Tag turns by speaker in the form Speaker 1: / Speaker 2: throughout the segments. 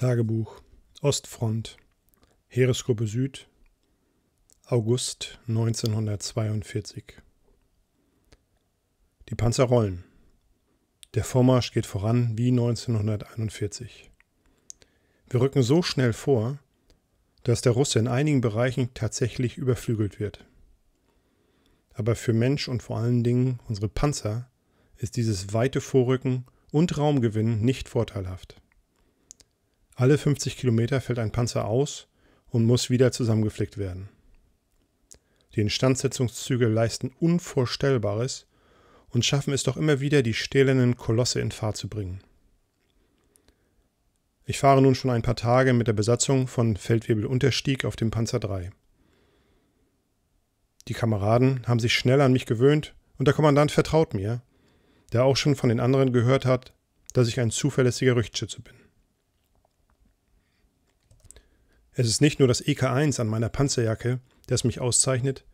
Speaker 1: Tagebuch Ostfront Heeresgruppe Süd August 1942 Die Panzer rollen. Der Vormarsch geht voran wie 1941. Wir rücken so schnell vor, dass der Russe in einigen Bereichen tatsächlich überflügelt wird. Aber für Mensch und vor allen Dingen unsere Panzer ist dieses weite Vorrücken und Raumgewinn nicht vorteilhaft. Alle 50 Kilometer fällt ein Panzer aus und muss wieder zusammengeflickt werden. Die Instandsetzungszüge leisten Unvorstellbares und schaffen es doch immer wieder, die stählernen Kolosse in Fahrt zu bringen. Ich fahre nun schon ein paar Tage mit der Besatzung von Feldwebel Unterstieg auf dem Panzer 3. Die Kameraden haben sich schnell an mich gewöhnt und der Kommandant vertraut mir, der auch schon von den anderen gehört hat, dass ich ein zuverlässiger Rüchtschütze bin. Es ist nicht nur das EK1 an meiner Panzerjacke, das mich auszeichnet,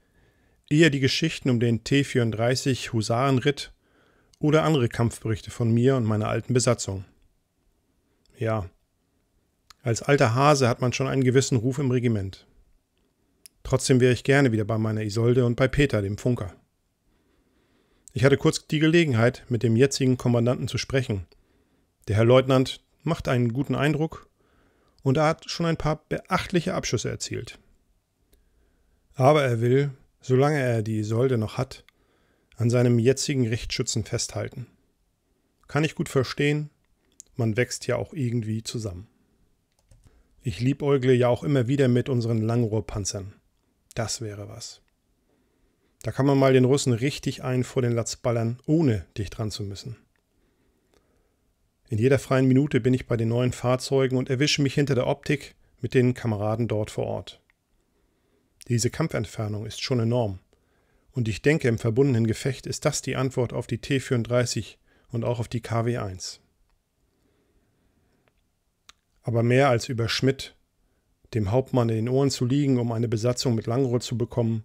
Speaker 1: eher die Geschichten um den T-34 Husarenritt oder andere Kampfberichte von mir und meiner alten Besatzung. Ja, als alter Hase hat man schon einen gewissen Ruf im Regiment. Trotzdem wäre ich gerne wieder bei meiner Isolde und bei Peter, dem Funker. Ich hatte kurz die Gelegenheit, mit dem jetzigen Kommandanten zu sprechen. Der Herr Leutnant macht einen guten Eindruck und er hat schon ein paar beachtliche Abschüsse erzielt. Aber er will, solange er die Solde noch hat, an seinem jetzigen Richtschützen festhalten. Kann ich gut verstehen, man wächst ja auch irgendwie zusammen. Ich liebäugle ja auch immer wieder mit unseren Langrohrpanzern. Das wäre was. Da kann man mal den Russen richtig ein vor den Latz ballern, ohne dich dran zu müssen. In jeder freien Minute bin ich bei den neuen Fahrzeugen und erwische mich hinter der Optik mit den Kameraden dort vor Ort. Diese Kampfentfernung ist schon enorm. Und ich denke, im verbundenen Gefecht ist das die Antwort auf die T-34 und auch auf die KW-1. Aber mehr als über Schmidt, dem Hauptmann in den Ohren zu liegen, um eine Besatzung mit Langrohr zu bekommen,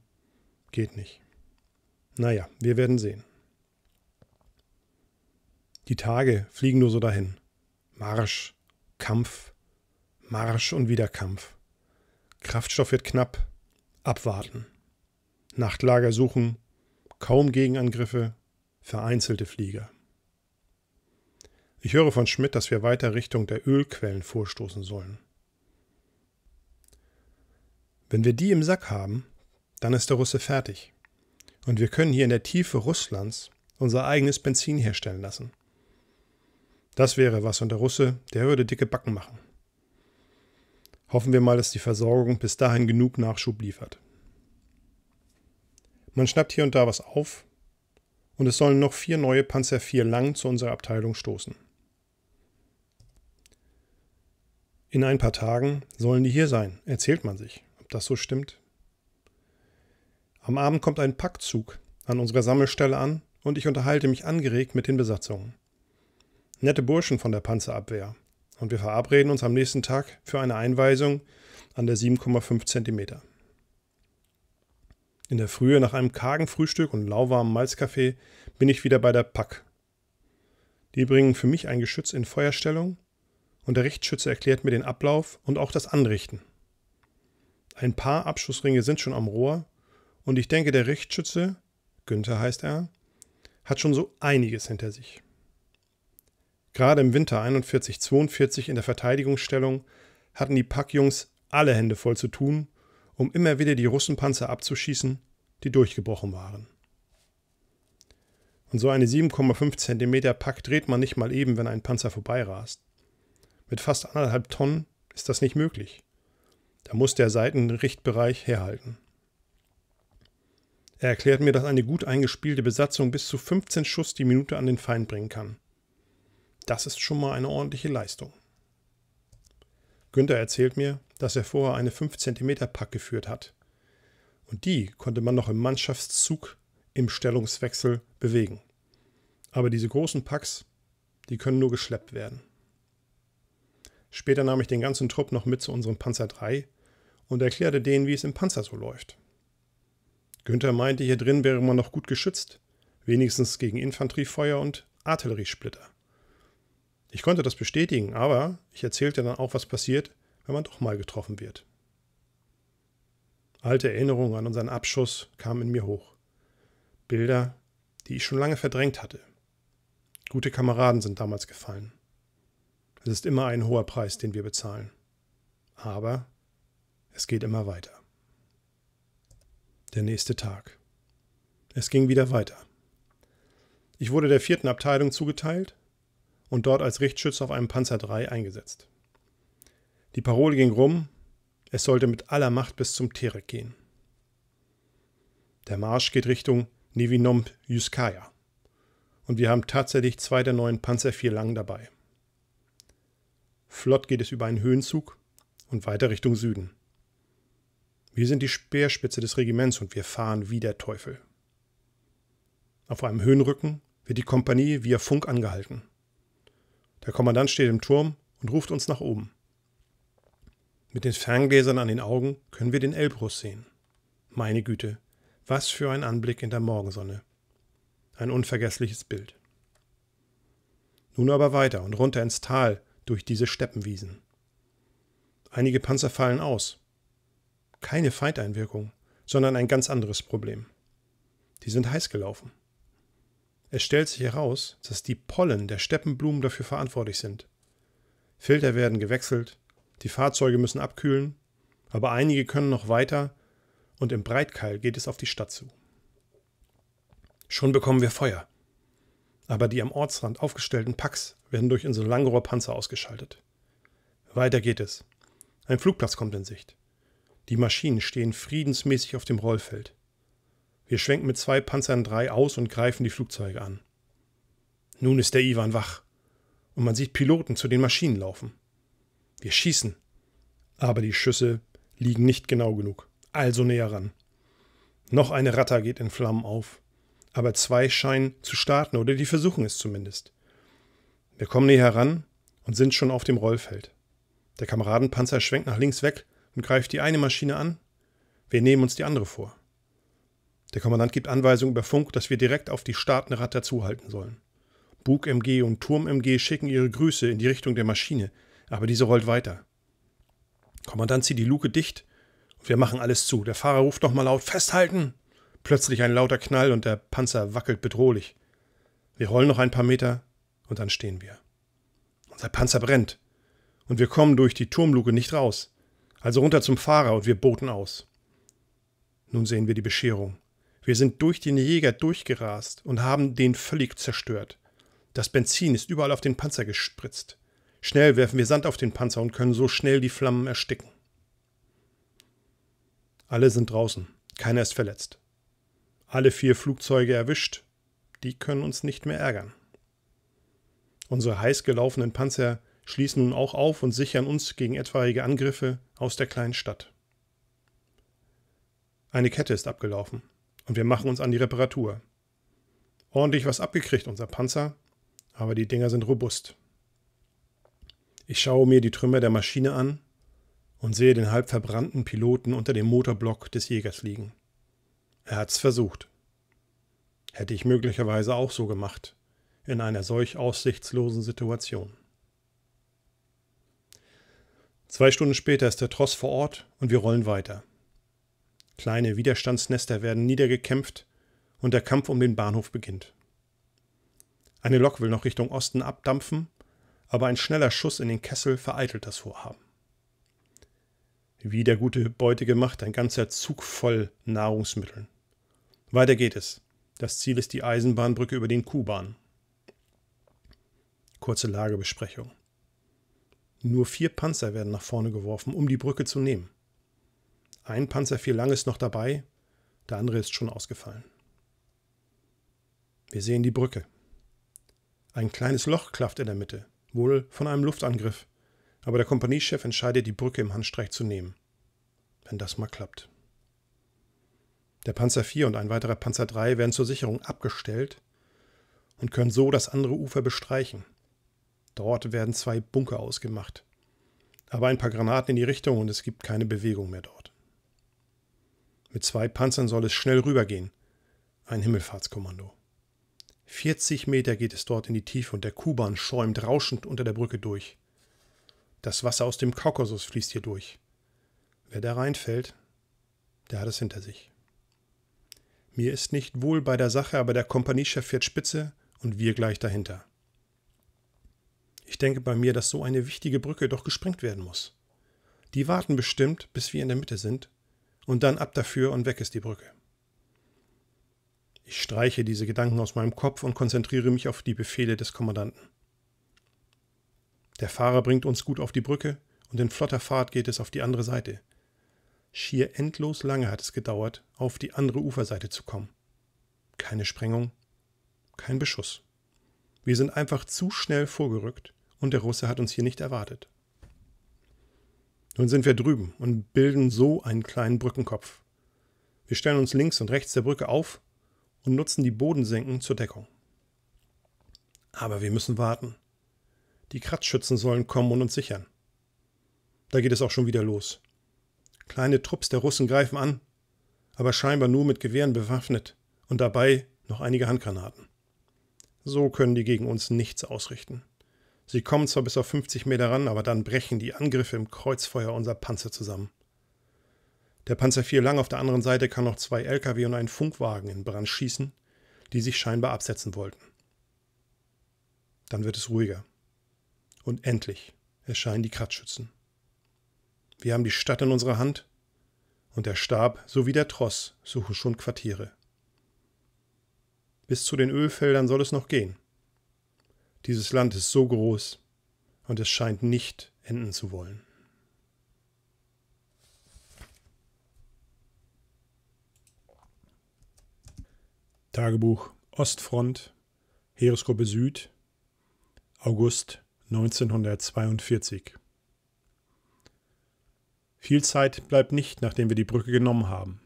Speaker 1: geht nicht. Naja, wir werden sehen. Die Tage fliegen nur so dahin. Marsch, Kampf, Marsch und wieder Kampf. Kraftstoff wird knapp. Abwarten. Nachtlager suchen. Kaum Gegenangriffe. Vereinzelte Flieger. Ich höre von Schmidt, dass wir weiter Richtung der Ölquellen vorstoßen sollen. Wenn wir die im Sack haben, dann ist der Russe fertig. Und wir können hier in der Tiefe Russlands unser eigenes Benzin herstellen lassen. Das wäre was und der Russe, der würde dicke Backen machen. Hoffen wir mal, dass die Versorgung bis dahin genug Nachschub liefert. Man schnappt hier und da was auf und es sollen noch vier neue Panzer 4 lang zu unserer Abteilung stoßen. In ein paar Tagen sollen die hier sein, erzählt man sich, ob das so stimmt. Am Abend kommt ein Packzug an unserer Sammelstelle an und ich unterhalte mich angeregt mit den Besatzungen. Nette Burschen von der Panzerabwehr. Und wir verabreden uns am nächsten Tag für eine Einweisung an der 7,5 cm. In der Frühe nach einem kargen Frühstück und lauwarmen Malzkaffee bin ich wieder bei der Pack. Die bringen für mich ein Geschütz in Feuerstellung und der Richtschütze erklärt mir den Ablauf und auch das Anrichten. Ein paar Abschussringe sind schon am Rohr und ich denke, der Richtschütze, Günther heißt er, hat schon so einiges hinter sich. Gerade im Winter 41-42 in der Verteidigungsstellung hatten die Packjungs alle Hände voll zu tun, um immer wieder die Russenpanzer abzuschießen, die durchgebrochen waren. Und so eine 7,5 cm Pack dreht man nicht mal eben, wenn ein Panzer vorbeirast. Mit fast anderthalb Tonnen ist das nicht möglich. Da muss der Seitenrichtbereich herhalten. Er erklärt mir, dass eine gut eingespielte Besatzung bis zu 15 Schuss die Minute an den Feind bringen kann. Das ist schon mal eine ordentliche Leistung. Günther erzählt mir, dass er vorher eine 5 cm Pack geführt hat. Und die konnte man noch im Mannschaftszug im Stellungswechsel bewegen. Aber diese großen Packs, die können nur geschleppt werden. Später nahm ich den ganzen Trupp noch mit zu unserem Panzer 3 und erklärte denen, wie es im Panzer so läuft. Günther meinte, hier drin wäre man noch gut geschützt, wenigstens gegen Infanteriefeuer und Artilleriesplitter. Ich konnte das bestätigen, aber ich erzählte dann auch, was passiert, wenn man doch mal getroffen wird. Alte Erinnerungen an unseren Abschuss kamen in mir hoch. Bilder, die ich schon lange verdrängt hatte. Gute Kameraden sind damals gefallen. Es ist immer ein hoher Preis, den wir bezahlen. Aber es geht immer weiter. Der nächste Tag. Es ging wieder weiter. Ich wurde der vierten Abteilung zugeteilt und dort als Richtschütze auf einem Panzer III eingesetzt. Die Parole ging rum, es sollte mit aller Macht bis zum Terek gehen. Der Marsch geht Richtung Nevinom Yuskaya und wir haben tatsächlich zwei der neuen Panzer IV lang dabei. Flott geht es über einen Höhenzug und weiter Richtung Süden. Wir sind die Speerspitze des Regiments und wir fahren wie der Teufel. Auf einem Höhenrücken wird die Kompanie via Funk angehalten. Der Kommandant steht im Turm und ruft uns nach oben. Mit den Ferngläsern an den Augen können wir den Elbrus sehen. Meine Güte, was für ein Anblick in der Morgensonne. Ein unvergessliches Bild. Nun aber weiter und runter ins Tal durch diese Steppenwiesen. Einige Panzer fallen aus. Keine Feindeinwirkung, sondern ein ganz anderes Problem. Die sind heiß gelaufen. Es stellt sich heraus, dass die Pollen der Steppenblumen dafür verantwortlich sind. Filter werden gewechselt, die Fahrzeuge müssen abkühlen, aber einige können noch weiter und im Breitkeil geht es auf die Stadt zu. Schon bekommen wir Feuer. Aber die am Ortsrand aufgestellten Packs werden durch unsere Langrohrpanzer ausgeschaltet. Weiter geht es. Ein Flugplatz kommt in Sicht. Die Maschinen stehen friedensmäßig auf dem Rollfeld. Wir schwenken mit zwei Panzern drei aus und greifen die Flugzeuge an. Nun ist der Iwan wach. Und man sieht Piloten zu den Maschinen laufen. Wir schießen. Aber die Schüsse liegen nicht genau genug. Also näher ran. Noch eine Ratter geht in Flammen auf. Aber zwei scheinen zu starten oder die versuchen es zumindest. Wir kommen näher ran und sind schon auf dem Rollfeld. Der Kameradenpanzer schwenkt nach links weg und greift die eine Maschine an. Wir nehmen uns die andere vor. Der Kommandant gibt Anweisungen über Funk, dass wir direkt auf die Staatenratter zuhalten sollen. Bug-MG und Turm-MG schicken ihre Grüße in die Richtung der Maschine, aber diese rollt weiter. Kommandant zieht die Luke dicht und wir machen alles zu. Der Fahrer ruft nochmal laut: Festhalten! Plötzlich ein lauter Knall und der Panzer wackelt bedrohlich. Wir rollen noch ein paar Meter und dann stehen wir. Unser Panzer brennt und wir kommen durch die Turmluke nicht raus. Also runter zum Fahrer und wir boten aus. Nun sehen wir die Bescherung. Wir sind durch den Jäger durchgerast und haben den völlig zerstört. Das Benzin ist überall auf den Panzer gespritzt. Schnell werfen wir Sand auf den Panzer und können so schnell die Flammen ersticken. Alle sind draußen. Keiner ist verletzt. Alle vier Flugzeuge erwischt. Die können uns nicht mehr ärgern. Unsere heiß gelaufenen Panzer schließen nun auch auf und sichern uns gegen etwaige Angriffe aus der kleinen Stadt. Eine Kette ist abgelaufen und wir machen uns an die Reparatur. Ordentlich was abgekriegt, unser Panzer, aber die Dinger sind robust. Ich schaue mir die Trümmer der Maschine an und sehe den halb verbrannten Piloten unter dem Motorblock des Jägers liegen. Er hat's versucht. Hätte ich möglicherweise auch so gemacht, in einer solch aussichtslosen Situation. Zwei Stunden später ist der Tross vor Ort und wir rollen weiter. Kleine Widerstandsnester werden niedergekämpft und der Kampf um den Bahnhof beginnt. Eine Lok will noch Richtung Osten abdampfen, aber ein schneller Schuss in den Kessel vereitelt das Vorhaben. Wieder gute Beute gemacht, ein ganzer Zug voll Nahrungsmitteln. Weiter geht es. Das Ziel ist die Eisenbahnbrücke über den Kuban. Kurze Lagebesprechung. Nur vier Panzer werden nach vorne geworfen, um die Brücke zu nehmen. Ein Panzer IV Lang ist noch dabei, der andere ist schon ausgefallen. Wir sehen die Brücke. Ein kleines Loch klafft in der Mitte, wohl von einem Luftangriff, aber der Kompaniechef entscheidet, die Brücke im Handstreich zu nehmen. Wenn das mal klappt. Der Panzer IV und ein weiterer Panzer III werden zur Sicherung abgestellt und können so das andere Ufer bestreichen. Dort werden zwei Bunker ausgemacht. Aber ein paar Granaten in die Richtung und es gibt keine Bewegung mehr dort. Mit zwei Panzern soll es schnell rübergehen. Ein Himmelfahrtskommando. 40 Meter geht es dort in die Tiefe und der Kuban schäumt rauschend unter der Brücke durch. Das Wasser aus dem Kaukasus fließt hier durch. Wer da reinfällt, der hat es hinter sich. Mir ist nicht wohl bei der Sache, aber der Kompaniechef fährt Spitze und wir gleich dahinter. Ich denke bei mir, dass so eine wichtige Brücke doch gesprengt werden muss. Die warten bestimmt, bis wir in der Mitte sind und dann ab dafür und weg ist die Brücke. Ich streiche diese Gedanken aus meinem Kopf und konzentriere mich auf die Befehle des Kommandanten. Der Fahrer bringt uns gut auf die Brücke und in flotter Fahrt geht es auf die andere Seite. Schier endlos lange hat es gedauert, auf die andere Uferseite zu kommen. Keine Sprengung, kein Beschuss. Wir sind einfach zu schnell vorgerückt und der Russe hat uns hier nicht erwartet. Nun sind wir drüben und bilden so einen kleinen Brückenkopf. Wir stellen uns links und rechts der Brücke auf und nutzen die Bodensenken zur Deckung. Aber wir müssen warten. Die Kratzschützen sollen kommen und uns sichern. Da geht es auch schon wieder los. Kleine Trupps der Russen greifen an, aber scheinbar nur mit Gewehren bewaffnet und dabei noch einige Handgranaten. So können die gegen uns nichts ausrichten. Sie kommen zwar bis auf 50 Meter ran, aber dann brechen die Angriffe im Kreuzfeuer unser Panzer zusammen. Der Panzer 4 Lang auf der anderen Seite kann noch zwei LKW und einen Funkwagen in Brand schießen, die sich scheinbar absetzen wollten. Dann wird es ruhiger. Und endlich erscheinen die Kratzschützen. Wir haben die Stadt in unserer Hand und der Stab sowie der Tross suchen schon Quartiere. Bis zu den Ölfeldern soll es noch gehen. Dieses Land ist so groß und es scheint nicht enden zu wollen. Tagebuch Ostfront, Heeresgruppe Süd, August 1942. Viel Zeit bleibt nicht, nachdem wir die Brücke genommen haben.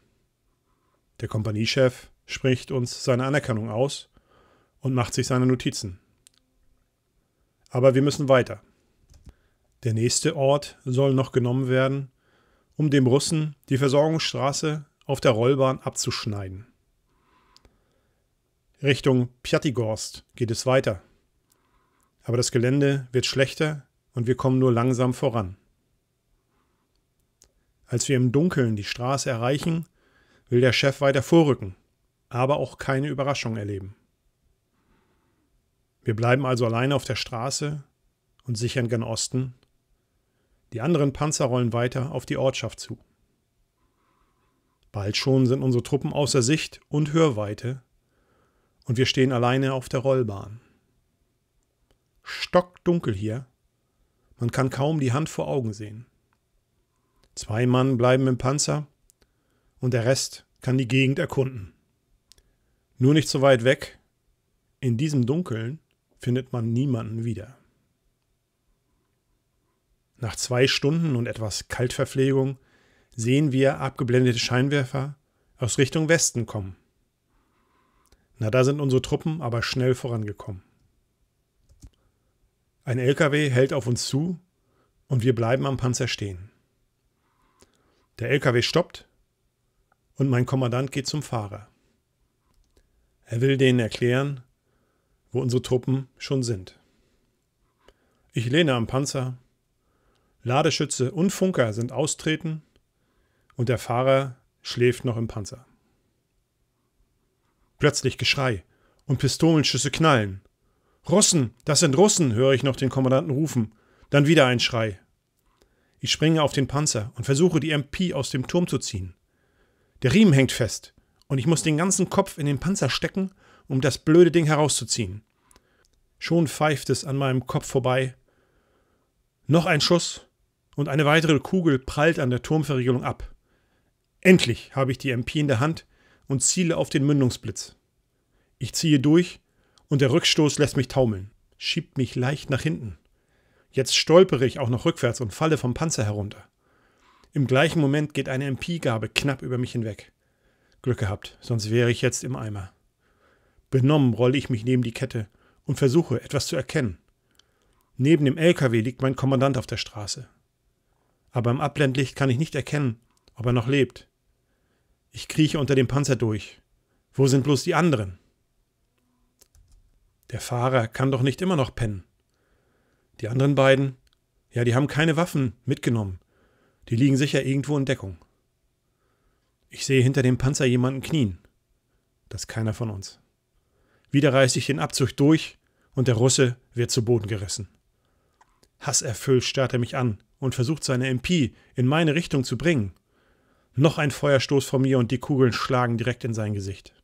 Speaker 1: Der Kompaniechef spricht uns seine Anerkennung aus und macht sich seine Notizen. Aber wir müssen weiter. Der nächste Ort soll noch genommen werden, um dem Russen die Versorgungsstraße auf der Rollbahn abzuschneiden. Richtung Pjatigorst geht es weiter. Aber das Gelände wird schlechter und wir kommen nur langsam voran. Als wir im Dunkeln die Straße erreichen, will der Chef weiter vorrücken, aber auch keine Überraschung erleben. Wir bleiben also alleine auf der Straße und sichern gen Osten. Die anderen Panzer rollen weiter auf die Ortschaft zu. Bald schon sind unsere Truppen außer Sicht und Hörweite und wir stehen alleine auf der Rollbahn. Stockdunkel hier. Man kann kaum die Hand vor Augen sehen. Zwei Mann bleiben im Panzer und der Rest kann die Gegend erkunden. Nur nicht so weit weg, in diesem Dunkeln, findet man niemanden wieder. Nach zwei Stunden und etwas Kaltverpflegung sehen wir abgeblendete Scheinwerfer aus Richtung Westen kommen. Na, da sind unsere Truppen aber schnell vorangekommen. Ein LKW hält auf uns zu und wir bleiben am Panzer stehen. Der LKW stoppt und mein Kommandant geht zum Fahrer. Er will denen erklären, wo unsere Truppen schon sind. Ich lehne am Panzer, Ladeschütze und Funker sind austreten und der Fahrer schläft noch im Panzer. Plötzlich Geschrei und Pistolenschüsse knallen. Russen, das sind Russen, höre ich noch den Kommandanten rufen. Dann wieder ein Schrei. Ich springe auf den Panzer und versuche, die MP aus dem Turm zu ziehen. Der Riemen hängt fest und ich muss den ganzen Kopf in den Panzer stecken, um das blöde Ding herauszuziehen. Schon pfeift es an meinem Kopf vorbei. Noch ein Schuss und eine weitere Kugel prallt an der Turmverriegelung ab. Endlich habe ich die MP in der Hand und ziele auf den Mündungsblitz. Ich ziehe durch und der Rückstoß lässt mich taumeln, schiebt mich leicht nach hinten. Jetzt stolpere ich auch noch rückwärts und falle vom Panzer herunter. Im gleichen Moment geht eine MP-Gabe knapp über mich hinweg. Glück gehabt, sonst wäre ich jetzt im Eimer. Benommen rolle ich mich neben die Kette und versuche, etwas zu erkennen. Neben dem LKW liegt mein Kommandant auf der Straße. Aber im Abblendlicht kann ich nicht erkennen, ob er noch lebt. Ich krieche unter dem Panzer durch. Wo sind bloß die anderen? Der Fahrer kann doch nicht immer noch pennen. Die anderen beiden, ja, die haben keine Waffen mitgenommen. Die liegen sicher irgendwo in Deckung. Ich sehe hinter dem Panzer jemanden knien. Das ist keiner von uns. Wieder reiße ich den Abzug durch und der Russe wird zu Boden gerissen. Hasserfüllt starrt er mich an und versucht seine MP in meine Richtung zu bringen. Noch ein Feuerstoß von mir und die Kugeln schlagen direkt in sein Gesicht.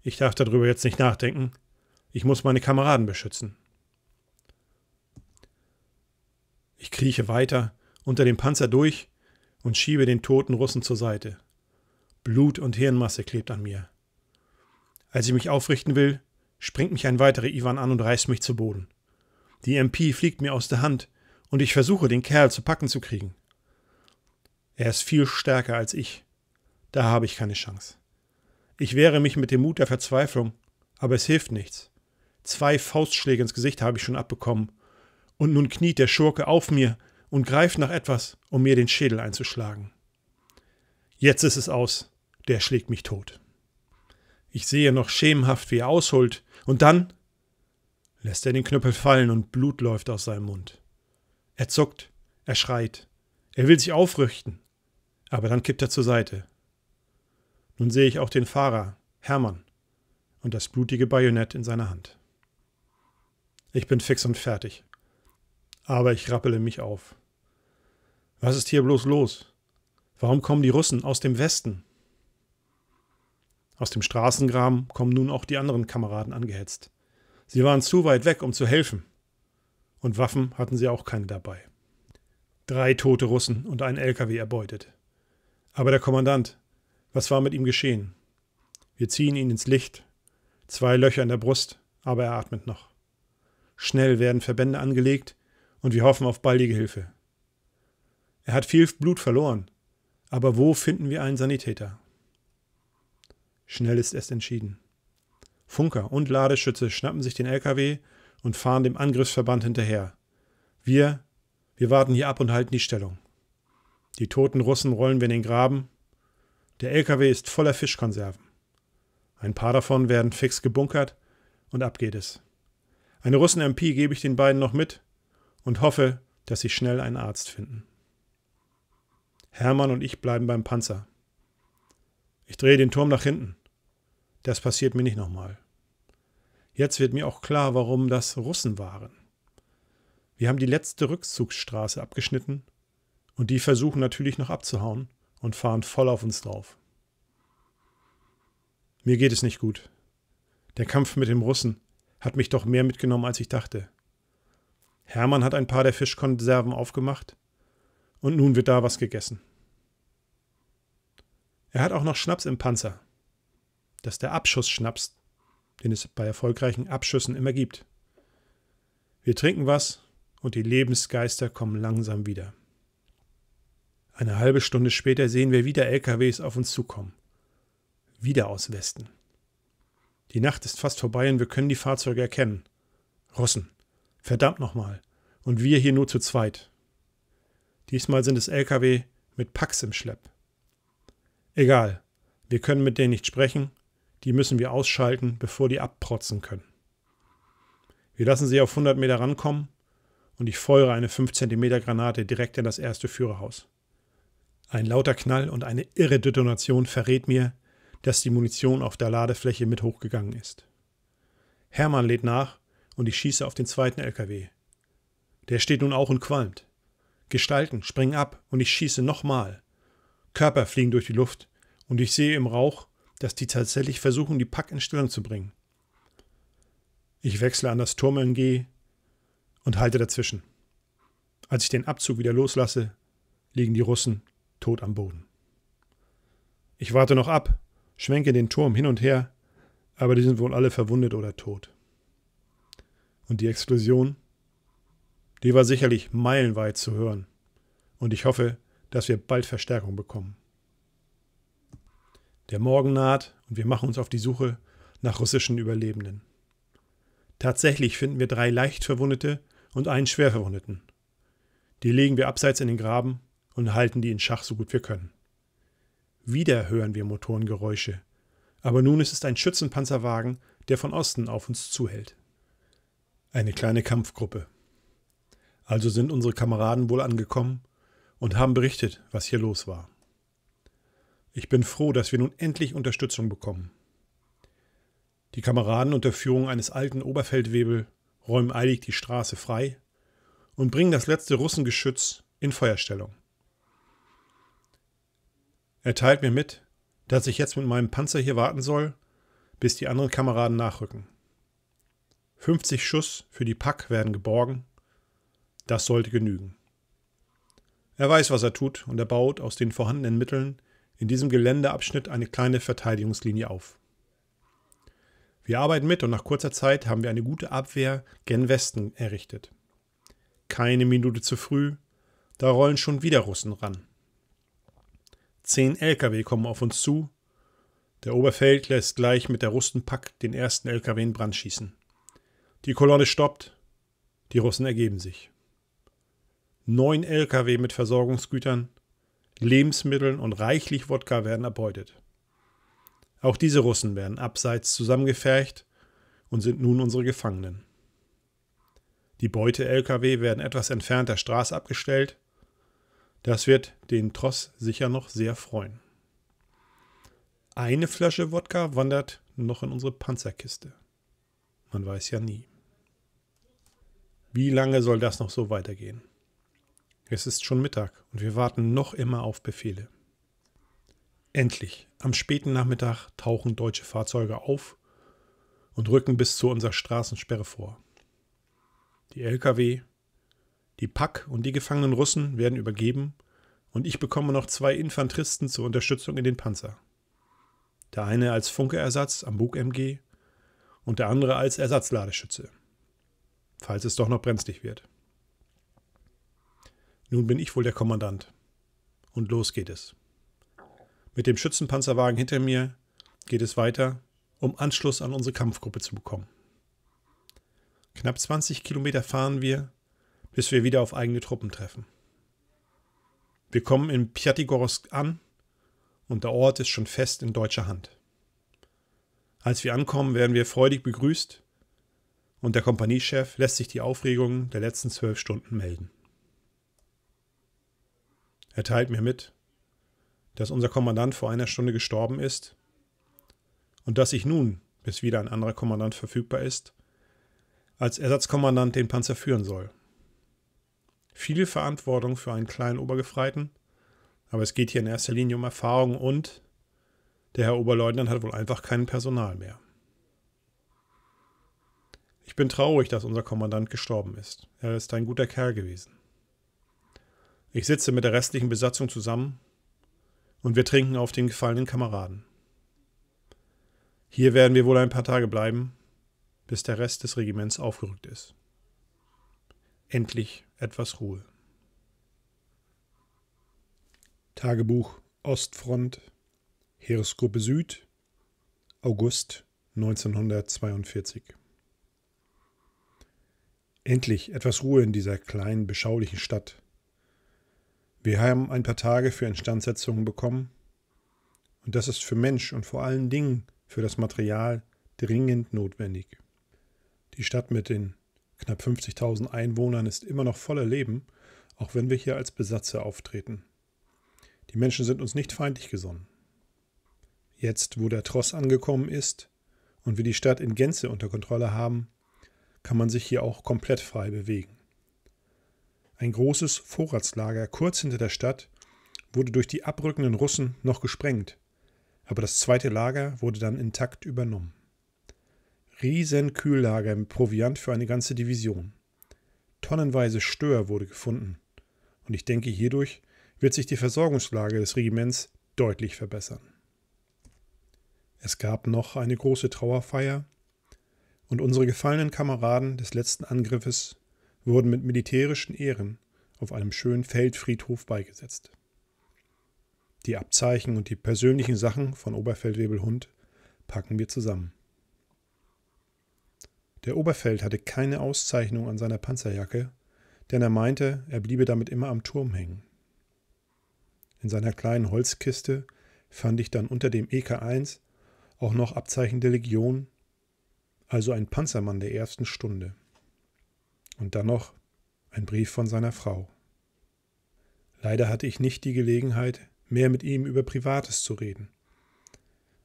Speaker 1: Ich darf darüber jetzt nicht nachdenken. Ich muss meine Kameraden beschützen. Ich krieche weiter unter dem Panzer durch und schiebe den toten Russen zur Seite. Blut und Hirnmasse klebt an mir. Als ich mich aufrichten will, springt mich ein weiterer Ivan an und reißt mich zu Boden. Die MP fliegt mir aus der Hand und ich versuche, den Kerl zu packen zu kriegen. Er ist viel stärker als ich. Da habe ich keine Chance. Ich wehre mich mit dem Mut der Verzweiflung, aber es hilft nichts. Zwei Faustschläge ins Gesicht habe ich schon abbekommen. Und nun kniet der Schurke auf mir und greift nach etwas, um mir den Schädel einzuschlagen. Jetzt ist es aus. Der schlägt mich tot. Ich sehe noch schemenhaft, wie er ausholt, und dann lässt er den Knüppel fallen und Blut läuft aus seinem Mund. Er zuckt, er schreit, er will sich aufrichten, aber dann kippt er zur Seite. Nun sehe ich auch den Fahrer, Hermann, und das blutige Bajonett in seiner Hand. Ich bin fix und fertig. Aber ich rappele mich auf. Was ist hier bloß los? Warum kommen die Russen aus dem Westen? Aus dem Straßengraben kommen nun auch die anderen Kameraden angehetzt. Sie waren zu weit weg, um zu helfen. Und Waffen hatten sie auch keine dabei. Drei tote Russen und ein LKW erbeutet. Aber der Kommandant, was war mit ihm geschehen? Wir ziehen ihn ins Licht. Zwei Löcher in der Brust, aber er atmet noch. Schnell werden Verbände angelegt und wir hoffen auf baldige Hilfe. Er hat viel Blut verloren, aber wo finden wir einen Sanitäter? Schnell ist es entschieden. Funker und Ladeschütze schnappen sich den LKW und fahren dem Angriffsverband hinterher. Wir, wir warten hier ab und halten die Stellung. Die toten Russen rollen wir in den Graben. Der LKW ist voller Fischkonserven. Ein paar davon werden fix gebunkert und ab geht es. Eine Russen-MP gebe ich den beiden noch mit und hoffe, dass sie schnell einen Arzt finden. Hermann und ich bleiben beim Panzer. Ich drehe den Turm nach hinten. Das passiert mir nicht nochmal. Jetzt wird mir auch klar, warum das Russen waren. Wir haben die letzte Rückzugsstraße abgeschnitten und die versuchen natürlich noch abzuhauen und fahren voll auf uns drauf. Mir geht es nicht gut. Der Kampf mit dem Russen hat mich doch mehr mitgenommen, als ich dachte. Hermann hat ein paar der Fischkonserven aufgemacht und nun wird da was gegessen. Er hat auch noch Schnaps im Panzer. Das ist der Abschussschnaps, den es bei erfolgreichen Abschüssen immer gibt. Wir trinken was und die Lebensgeister kommen langsam wieder. Eine halbe Stunde später sehen wir wieder LKWs auf uns zukommen. Wieder aus Westen. Die Nacht ist fast vorbei und wir können die Fahrzeuge erkennen. Russen. Verdammt nochmal. Und wir hier nur zu zweit. Diesmal sind es LKW mit Packs im Schlepp. Egal, wir können mit denen nicht sprechen, die müssen wir ausschalten, bevor die abprotzen können. Wir lassen sie auf 100 Meter rankommen und ich feuere eine 5 cm Granate direkt in das erste Führerhaus. Ein lauter Knall und eine irre Detonation verrät mir, dass die Munition auf der Ladefläche mit hochgegangen ist. Hermann lädt nach und ich schieße auf den zweiten LKW. Der steht nun auch und qualmt. Gestalten springen ab und ich schieße nochmal. Körper fliegen durch die Luft und ich sehe im Rauch, dass die tatsächlich versuchen, die Pack in Stellung zu bringen. Ich wechsle an das turm gehe und halte dazwischen. Als ich den Abzug wieder loslasse, liegen die Russen tot am Boden. Ich warte noch ab, schwenke den Turm hin und her, aber die sind wohl alle verwundet oder tot. Und die Explosion? Die war sicherlich meilenweit zu hören. Und ich hoffe, dass wir bald Verstärkung bekommen. Der Morgen naht und wir machen uns auf die Suche nach russischen Überlebenden. Tatsächlich finden wir drei leicht Verwundete und einen Schwerverwundeten. Die legen wir abseits in den Graben und halten die in Schach so gut wir können. Wieder hören wir Motorengeräusche, aber nun ist es ein Schützenpanzerwagen, der von Osten auf uns zuhält. Eine kleine Kampfgruppe. Also sind unsere Kameraden wohl angekommen und haben berichtet, was hier los war. Ich bin froh, dass wir nun endlich Unterstützung bekommen. Die Kameraden unter Führung eines alten Oberfeldwebel räumen eilig die Straße frei und bringen das letzte Russengeschütz in Feuerstellung. Er teilt mir mit, dass ich jetzt mit meinem Panzer hier warten soll, bis die anderen Kameraden nachrücken. 50 Schuss für die Pack werden geborgen. Das sollte genügen. Er weiß, was er tut, und er baut aus den vorhandenen Mitteln in diesem Geländeabschnitt eine kleine Verteidigungslinie auf. Wir arbeiten mit und nach kurzer Zeit haben wir eine gute Abwehr gen Westen errichtet. Keine Minute zu früh, da rollen schon wieder Russen ran. Zehn Lkw kommen auf uns zu. Der Oberfeld lässt gleich mit der Russenpack den ersten Lkw in Brand schießen. Die Kolonne stoppt, die Russen ergeben sich. Neun Lkw mit Versorgungsgütern, Lebensmitteln und reichlich Wodka werden erbeutet. Auch diese Russen werden abseits zusammengefercht und sind nun unsere Gefangenen. Die Beute-Lkw werden etwas entfernt der Straße abgestellt. Das wird den Tross sicher noch sehr freuen. Eine Flasche Wodka wandert noch in unsere Panzerkiste. Man weiß ja nie. Wie lange soll das noch so weitergehen? Es ist schon Mittag und wir warten noch immer auf Befehle. Endlich, am späten Nachmittag tauchen deutsche Fahrzeuge auf und rücken bis zu unserer Straßensperre vor. Die Lkw, die Pack und die gefangenen Russen werden übergeben und ich bekomme noch zwei Infanteristen zur Unterstützung in den Panzer. Der eine als Funkeersatz am Bug-MG und der andere als Ersatzladeschütze, falls es doch noch brenzlig wird. Nun bin ich wohl der Kommandant. Und los geht es. Mit dem Schützenpanzerwagen hinter mir geht es weiter, um Anschluss an unsere Kampfgruppe zu bekommen. Knapp 20 Kilometer fahren wir, bis wir wieder auf eigene Truppen treffen. Wir kommen in Pjatigorsk an und der Ort ist schon fest in deutscher Hand. Als wir ankommen, werden wir freudig begrüßt und der Kompaniechef lässt sich die Aufregung der letzten zwölf Stunden melden. Er teilt mir mit, dass unser Kommandant vor einer Stunde gestorben ist und dass ich nun, bis wieder ein anderer Kommandant verfügbar ist, als Ersatzkommandant den Panzer führen soll. Viel Verantwortung für einen kleinen Obergefreiten, aber es geht hier in erster Linie um Erfahrung und der Herr Oberleutnant hat wohl einfach kein Personal mehr. Ich bin traurig, dass unser Kommandant gestorben ist. Er ist ein guter Kerl gewesen. Ich sitze mit der restlichen Besatzung zusammen und wir trinken auf den gefallenen Kameraden. Hier werden wir wohl ein paar Tage bleiben, bis der Rest des Regiments aufgerückt ist. Endlich etwas Ruhe. Tagebuch Ostfront Heeresgruppe Süd August 1942 Endlich etwas Ruhe in dieser kleinen, beschaulichen Stadt. Wir haben ein paar Tage für Instandsetzungen bekommen. Und das ist für Mensch und vor allen Dingen für das Material dringend notwendig. Die Stadt mit den knapp 50.000 Einwohnern ist immer noch voller Leben, auch wenn wir hier als Besatzer auftreten. Die Menschen sind uns nicht feindlich gesonnen. Jetzt, wo der Tross angekommen ist und wir die Stadt in Gänze unter Kontrolle haben, kann man sich hier auch komplett frei bewegen. Ein großes Vorratslager kurz hinter der Stadt wurde durch die abrückenden Russen noch gesprengt, aber das zweite Lager wurde dann intakt übernommen. Riesenkühllager mit Proviant für eine ganze Division. Tonnenweise Stör wurde gefunden. Und ich denke, hierdurch wird sich die Versorgungslage des Regiments deutlich verbessern. Es gab noch eine große Trauerfeier und unsere gefallenen Kameraden des letzten Angriffes wurden mit militärischen Ehren auf einem schönen Feldfriedhof beigesetzt. Die Abzeichen und die persönlichen Sachen von Oberfeldwebel Hund packen wir zusammen. Der Oberfeld hatte keine Auszeichnung an seiner Panzerjacke, denn er meinte, er bliebe damit immer am Turm hängen. In seiner kleinen Holzkiste fand ich dann unter dem EK1 auch noch Abzeichen der Legion, also ein Panzermann der ersten Stunde. Und dann noch ein Brief von seiner Frau. Leider hatte ich nicht die Gelegenheit, mehr mit ihm über Privates zu reden.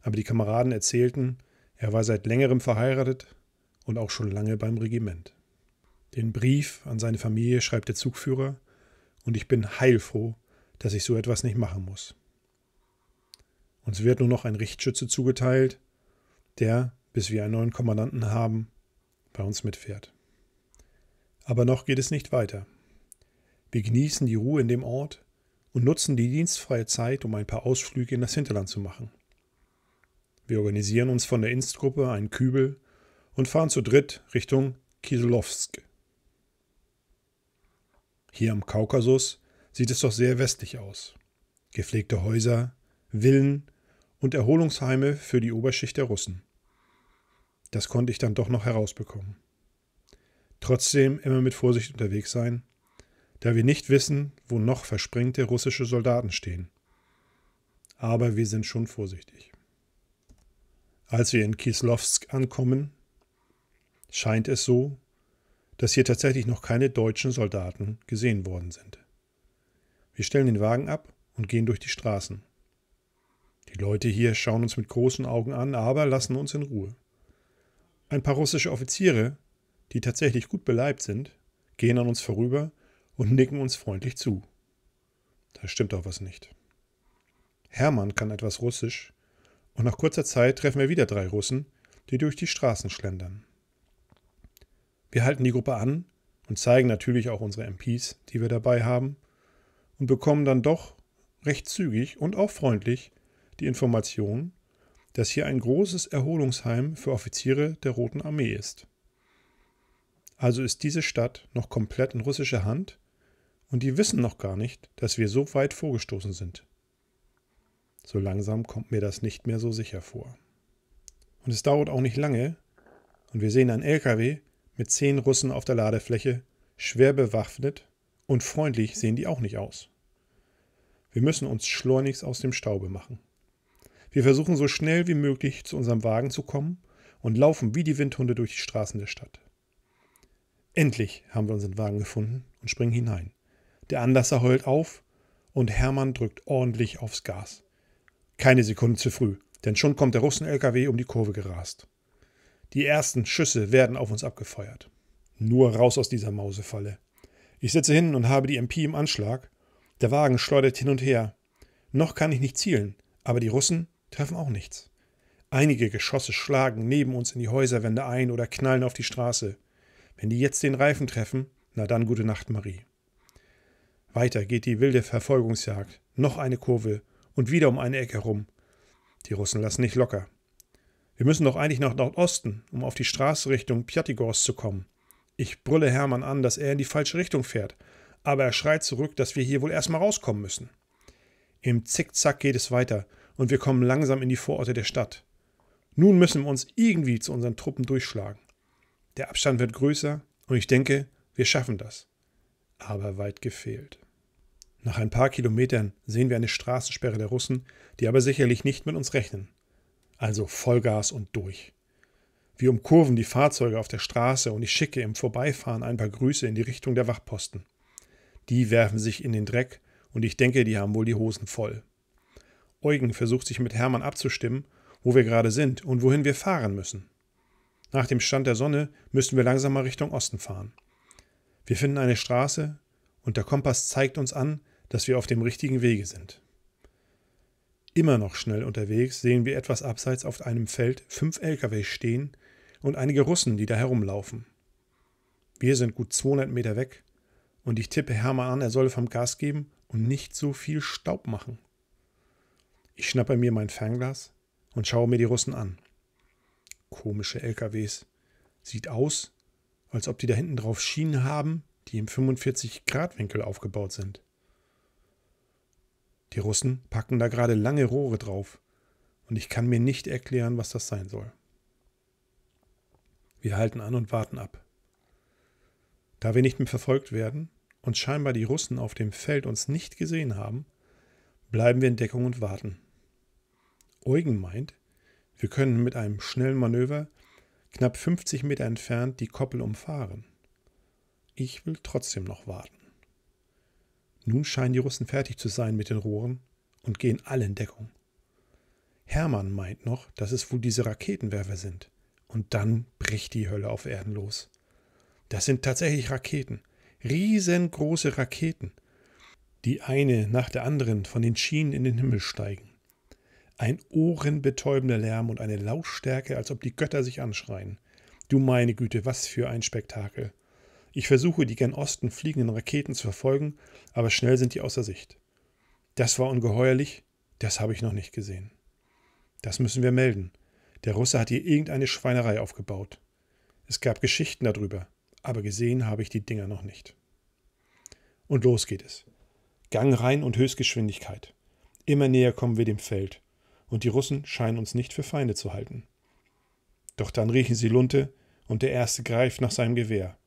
Speaker 1: Aber die Kameraden erzählten, er war seit längerem verheiratet und auch schon lange beim Regiment. Den Brief an seine Familie schreibt der Zugführer, und ich bin heilfroh, dass ich so etwas nicht machen muss. Uns wird nur noch ein Richtschütze zugeteilt, der, bis wir einen neuen Kommandanten haben, bei uns mitfährt. Aber noch geht es nicht weiter. Wir genießen die Ruhe in dem Ort und nutzen die dienstfreie Zeit, um ein paar Ausflüge in das Hinterland zu machen. Wir organisieren uns von der Instgruppe einen Kübel und fahren zu dritt Richtung Kiselowsk. Hier am Kaukasus sieht es doch sehr westlich aus. Gepflegte Häuser, Villen und Erholungsheime für die Oberschicht der Russen. Das konnte ich dann doch noch herausbekommen. Trotzdem immer mit Vorsicht unterwegs sein, da wir nicht wissen, wo noch versprengte russische Soldaten stehen. Aber wir sind schon vorsichtig. Als wir in Kislovsk ankommen, scheint es so, dass hier tatsächlich noch keine deutschen Soldaten gesehen worden sind. Wir stellen den Wagen ab und gehen durch die Straßen. Die Leute hier schauen uns mit großen Augen an, aber lassen uns in Ruhe. Ein paar russische Offiziere die tatsächlich gut beleibt sind, gehen an uns vorüber und nicken uns freundlich zu. Da stimmt doch was nicht. Hermann kann etwas Russisch, und nach kurzer Zeit treffen wir wieder drei Russen, die durch die Straßen schlendern. Wir halten die Gruppe an und zeigen natürlich auch unsere MPs, die wir dabei haben, und bekommen dann doch recht zügig und auch freundlich die Information, dass hier ein großes Erholungsheim für Offiziere der Roten Armee ist. Also ist diese Stadt noch komplett in russischer Hand und die wissen noch gar nicht, dass wir so weit vorgestoßen sind. So langsam kommt mir das nicht mehr so sicher vor. Und es dauert auch nicht lange und wir sehen einen LKW mit zehn Russen auf der Ladefläche, schwer bewaffnet und freundlich sehen die auch nicht aus. Wir müssen uns schleunigst aus dem Staube machen. Wir versuchen so schnell wie möglich zu unserem Wagen zu kommen und laufen wie die Windhunde durch die Straßen der Stadt. Endlich haben wir unseren Wagen gefunden und springen hinein. Der Anlasser heult auf und Hermann drückt ordentlich aufs Gas. Keine Sekunde zu früh, denn schon kommt der Russen-LKW um die Kurve gerast. Die ersten Schüsse werden auf uns abgefeuert. Nur raus aus dieser Mausefalle. Ich sitze hin und habe die MP im Anschlag. Der Wagen schleudert hin und her. Noch kann ich nicht zielen, aber die Russen treffen auch nichts. Einige Geschosse schlagen neben uns in die Häuserwände ein oder knallen auf die Straße. Wenn die jetzt den Reifen treffen, na dann gute Nacht, Marie. Weiter geht die wilde Verfolgungsjagd, noch eine Kurve und wieder um eine Ecke herum. Die Russen lassen nicht locker. Wir müssen doch eigentlich nach Nordosten, um auf die Straße Richtung Pjatigorsk zu kommen. Ich brülle Hermann an, dass er in die falsche Richtung fährt, aber er schreit zurück, dass wir hier wohl erstmal rauskommen müssen. Im Zickzack geht es weiter und wir kommen langsam in die Vororte der Stadt. Nun müssen wir uns irgendwie zu unseren Truppen durchschlagen. Der Abstand wird größer und ich denke, wir schaffen das. Aber weit gefehlt. Nach ein paar Kilometern sehen wir eine Straßensperre der Russen, die aber sicherlich nicht mit uns rechnen. Also Vollgas und durch. Wir umkurven die Fahrzeuge auf der Straße und ich schicke im Vorbeifahren ein paar Grüße in die Richtung der Wachposten. Die werfen sich in den Dreck und ich denke, die haben wohl die Hosen voll. Eugen versucht sich mit Hermann abzustimmen, wo wir gerade sind und wohin wir fahren müssen. Nach dem Stand der Sonne müssen wir langsam mal Richtung Osten fahren. Wir finden eine Straße und der Kompass zeigt uns an, dass wir auf dem richtigen Wege sind. Immer noch schnell unterwegs sehen wir etwas abseits auf einem Feld fünf LKW stehen und einige Russen, die da herumlaufen. Wir sind gut 200 Meter weg und ich tippe Hermann an, er solle vom Gas geben und nicht so viel Staub machen. Ich schnappe mir mein Fernglas und schaue mir die Russen an. Komische LKWs. Sieht aus, als ob die da hinten drauf Schienen haben, die im 45-Grad-Winkel aufgebaut sind. Die Russen packen da gerade lange Rohre drauf und ich kann mir nicht erklären, was das sein soll. Wir halten an und warten ab. Da wir nicht mehr verfolgt werden und scheinbar die Russen auf dem Feld uns nicht gesehen haben, bleiben wir in Deckung und warten. Eugen meint, wir können mit einem schnellen Manöver knapp 50 Meter entfernt die Koppel umfahren. Ich will trotzdem noch warten. Nun scheinen die Russen fertig zu sein mit den Rohren und gehen alle in Deckung. Hermann meint noch, dass es wohl diese Raketenwerfer sind. Und dann bricht die Hölle auf Erden los. Das sind tatsächlich Raketen. Riesengroße Raketen. Die eine nach der anderen von den Schienen in den Himmel steigen ein ohrenbetäubender Lärm und eine Lautstärke, als ob die Götter sich anschreien. Du meine Güte, was für ein Spektakel. Ich versuche, die gen Osten fliegenden Raketen zu verfolgen, aber schnell sind die außer Sicht. Das war ungeheuerlich, das habe ich noch nicht gesehen. Das müssen wir melden. Der Russe hat hier irgendeine Schweinerei aufgebaut. Es gab Geschichten darüber, aber gesehen habe ich die Dinger noch nicht. Und los geht es. Gang rein und Höchstgeschwindigkeit. Immer näher kommen wir dem Feld und die Russen scheinen uns nicht für Feinde zu halten. Doch dann riechen sie Lunte und der Erste greift nach seinem Gewehr.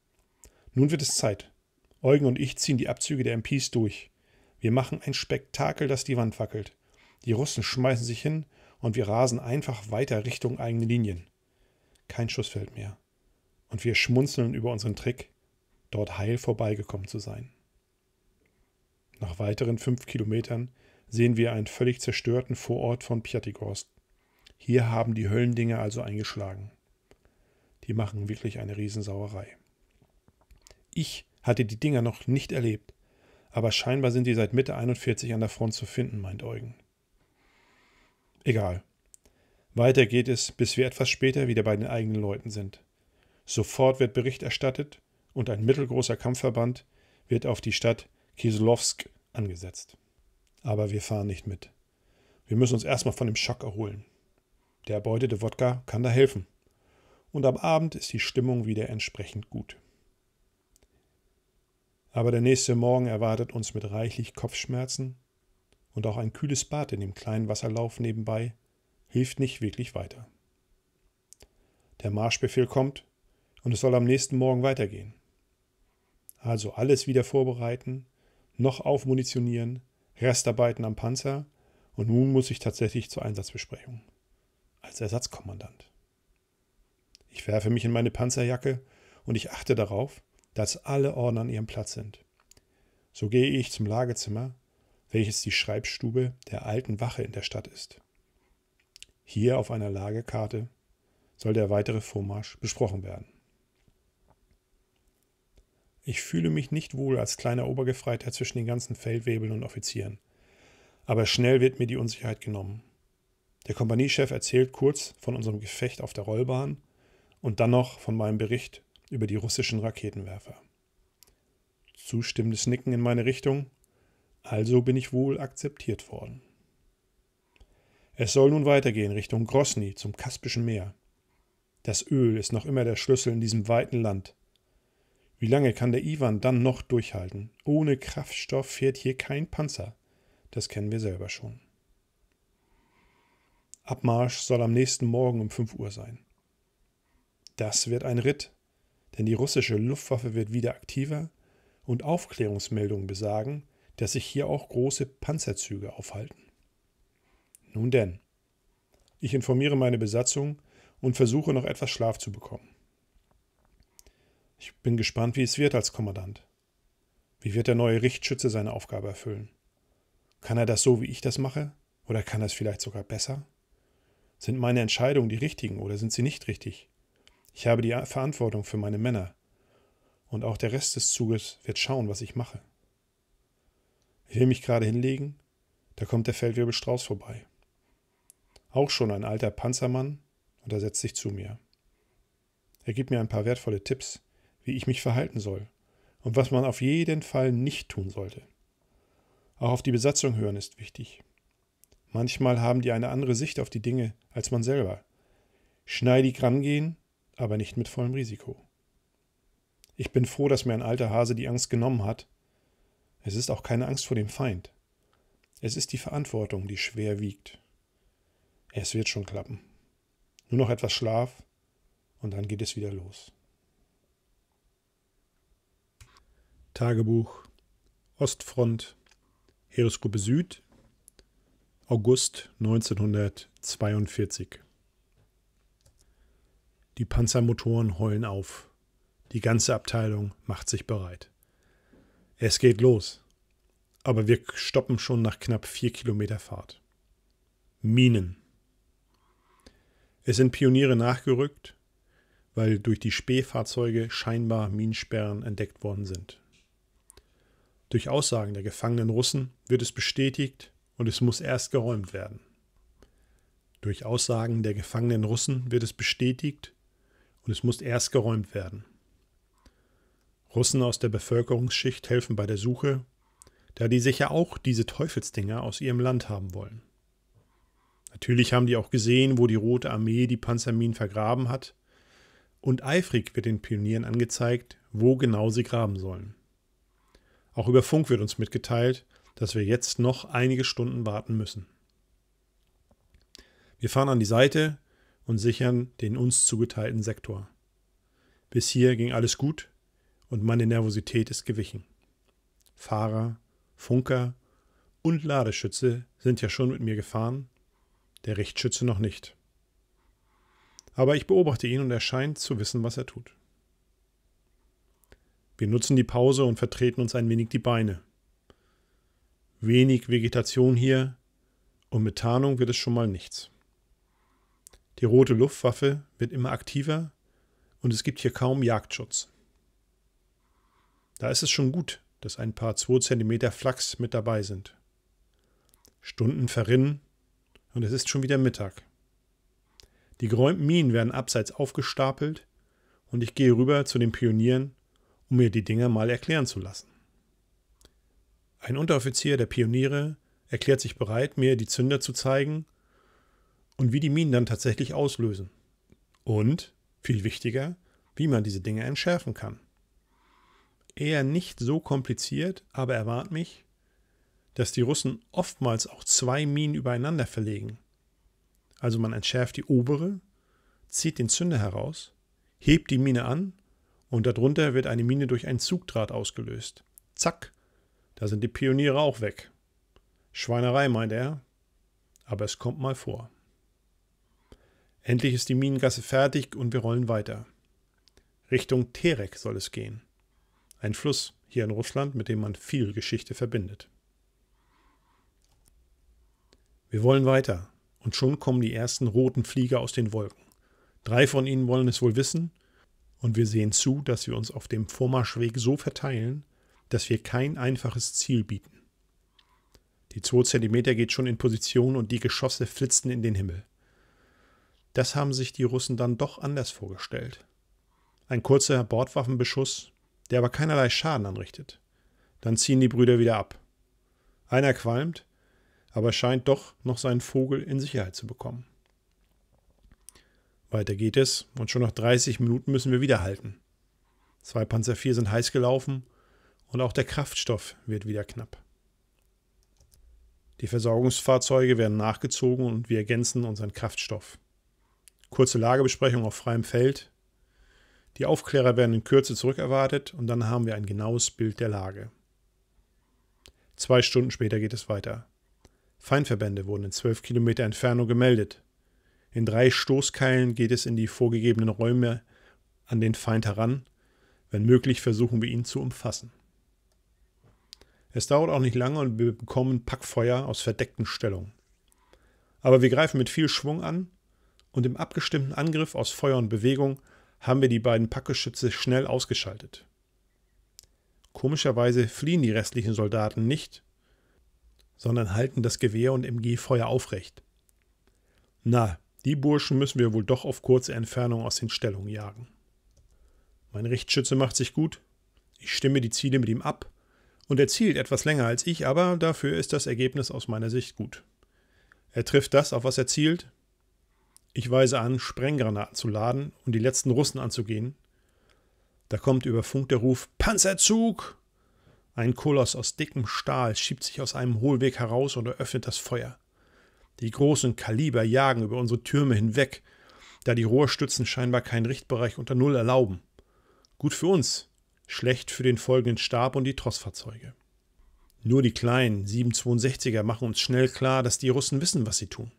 Speaker 1: Nun wird es Zeit. Eugen und ich ziehen die Abzüge der MPs durch. Wir machen ein Spektakel, das die Wand wackelt. Die Russen schmeißen sich hin und wir rasen einfach weiter Richtung eigene Linien. Kein Schuss fällt mehr. Und wir schmunzeln über unseren Trick, dort heil vorbeigekommen zu sein. Nach weiteren fünf Kilometern sehen wir einen völlig zerstörten Vorort von Pjatigorsk. Hier haben die Höllendinger also eingeschlagen. Die machen wirklich eine Riesensauerei. Ich hatte die Dinger noch nicht erlebt, aber scheinbar sind die seit Mitte 41 an der Front zu finden, meint Eugen. Egal. Weiter geht es, bis wir etwas später wieder bei den eigenen Leuten sind. Sofort wird Bericht erstattet und ein mittelgroßer Kampfverband wird auf die Stadt Kieselowsk angesetzt aber wir fahren nicht mit. Wir müssen uns erstmal von dem Schock erholen. Der erbeutete Wodka kann da helfen. Und am Abend ist die Stimmung wieder entsprechend gut. Aber der nächste Morgen erwartet uns mit reichlich Kopfschmerzen und auch ein kühles Bad in dem kleinen Wasserlauf nebenbei hilft nicht wirklich weiter. Der Marschbefehl kommt und es soll am nächsten Morgen weitergehen. Also alles wieder vorbereiten, noch aufmunitionieren, Restarbeiten am Panzer und nun muss ich tatsächlich zur Einsatzbesprechung. Als Ersatzkommandant. Ich werfe mich in meine Panzerjacke und ich achte darauf, dass alle Ordner an ihrem Platz sind. So gehe ich zum Lagezimmer, welches die Schreibstube der alten Wache in der Stadt ist. Hier auf einer Lagekarte soll der weitere Vormarsch besprochen werden. Ich fühle mich nicht wohl als kleiner Obergefreiter zwischen den ganzen Feldwebeln und Offizieren. Aber schnell wird mir die Unsicherheit genommen. Der Kompaniechef erzählt kurz von unserem Gefecht auf der Rollbahn und dann noch von meinem Bericht über die russischen Raketenwerfer. Zustimmendes Nicken in meine Richtung, also bin ich wohl akzeptiert worden. Es soll nun weitergehen Richtung Grosny zum Kaspischen Meer. Das Öl ist noch immer der Schlüssel in diesem weiten Land. Wie lange kann der Iwan dann noch durchhalten? Ohne Kraftstoff fährt hier kein Panzer. Das kennen wir selber schon. Abmarsch soll am nächsten Morgen um 5 Uhr sein. Das wird ein Ritt, denn die russische Luftwaffe wird wieder aktiver und Aufklärungsmeldungen besagen, dass sich hier auch große Panzerzüge aufhalten. Nun denn, ich informiere meine Besatzung und versuche noch etwas Schlaf zu bekommen. Ich bin gespannt, wie es wird als Kommandant. Wie wird der neue Richtschütze seine Aufgabe erfüllen? Kann er das so, wie ich das mache? Oder kann er es vielleicht sogar besser? Sind meine Entscheidungen die richtigen oder sind sie nicht richtig? Ich habe die Verantwortung für meine Männer. Und auch der Rest des Zuges wird schauen, was ich mache. Ich will mich gerade hinlegen, da kommt der Feldwebel Strauß vorbei. Auch schon ein alter Panzermann, und er setzt sich zu mir. Er gibt mir ein paar wertvolle Tipps, wie ich mich verhalten soll und was man auf jeden Fall nicht tun sollte. Auch auf die Besatzung hören ist wichtig. Manchmal haben die eine andere Sicht auf die Dinge als man selber. Schneidig rangehen, aber nicht mit vollem Risiko. Ich bin froh, dass mir ein alter Hase die Angst genommen hat. Es ist auch keine Angst vor dem Feind. Es ist die Verantwortung, die schwer wiegt. Es wird schon klappen. Nur noch etwas Schlaf und dann geht es wieder los. Tagebuch Ostfront Heeresgruppe Süd August 1942 Die Panzermotoren heulen auf. Die ganze Abteilung macht sich bereit. Es geht los. Aber wir stoppen schon nach knapp vier Kilometer Fahrt. Minen. Es sind Pioniere nachgerückt, weil durch die Spähfahrzeuge scheinbar Minensperren entdeckt worden sind. Durch Aussagen der gefangenen Russen wird es bestätigt und es muss erst geräumt werden. Durch Aussagen der gefangenen Russen wird es bestätigt und es muss erst geräumt werden. Russen aus der Bevölkerungsschicht helfen bei der Suche, da die sicher auch diese Teufelsdinger aus ihrem Land haben wollen. Natürlich haben die auch gesehen, wo die Rote Armee die Panzerminen vergraben hat, und eifrig wird den Pionieren angezeigt, wo genau sie graben sollen. Auch über Funk wird uns mitgeteilt, dass wir jetzt noch einige Stunden warten müssen. Wir fahren an die Seite und sichern den uns zugeteilten Sektor. Bis hier ging alles gut und meine Nervosität ist gewichen. Fahrer, Funker und Ladeschütze sind ja schon mit mir gefahren, der Richtschütze noch nicht. Aber ich beobachte ihn und er scheint zu wissen, was er tut. Wir nutzen die Pause und vertreten uns ein wenig die Beine. Wenig Vegetation hier und mit Tarnung wird es schon mal nichts. Die rote Luftwaffe wird immer aktiver und es gibt hier kaum Jagdschutz. Da ist es schon gut, dass ein paar 2 cm Flachs mit dabei sind. Stunden verrinnen und es ist schon wieder Mittag. Die geräumten Minen werden abseits aufgestapelt und ich gehe rüber zu den Pionieren um mir die Dinge mal erklären zu lassen. Ein Unteroffizier der Pioniere erklärt sich bereit, mir die Zünder zu zeigen und wie die Minen dann tatsächlich auslösen. Und, viel wichtiger, wie man diese Dinge entschärfen kann. Eher nicht so kompliziert, aber erwartet mich, dass die Russen oftmals auch zwei Minen übereinander verlegen. Also man entschärft die obere, zieht den Zünder heraus, hebt die Mine an und darunter wird eine Mine durch einen Zugdraht ausgelöst. Zack, da sind die Pioniere auch weg. Schweinerei, meint er, aber es kommt mal vor. Endlich ist die Minengasse fertig und wir rollen weiter. Richtung Terek soll es gehen. Ein Fluss hier in Russland, mit dem man viel Geschichte verbindet. Wir wollen weiter und schon kommen die ersten roten Flieger aus den Wolken. Drei von ihnen wollen es wohl wissen und wir sehen zu, dass wir uns auf dem Vormarschweg so verteilen, dass wir kein einfaches Ziel bieten. Die 2 cm geht schon in Position und die Geschosse flitzen in den Himmel. Das haben sich die Russen dann doch anders vorgestellt. Ein kurzer Bordwaffenbeschuss, der aber keinerlei Schaden anrichtet. Dann ziehen die Brüder wieder ab. Einer qualmt, aber scheint doch noch seinen Vogel in Sicherheit zu bekommen. Weiter geht es und schon nach 30 Minuten müssen wir wieder halten. Zwei Panzer IV sind heiß gelaufen und auch der Kraftstoff wird wieder knapp. Die Versorgungsfahrzeuge werden nachgezogen und wir ergänzen unseren Kraftstoff. Kurze Lagebesprechung auf freiem Feld. Die Aufklärer werden in Kürze zurückerwartet und dann haben wir ein genaues Bild der Lage. Zwei Stunden später geht es weiter. Feindverbände wurden in 12 Kilometer Entfernung gemeldet. In drei Stoßkeilen geht es in die vorgegebenen Räume an den Feind heran. Wenn möglich, versuchen wir ihn zu umfassen. Es dauert auch nicht lange und wir bekommen Packfeuer aus verdeckten Stellungen. Aber wir greifen mit viel Schwung an und im abgestimmten Angriff aus Feuer und Bewegung haben wir die beiden Packgeschütze schnell ausgeschaltet. Komischerweise fliehen die restlichen Soldaten nicht, sondern halten das Gewehr und MG-Feuer aufrecht. Na, die Burschen müssen wir wohl doch auf kurze Entfernung aus den Stellungen jagen. Mein Richtschütze macht sich gut. Ich stimme die Ziele mit ihm ab und er zielt etwas länger als ich, aber dafür ist das Ergebnis aus meiner Sicht gut. Er trifft das, auf was er zielt. Ich weise an, Sprenggranaten zu laden und um die letzten Russen anzugehen. Da kommt über Funk der Ruf Panzerzug. Ein Koloss aus dickem Stahl schiebt sich aus einem Hohlweg heraus und eröffnet das Feuer. Die großen Kaliber jagen über unsere Türme hinweg, da die Rohrstützen scheinbar keinen Richtbereich unter Null erlauben. Gut für uns, schlecht für den folgenden Stab und die Trossfahrzeuge. Nur die kleinen 762er machen uns schnell klar, dass die Russen wissen, was sie tun.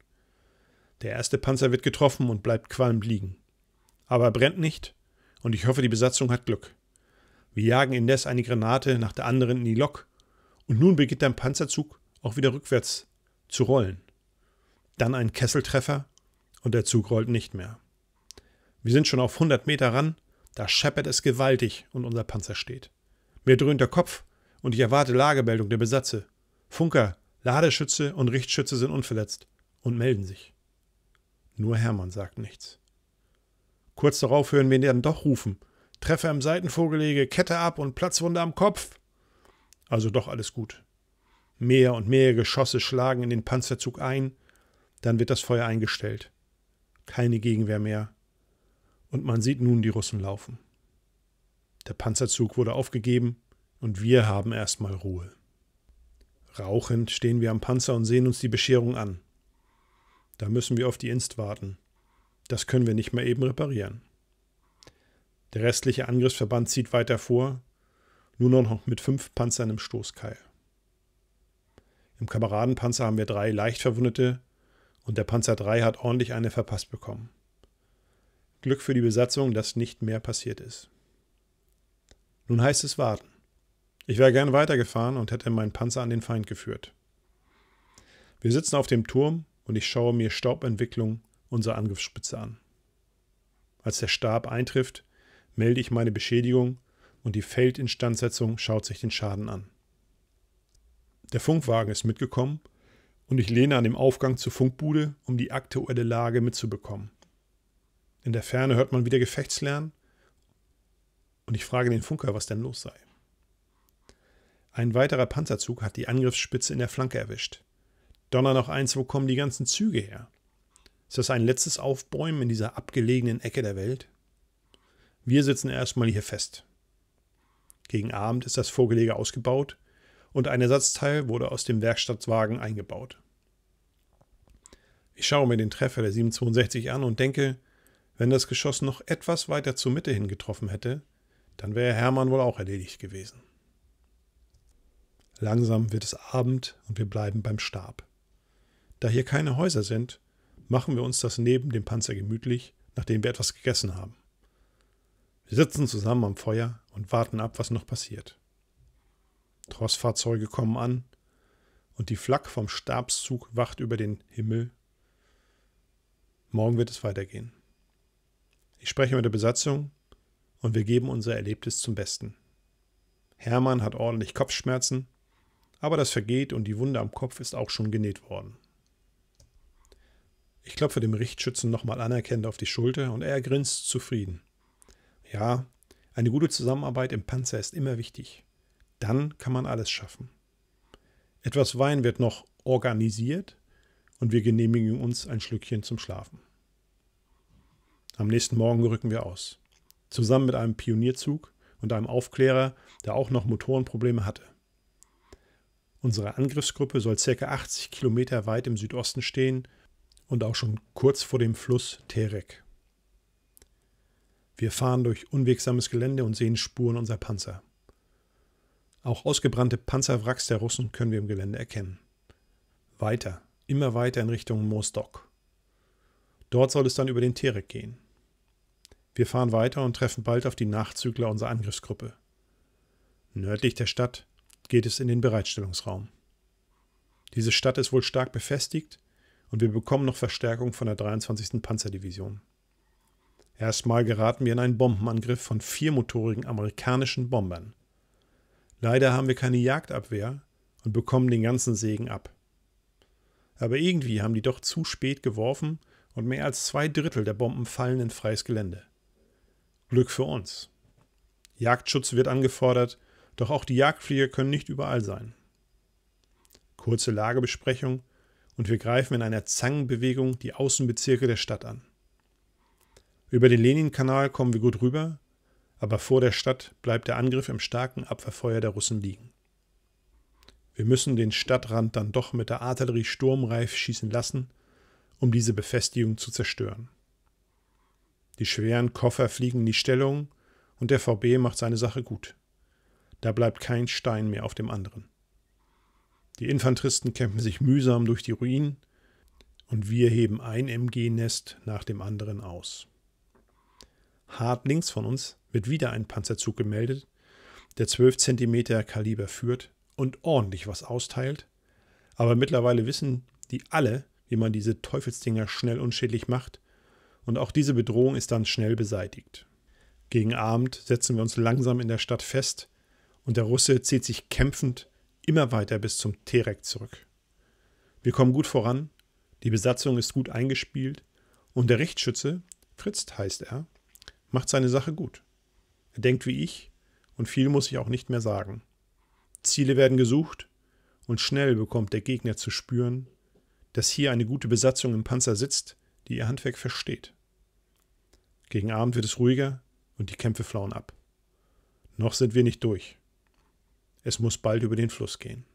Speaker 1: Der erste Panzer wird getroffen und bleibt qualmend liegen. Aber er brennt nicht und ich hoffe, die Besatzung hat Glück. Wir jagen indes eine Granate nach der anderen in die Lok und nun beginnt der Panzerzug auch wieder rückwärts zu rollen dann ein Kesseltreffer und der Zug rollt nicht mehr. Wir sind schon auf 100 Meter ran, da scheppert es gewaltig und unser Panzer steht. Mir dröhnt der Kopf und ich erwarte Lagemeldung der Besatze. Funker, Ladeschütze und Richtschütze sind unverletzt und melden sich. Nur Hermann sagt nichts. Kurz darauf hören wir ihn dann doch rufen. Treffer im Seitenvorgelege, Kette ab und Platzwunde am Kopf. Also doch alles gut. Mehr und mehr Geschosse schlagen in den Panzerzug ein, dann wird das Feuer eingestellt. Keine Gegenwehr mehr. Und man sieht nun die Russen laufen. Der Panzerzug wurde aufgegeben und wir haben erstmal Ruhe. Rauchend stehen wir am Panzer und sehen uns die Bescherung an. Da müssen wir auf die Inst warten. Das können wir nicht mehr eben reparieren. Der restliche Angriffsverband zieht weiter vor, nur noch mit fünf Panzern im Stoßkeil. Im Kameradenpanzer haben wir drei leicht verwundete und der Panzer 3 hat ordentlich eine verpasst bekommen. Glück für die Besatzung, dass nicht mehr passiert ist. Nun heißt es warten. Ich wäre gern weitergefahren und hätte meinen Panzer an den Feind geführt. Wir sitzen auf dem Turm und ich schaue mir Staubentwicklung unserer Angriffsspitze an. Als der Stab eintrifft, melde ich meine Beschädigung und die Feldinstandsetzung schaut sich den Schaden an. Der Funkwagen ist mitgekommen und ich lehne an dem Aufgang zur Funkbude, um die aktuelle Lage mitzubekommen. In der Ferne hört man wieder Gefechtslärm und ich frage den Funker, was denn los sei. Ein weiterer Panzerzug hat die Angriffsspitze in der Flanke erwischt. Donner noch eins, wo kommen die ganzen Züge her? Ist das ein letztes Aufbäumen in dieser abgelegenen Ecke der Welt? Wir sitzen erstmal hier fest. Gegen Abend ist das Vorgelege ausgebaut und ein Ersatzteil wurde aus dem Werkstattwagen eingebaut. Ich schaue mir den Treffer der 762 an und denke, wenn das Geschoss noch etwas weiter zur Mitte hin getroffen hätte, dann wäre Hermann wohl auch erledigt gewesen. Langsam wird es Abend und wir bleiben beim Stab. Da hier keine Häuser sind, machen wir uns das neben dem Panzer gemütlich, nachdem wir etwas gegessen haben. Wir sitzen zusammen am Feuer und warten ab, was noch passiert. Trossfahrzeuge kommen an und die Flak vom Stabszug wacht über den Himmel. Morgen wird es weitergehen. Ich spreche mit der Besatzung und wir geben unser Erlebtes zum Besten. Hermann hat ordentlich Kopfschmerzen, aber das vergeht und die Wunde am Kopf ist auch schon genäht worden. Ich klopfe dem Richtschützen nochmal anerkennend auf die Schulter und er grinst zufrieden. Ja, eine gute Zusammenarbeit im Panzer ist immer wichtig dann kann man alles schaffen. Etwas Wein wird noch organisiert und wir genehmigen uns ein Schlückchen zum Schlafen. Am nächsten Morgen rücken wir aus, zusammen mit einem Pionierzug und einem Aufklärer, der auch noch Motorenprobleme hatte. Unsere Angriffsgruppe soll ca. 80 Kilometer weit im Südosten stehen und auch schon kurz vor dem Fluss Terek. Wir fahren durch unwegsames Gelände und sehen Spuren unserer Panzer. Auch ausgebrannte Panzerwracks der Russen können wir im Gelände erkennen. Weiter, immer weiter in Richtung Mostok. Dort soll es dann über den Terek gehen. Wir fahren weiter und treffen bald auf die Nachzügler unserer Angriffsgruppe. Nördlich der Stadt geht es in den Bereitstellungsraum. Diese Stadt ist wohl stark befestigt und wir bekommen noch Verstärkung von der 23. Panzerdivision. Erstmal geraten wir in einen Bombenangriff von viermotorigen amerikanischen Bombern – Leider haben wir keine Jagdabwehr und bekommen den ganzen Segen ab. Aber irgendwie haben die doch zu spät geworfen und mehr als zwei Drittel der Bomben fallen in freies Gelände. Glück für uns. Jagdschutz wird angefordert, doch auch die Jagdflieger können nicht überall sein. Kurze Lagebesprechung und wir greifen in einer Zangenbewegung die Außenbezirke der Stadt an. Über den Leninkanal kommen wir gut rüber aber vor der Stadt bleibt der Angriff im starken Abwehrfeuer der Russen liegen. Wir müssen den Stadtrand dann doch mit der Artillerie sturmreif schießen lassen, um diese Befestigung zu zerstören. Die schweren Koffer fliegen in die Stellung und der VB macht seine Sache gut. Da bleibt kein Stein mehr auf dem anderen. Die Infanteristen kämpfen sich mühsam durch die Ruinen und wir heben ein MG-Nest nach dem anderen aus hart links von uns wird wieder ein Panzerzug gemeldet, der 12 cm Kaliber führt und ordentlich was austeilt. Aber mittlerweile wissen die alle, wie man diese Teufelsdinger schnell unschädlich macht, und auch diese Bedrohung ist dann schnell beseitigt. Gegen Abend setzen wir uns langsam in der Stadt fest und der Russe zieht sich kämpfend immer weiter bis zum Terek zurück. Wir kommen gut voran, die Besatzung ist gut eingespielt und der Richtschütze, Fritz heißt er, macht seine Sache gut. Er denkt wie ich und viel muss ich auch nicht mehr sagen. Ziele werden gesucht und schnell bekommt der Gegner zu spüren, dass hier eine gute Besatzung im Panzer sitzt, die ihr Handwerk versteht. Gegen Abend wird es ruhiger und die Kämpfe flauen ab. Noch sind wir nicht durch. Es muss bald über den Fluss gehen.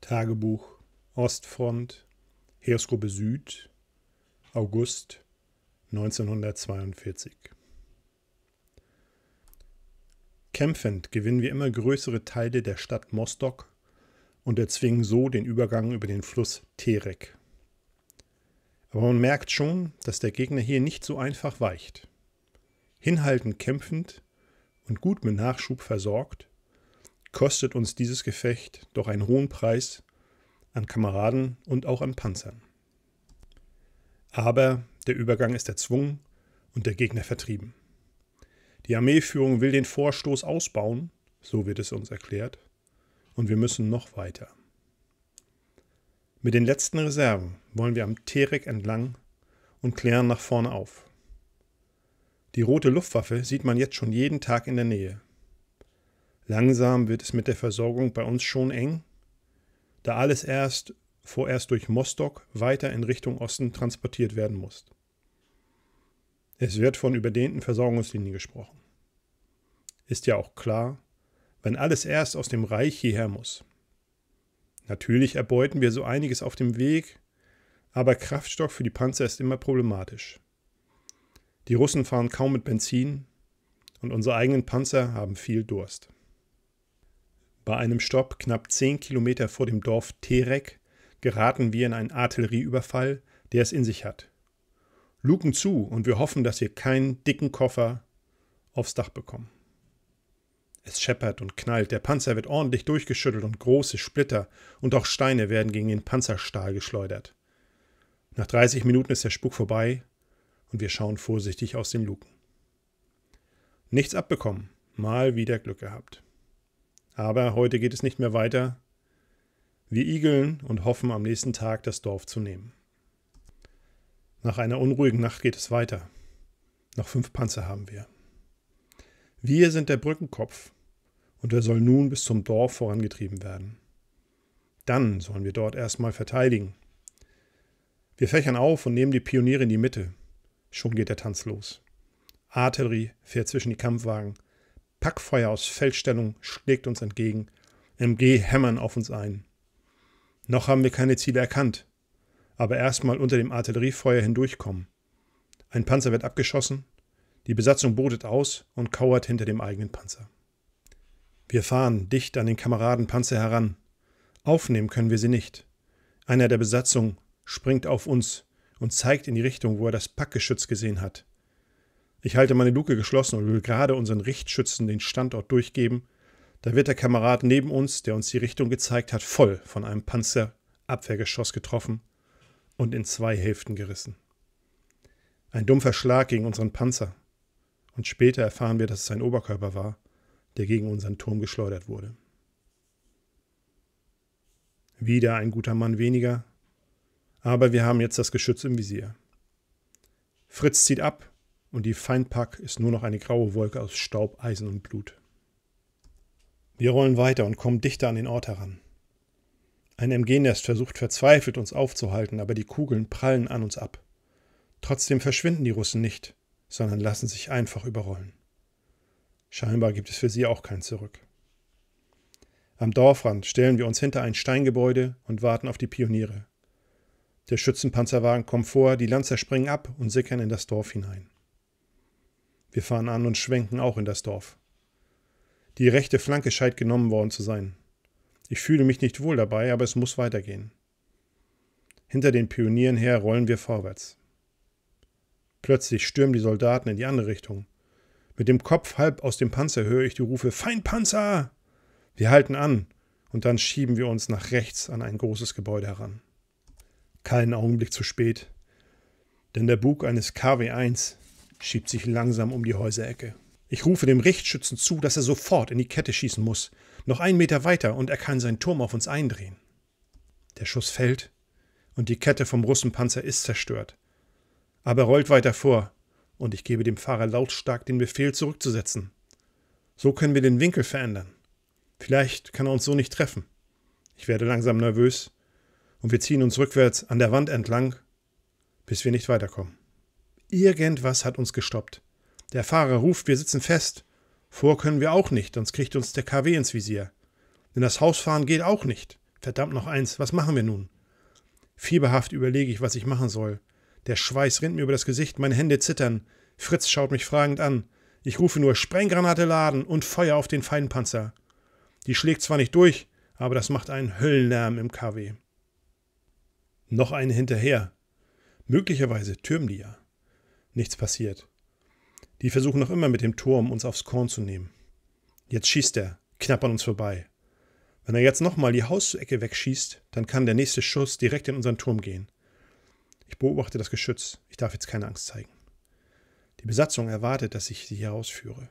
Speaker 1: Tagebuch Ostfront Heeresgruppe Süd August 1942. Kämpfend gewinnen wir immer größere Teile der Stadt Mostok und erzwingen so den Übergang über den Fluss Terek. Aber man merkt schon, dass der Gegner hier nicht so einfach weicht. Hinhaltend kämpfend und gut mit Nachschub versorgt, kostet uns dieses Gefecht doch einen hohen Preis an Kameraden und auch an Panzern. Aber der Übergang ist erzwungen und der Gegner vertrieben. Die Armeeführung will den Vorstoß ausbauen, so wird es uns erklärt, und wir müssen noch weiter. Mit den letzten Reserven wollen wir am Terek entlang und klären nach vorne auf. Die rote Luftwaffe sieht man jetzt schon jeden Tag in der Nähe. Langsam wird es mit der Versorgung bei uns schon eng, da alles erst vorerst durch Mostock weiter in Richtung Osten transportiert werden muss. Es wird von überdehnten Versorgungslinien gesprochen. Ist ja auch klar, wenn alles erst aus dem Reich hierher muss. Natürlich erbeuten wir so einiges auf dem Weg, aber Kraftstoff für die Panzer ist immer problematisch. Die Russen fahren kaum mit Benzin und unsere eigenen Panzer haben viel Durst. Bei einem Stopp knapp 10 Kilometer vor dem Dorf Terek geraten wir in einen Artillerieüberfall, der es in sich hat. Luken zu und wir hoffen, dass wir keinen dicken Koffer aufs Dach bekommen. Es scheppert und knallt, der Panzer wird ordentlich durchgeschüttelt und große Splitter und auch Steine werden gegen den Panzerstahl geschleudert. Nach 30 Minuten ist der Spuk vorbei und wir schauen vorsichtig aus den Luken. Nichts abbekommen, mal wieder Glück gehabt. Aber heute geht es nicht mehr weiter, wir igeln und hoffen, am nächsten Tag das Dorf zu nehmen. Nach einer unruhigen Nacht geht es weiter. Noch fünf Panzer haben wir. Wir sind der Brückenkopf und er soll nun bis zum Dorf vorangetrieben werden. Dann sollen wir dort erstmal verteidigen. Wir fächern auf und nehmen die Pioniere in die Mitte. Schon geht der Tanz los. Artillerie fährt zwischen die Kampfwagen. Packfeuer aus Feldstellung schlägt uns entgegen. MG hämmern auf uns ein. Noch haben wir keine Ziele erkannt, aber erstmal unter dem Artilleriefeuer hindurchkommen. Ein Panzer wird abgeschossen, die Besatzung botet aus und kauert hinter dem eigenen Panzer. Wir fahren dicht an den Kameradenpanzer heran. Aufnehmen können wir sie nicht. Einer der Besatzung springt auf uns und zeigt in die Richtung, wo er das Packgeschütz gesehen hat. Ich halte meine Luke geschlossen und will gerade unseren Richtschützen den Standort durchgeben, da wird der Kamerad neben uns, der uns die Richtung gezeigt hat, voll von einem Panzerabwehrgeschoss getroffen und in zwei Hälften gerissen. Ein dumpfer Schlag gegen unseren Panzer. Und später erfahren wir, dass es sein Oberkörper war, der gegen unseren Turm geschleudert wurde. Wieder ein guter Mann weniger, aber wir haben jetzt das Geschütz im Visier. Fritz zieht ab und die Feindpack ist nur noch eine graue Wolke aus Staub, Eisen und Blut. Wir rollen weiter und kommen dichter an den Ort heran. Ein MG-Nest versucht verzweifelt, uns aufzuhalten, aber die Kugeln prallen an uns ab. Trotzdem verschwinden die Russen nicht, sondern lassen sich einfach überrollen. Scheinbar gibt es für sie auch kein Zurück. Am Dorfrand stellen wir uns hinter ein Steingebäude und warten auf die Pioniere. Der Schützenpanzerwagen kommt vor, die Lanzer springen ab und sickern in das Dorf hinein. Wir fahren an und schwenken auch in das Dorf. Die rechte Flanke scheint genommen worden zu sein. Ich fühle mich nicht wohl dabei, aber es muss weitergehen. Hinter den Pionieren her rollen wir vorwärts. Plötzlich stürmen die Soldaten in die andere Richtung. Mit dem Kopf halb aus dem Panzer höre ich die Rufe Feindpanzer! Wir halten an und dann schieben wir uns nach rechts an ein großes Gebäude heran. Keinen Augenblick zu spät, denn der Bug eines KW-1 schiebt sich langsam um die Häuserecke. Ich rufe dem Richtschützen zu, dass er sofort in die Kette schießen muss. Noch einen Meter weiter und er kann seinen Turm auf uns eindrehen. Der Schuss fällt und die Kette vom Russenpanzer ist zerstört. Aber er rollt weiter vor und ich gebe dem Fahrer lautstark den Befehl zurückzusetzen. So können wir den Winkel verändern. Vielleicht kann er uns so nicht treffen. Ich werde langsam nervös und wir ziehen uns rückwärts an der Wand entlang, bis wir nicht weiterkommen. Irgendwas hat uns gestoppt. Der Fahrer ruft, wir sitzen fest. Vor können wir auch nicht, sonst kriegt uns der KW ins Visier. Denn das Hausfahren geht auch nicht. Verdammt noch eins, was machen wir nun? Fieberhaft überlege ich, was ich machen soll. Der Schweiß rinnt mir über das Gesicht, meine Hände zittern. Fritz schaut mich fragend an. Ich rufe nur Sprenggranate laden und Feuer auf den Feindpanzer. Die schlägt zwar nicht durch, aber das macht einen Höllenlärm im KW. Noch eine hinterher. Möglicherweise türmen die ja. Nichts passiert. Die versuchen noch immer mit dem Turm, uns aufs Korn zu nehmen. Jetzt schießt er, knapp an uns vorbei. Wenn er jetzt nochmal die Hausecke wegschießt, dann kann der nächste Schuss direkt in unseren Turm gehen. Ich beobachte das Geschütz. Ich darf jetzt keine Angst zeigen. Die Besatzung erwartet, dass ich sie herausführe.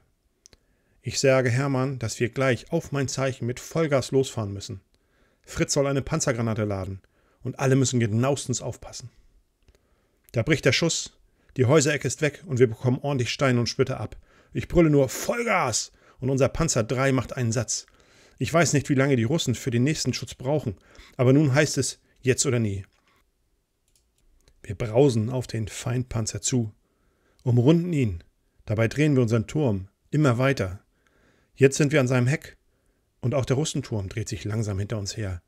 Speaker 1: Ich sage Hermann, dass wir gleich auf mein Zeichen mit Vollgas losfahren müssen. Fritz soll eine Panzergranate laden und alle müssen genauestens aufpassen. Da bricht der Schuss, die Häuserecke ist weg und wir bekommen ordentlich Steine und Splitter ab. Ich brülle nur Vollgas und unser Panzer 3 macht einen Satz. Ich weiß nicht, wie lange die Russen für den nächsten Schutz brauchen, aber nun heißt es jetzt oder nie. Wir brausen auf den Feindpanzer zu, umrunden ihn, dabei drehen wir unseren Turm immer weiter. Jetzt sind wir an seinem Heck und auch der Russenturm dreht sich langsam hinter uns her.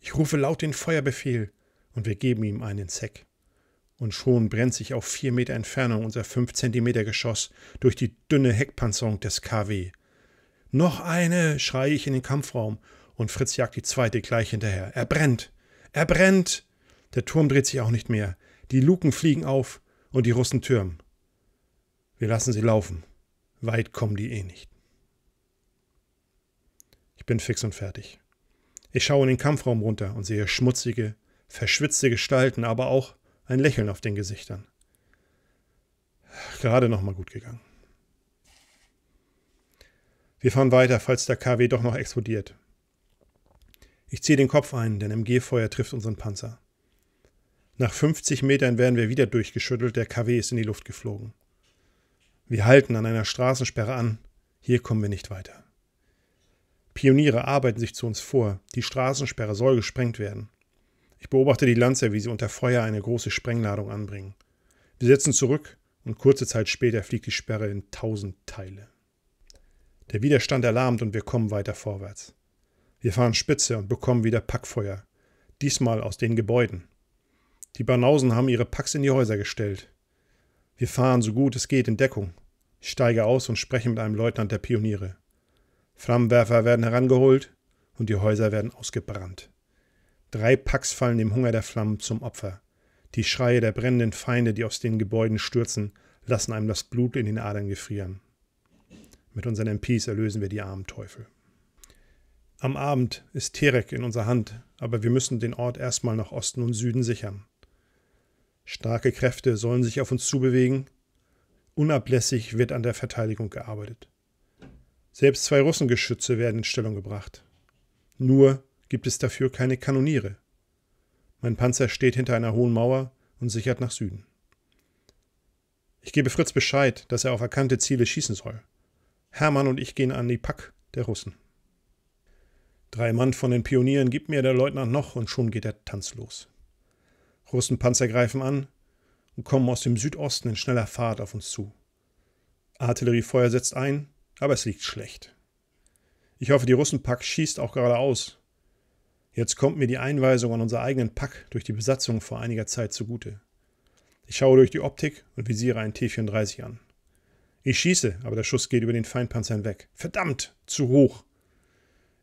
Speaker 1: Ich rufe laut den Feuerbefehl und wir geben ihm einen Zeck. Und schon brennt sich auf vier Meter Entfernung unser 5 Zentimeter Geschoss durch die dünne Heckpanzerung des KW. Noch eine, schreie ich in den Kampfraum, und Fritz jagt die zweite gleich hinterher. Er brennt! Er brennt! Der Turm dreht sich auch nicht mehr. Die Luken fliegen auf und die Russen türmen. Wir lassen sie laufen. Weit kommen die eh nicht. Ich bin fix und fertig. Ich schaue in den Kampfraum runter und sehe schmutzige, verschwitzte Gestalten, aber auch ein Lächeln auf den Gesichtern. Gerade nochmal gut gegangen. Wir fahren weiter, falls der KW doch noch explodiert. Ich ziehe den Kopf ein, denn MG-Feuer trifft unseren Panzer. Nach 50 Metern werden wir wieder durchgeschüttelt, der KW ist in die Luft geflogen. Wir halten an einer Straßensperre an, hier kommen wir nicht weiter. Pioniere arbeiten sich zu uns vor, die Straßensperre soll gesprengt werden. Ich beobachte die Lanzer, wie sie unter Feuer eine große Sprengladung anbringen. Wir setzen zurück und kurze Zeit später fliegt die Sperre in tausend Teile. Der Widerstand erlahmt und wir kommen weiter vorwärts. Wir fahren Spitze und bekommen wieder Packfeuer. Diesmal aus den Gebäuden. Die Banausen haben ihre Packs in die Häuser gestellt. Wir fahren so gut es geht in Deckung. Ich steige aus und spreche mit einem Leutnant der Pioniere. Flammenwerfer werden herangeholt und die Häuser werden ausgebrannt. Drei Packs fallen dem Hunger der Flammen zum Opfer. Die Schreie der brennenden Feinde, die aus den Gebäuden stürzen, lassen einem das Blut in den Adern gefrieren. Mit unseren MPs erlösen wir die armen Teufel. Am Abend ist Terek in unserer Hand, aber wir müssen den Ort erstmal nach Osten und Süden sichern. Starke Kräfte sollen sich auf uns zubewegen. Unablässig wird an der Verteidigung gearbeitet. Selbst zwei Russengeschütze werden in Stellung gebracht. Nur gibt es dafür keine Kanoniere. Mein Panzer steht hinter einer hohen Mauer und sichert nach Süden. Ich gebe Fritz Bescheid, dass er auf erkannte Ziele schießen soll. Hermann und ich gehen an die Pack der Russen. Drei Mann von den Pionieren gibt mir der Leutnant noch und schon geht der Tanz los. Russenpanzer greifen an und kommen aus dem Südosten in schneller Fahrt auf uns zu. Artilleriefeuer setzt ein, aber es liegt schlecht. Ich hoffe, die Russenpack schießt auch geradeaus, Jetzt kommt mir die Einweisung an unser eigenen Pack durch die Besatzung vor einiger Zeit zugute. Ich schaue durch die Optik und visiere einen T-34 an. Ich schieße, aber der Schuss geht über den Feindpanzer hinweg. Verdammt, zu hoch.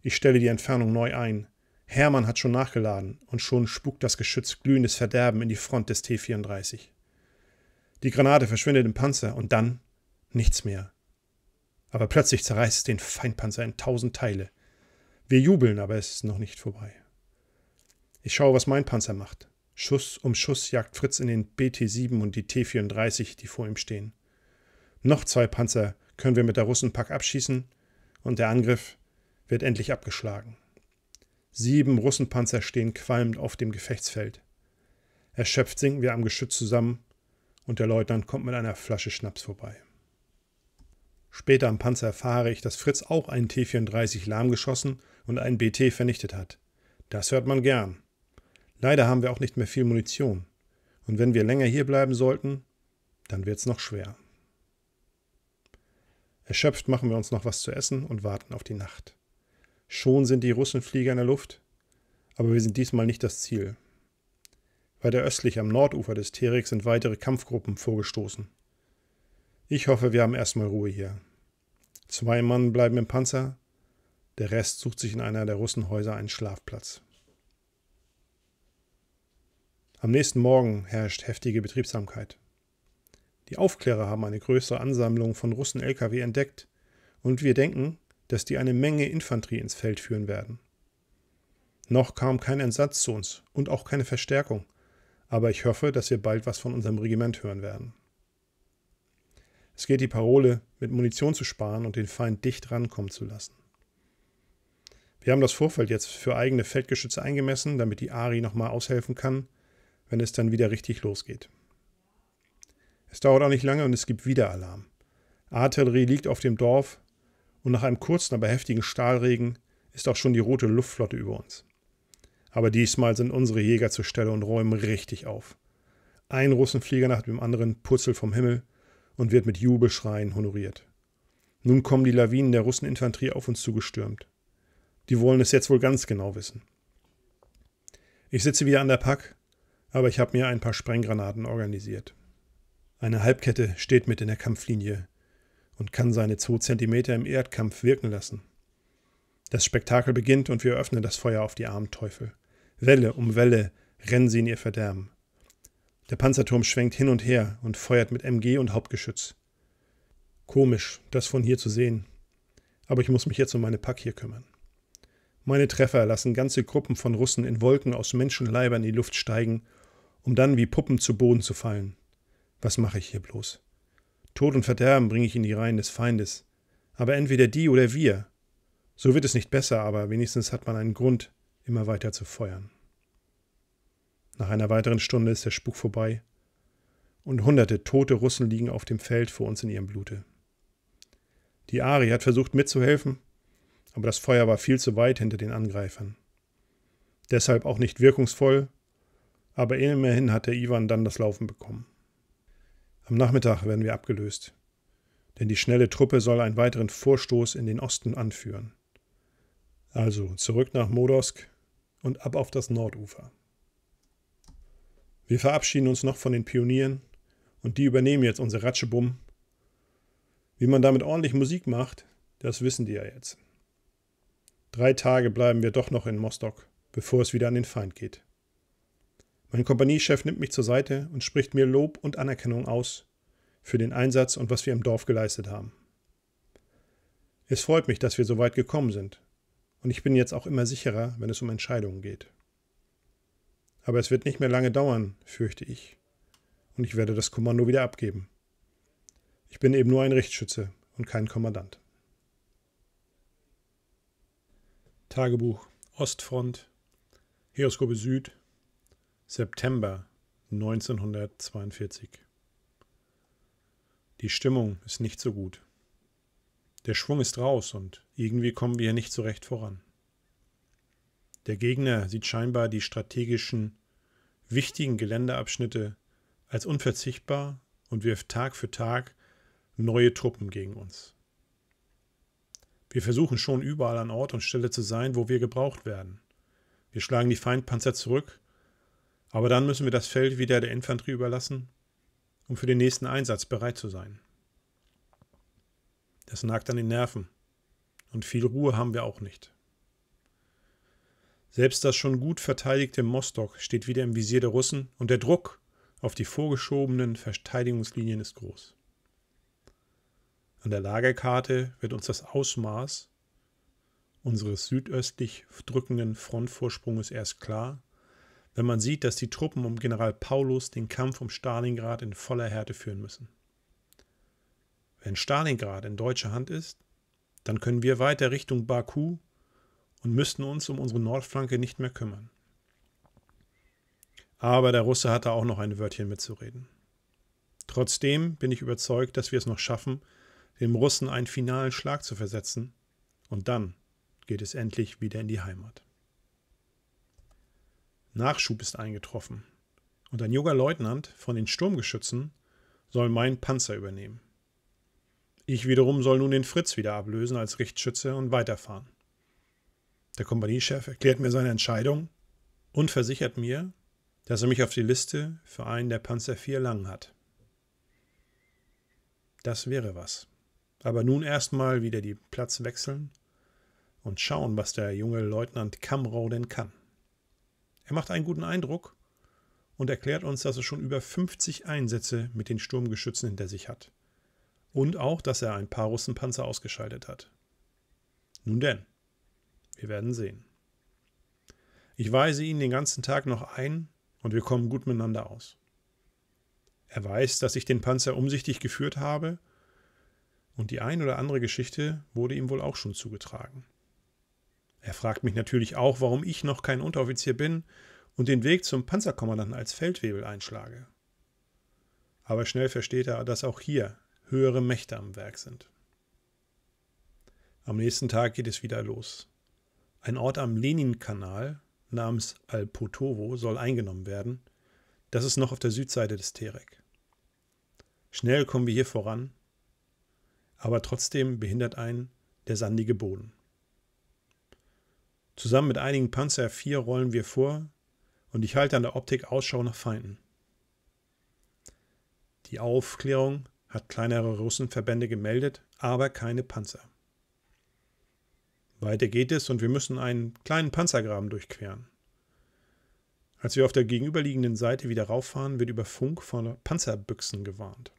Speaker 1: Ich stelle die Entfernung neu ein. Hermann hat schon nachgeladen und schon spukt das Geschütz glühendes Verderben in die Front des T-34. Die Granate verschwindet im Panzer und dann nichts mehr. Aber plötzlich zerreißt es den Feindpanzer in tausend Teile. Wir jubeln, aber es ist noch nicht vorbei. Ich schaue, was mein Panzer macht. Schuss um Schuss jagt Fritz in den BT-7 und die T-34, die vor ihm stehen. Noch zwei Panzer können wir mit der Russenpack abschießen und der Angriff wird endlich abgeschlagen. Sieben Russenpanzer stehen qualmend auf dem Gefechtsfeld. Erschöpft sinken wir am Geschütz zusammen und der Leutnant kommt mit einer Flasche Schnaps vorbei. Später am Panzer erfahre ich, dass Fritz auch einen T-34 lahmgeschossen und einen BT vernichtet hat. Das hört man gern. Leider haben wir auch nicht mehr viel Munition. Und wenn wir länger hier bleiben sollten, dann wird's noch schwer. Erschöpft machen wir uns noch was zu essen und warten auf die Nacht. Schon sind die Russenflieger in der Luft, aber wir sind diesmal nicht das Ziel. Weiter östlich am Nordufer des Terek sind weitere Kampfgruppen vorgestoßen. Ich hoffe, wir haben erstmal Ruhe hier. Zwei Mann bleiben im Panzer, der Rest sucht sich in einer der Russenhäuser einen Schlafplatz. Am nächsten Morgen herrscht heftige Betriebsamkeit. Die Aufklärer haben eine größere Ansammlung von Russen-Lkw entdeckt und wir denken, dass die eine Menge Infanterie ins Feld führen werden. Noch kam kein Entsatz zu uns und auch keine Verstärkung, aber ich hoffe, dass wir bald was von unserem Regiment hören werden. Es geht die Parole, mit Munition zu sparen und den Feind dicht rankommen zu lassen. Wir haben das Vorfeld jetzt für eigene Feldgeschütze eingemessen, damit die Ari nochmal aushelfen kann wenn es dann wieder richtig losgeht. Es dauert auch nicht lange und es gibt wieder Alarm. Artillerie liegt auf dem Dorf und nach einem kurzen, aber heftigen Stahlregen ist auch schon die rote Luftflotte über uns. Aber diesmal sind unsere Jäger zur Stelle und räumen richtig auf. Ein Russenflieger nach dem anderen purzelt vom Himmel und wird mit Jubelschreien honoriert. Nun kommen die Lawinen der Russeninfanterie auf uns zugestürmt. Die wollen es jetzt wohl ganz genau wissen. Ich sitze wieder an der Pack aber ich habe mir ein paar Sprenggranaten organisiert. Eine Halbkette steht mit in der Kampflinie und kann seine 2 Zentimeter im Erdkampf wirken lassen. Das Spektakel beginnt und wir öffnen das Feuer auf die armen Teufel. Welle um Welle rennen sie in ihr Verderben. Der Panzerturm schwenkt hin und her und feuert mit MG und Hauptgeschütz. Komisch, das von hier zu sehen. Aber ich muss mich jetzt um meine Pack hier kümmern. Meine Treffer lassen ganze Gruppen von Russen in Wolken aus Menschenleibern in die Luft steigen um dann wie Puppen zu Boden zu fallen. Was mache ich hier bloß? Tod und Verderben bringe ich in die Reihen des Feindes. Aber entweder die oder wir. So wird es nicht besser, aber wenigstens hat man einen Grund, immer weiter zu feuern. Nach einer weiteren Stunde ist der Spuk vorbei und hunderte tote Russen liegen auf dem Feld vor uns in ihrem Blute. Die Ari hat versucht mitzuhelfen, aber das Feuer war viel zu weit hinter den Angreifern. Deshalb auch nicht wirkungsvoll aber immerhin hat der Iwan dann das Laufen bekommen. Am Nachmittag werden wir abgelöst, denn die schnelle Truppe soll einen weiteren Vorstoß in den Osten anführen. Also zurück nach Modosk und ab auf das Nordufer. Wir verabschieden uns noch von den Pionieren und die übernehmen jetzt unsere Ratschebum. Wie man damit ordentlich Musik macht, das wissen die ja jetzt. Drei Tage bleiben wir doch noch in Mostok, bevor es wieder an den Feind geht. Mein Kompaniechef nimmt mich zur Seite und spricht mir Lob und Anerkennung aus für den Einsatz und was wir im Dorf geleistet haben. Es freut mich, dass wir so weit gekommen sind. Und ich bin jetzt auch immer sicherer, wenn es um Entscheidungen geht. Aber es wird nicht mehr lange dauern, fürchte ich. Und ich werde das Kommando wieder abgeben. Ich bin eben nur ein Richtschütze und kein Kommandant. Tagebuch Ostfront, Heroskope Süd, September 1942. Die Stimmung ist nicht so gut. Der Schwung ist raus und irgendwie kommen wir nicht so recht voran. Der Gegner sieht scheinbar die strategischen, wichtigen Geländeabschnitte als unverzichtbar und wirft Tag für Tag neue Truppen gegen uns. Wir versuchen schon überall an Ort und Stelle zu sein, wo wir gebraucht werden. Wir schlagen die Feindpanzer zurück aber dann müssen wir das Feld wieder der Infanterie überlassen, um für den nächsten Einsatz bereit zu sein. Das nagt an den Nerven. Und viel Ruhe haben wir auch nicht. Selbst das schon gut verteidigte Mostok steht wieder im Visier der Russen und der Druck auf die vorgeschobenen Verteidigungslinien ist groß. An der Lagerkarte wird uns das Ausmaß unseres südöstlich drückenden Frontvorsprunges erst klar, wenn man sieht, dass die Truppen um General Paulus den Kampf um Stalingrad in voller Härte führen müssen. Wenn Stalingrad in deutscher Hand ist, dann können wir weiter Richtung Baku und müssten uns um unsere Nordflanke nicht mehr kümmern. Aber der Russe hatte auch noch ein Wörtchen mitzureden. Trotzdem bin ich überzeugt, dass wir es noch schaffen, dem Russen einen finalen Schlag zu versetzen, und dann geht es endlich wieder in die Heimat. Nachschub ist eingetroffen und ein junger Leutnant von den Sturmgeschützen soll meinen Panzer übernehmen. Ich wiederum soll nun den Fritz wieder ablösen als Richtschütze und weiterfahren. Der Kompaniechef erklärt mir seine Entscheidung und versichert mir, dass er mich auf die Liste für einen der Panzer 4 lang hat. Das wäre was. Aber nun erstmal wieder die Platz wechseln und schauen, was der junge Leutnant Kamrau denn kann. Er macht einen guten Eindruck und erklärt uns, dass er schon über 50 Einsätze mit den Sturmgeschützen hinter sich hat. Und auch, dass er ein paar Russenpanzer ausgeschaltet hat. Nun denn, wir werden sehen. Ich weise ihn den ganzen Tag noch ein und wir kommen gut miteinander aus. Er weiß, dass ich den Panzer umsichtig geführt habe und die ein oder andere Geschichte wurde ihm wohl auch schon zugetragen. Er fragt mich natürlich auch, warum ich noch kein Unteroffizier bin und den Weg zum Panzerkommandanten als Feldwebel einschlage. Aber schnell versteht er, dass auch hier höhere Mächte am Werk sind. Am nächsten Tag geht es wieder los. Ein Ort am Leninkanal namens Alpotovo soll eingenommen werden. Das ist noch auf der Südseite des Terek. Schnell kommen wir hier voran, aber trotzdem behindert einen der sandige Boden. Zusammen mit einigen Panzer F4 rollen wir vor und ich halte an der Optik Ausschau nach Feinden. Die Aufklärung hat kleinere Russenverbände gemeldet, aber keine Panzer. Weiter geht es und wir müssen einen kleinen Panzergraben durchqueren. Als wir auf der gegenüberliegenden Seite wieder rauffahren, wird über Funk von Panzerbüchsen gewarnt.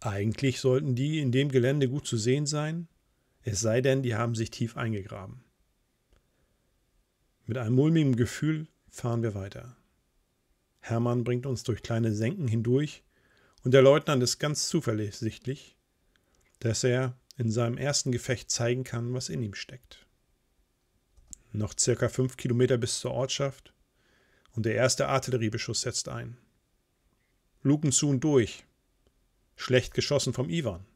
Speaker 1: Eigentlich sollten die in dem Gelände gut zu sehen sein, es sei denn, die haben sich tief eingegraben. Mit einem mulmigen Gefühl fahren wir weiter. Hermann bringt uns durch kleine Senken hindurch und der Leutnant ist ganz zuversichtlich, dass er in seinem ersten Gefecht zeigen kann, was in ihm steckt. Noch circa fünf Kilometer bis zur Ortschaft und der erste Artilleriebeschuss setzt ein. Luken zu und durch. Schlecht geschossen vom Ivan.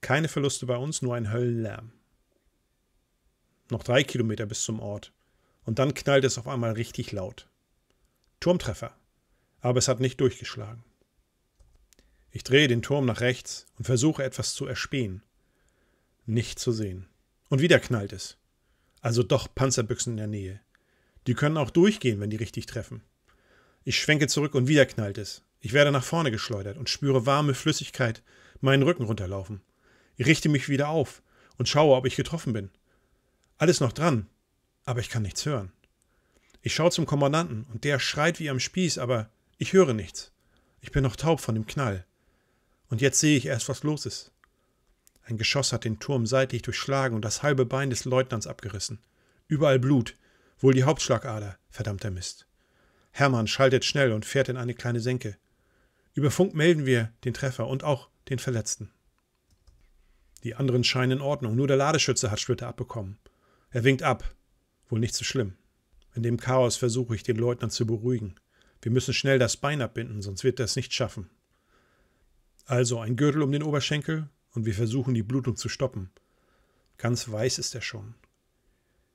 Speaker 1: Keine Verluste bei uns, nur ein Höllenlärm. Noch drei Kilometer bis zum Ort. Und dann knallt es auf einmal richtig laut. Turmtreffer. Aber es hat nicht durchgeschlagen. Ich drehe den Turm nach rechts und versuche etwas zu erspähen. Nicht zu sehen. Und wieder knallt es. Also doch Panzerbüchsen in der Nähe. Die können auch durchgehen, wenn die richtig treffen. Ich schwenke zurück und wieder knallt es. Ich werde nach vorne geschleudert und spüre warme Flüssigkeit meinen Rücken runterlaufen. Ich richte mich wieder auf und schaue, ob ich getroffen bin. Alles noch dran, aber ich kann nichts hören. Ich schaue zum Kommandanten und der schreit wie am Spieß, aber ich höre nichts. Ich bin noch taub von dem Knall. Und jetzt sehe ich erst, was los ist. Ein Geschoss hat den Turm seitlich durchschlagen und das halbe Bein des Leutnants abgerissen. Überall Blut, wohl die Hauptschlagader, verdammter Mist. Hermann schaltet schnell und fährt in eine kleine Senke. Über Funk melden wir den Treffer und auch den Verletzten. Die anderen scheinen in Ordnung, nur der Ladeschütze hat Splitter abbekommen. Er winkt ab, Wohl nicht so schlimm. In dem Chaos versuche ich, den Leutnant zu beruhigen. Wir müssen schnell das Bein abbinden, sonst wird er es nicht schaffen. Also ein Gürtel um den Oberschenkel und wir versuchen, die Blutung zu stoppen. Ganz weiß ist er schon.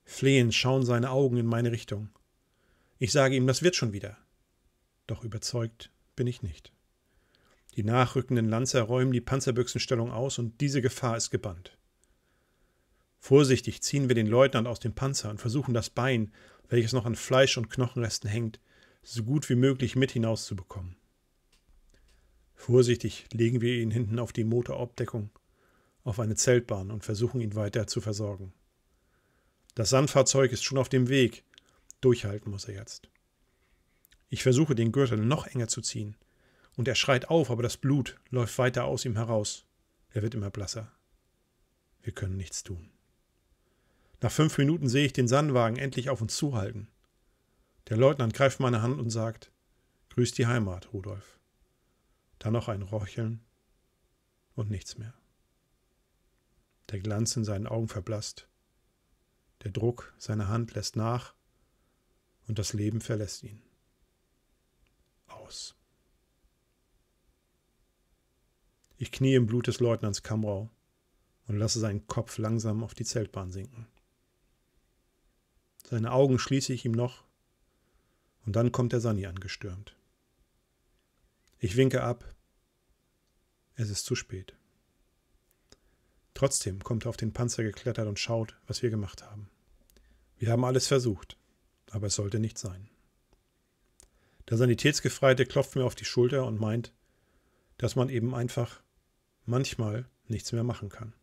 Speaker 1: Flehend schauen seine Augen in meine Richtung. Ich sage ihm, das wird schon wieder. Doch überzeugt bin ich nicht. Die nachrückenden Lanzer räumen die Panzerbüchsenstellung aus und diese Gefahr ist gebannt. Vorsichtig ziehen wir den Leutnant aus dem Panzer und versuchen das Bein, welches noch an Fleisch und Knochenresten hängt, so gut wie möglich mit hinauszubekommen. Vorsichtig legen wir ihn hinten auf die Motorobdeckung, auf eine Zeltbahn und versuchen ihn weiter zu versorgen. Das Sandfahrzeug ist schon auf dem Weg. Durchhalten muss er jetzt. Ich versuche, den Gürtel noch enger zu ziehen. Und er schreit auf, aber das Blut läuft weiter aus ihm heraus. Er wird immer blasser. Wir können nichts tun. Nach fünf Minuten sehe ich den Sandwagen endlich auf uns zuhalten. Der Leutnant greift meine Hand und sagt: Grüß die Heimat, Rudolf. Dann noch ein Röcheln und nichts mehr. Der Glanz in seinen Augen verblasst. Der Druck seiner Hand lässt nach und das Leben verlässt ihn. Aus. Ich knie im Blut des Leutnants Kamrau und lasse seinen Kopf langsam auf die Zeltbahn sinken. Seine Augen schließe ich ihm noch, und dann kommt der Sani angestürmt. Ich winke ab. Es ist zu spät. Trotzdem kommt er auf den Panzer geklettert und schaut, was wir gemacht haben. Wir haben alles versucht, aber es sollte nicht sein. Der Sanitätsgefreite klopft mir auf die Schulter und meint, dass man eben einfach manchmal nichts mehr machen kann.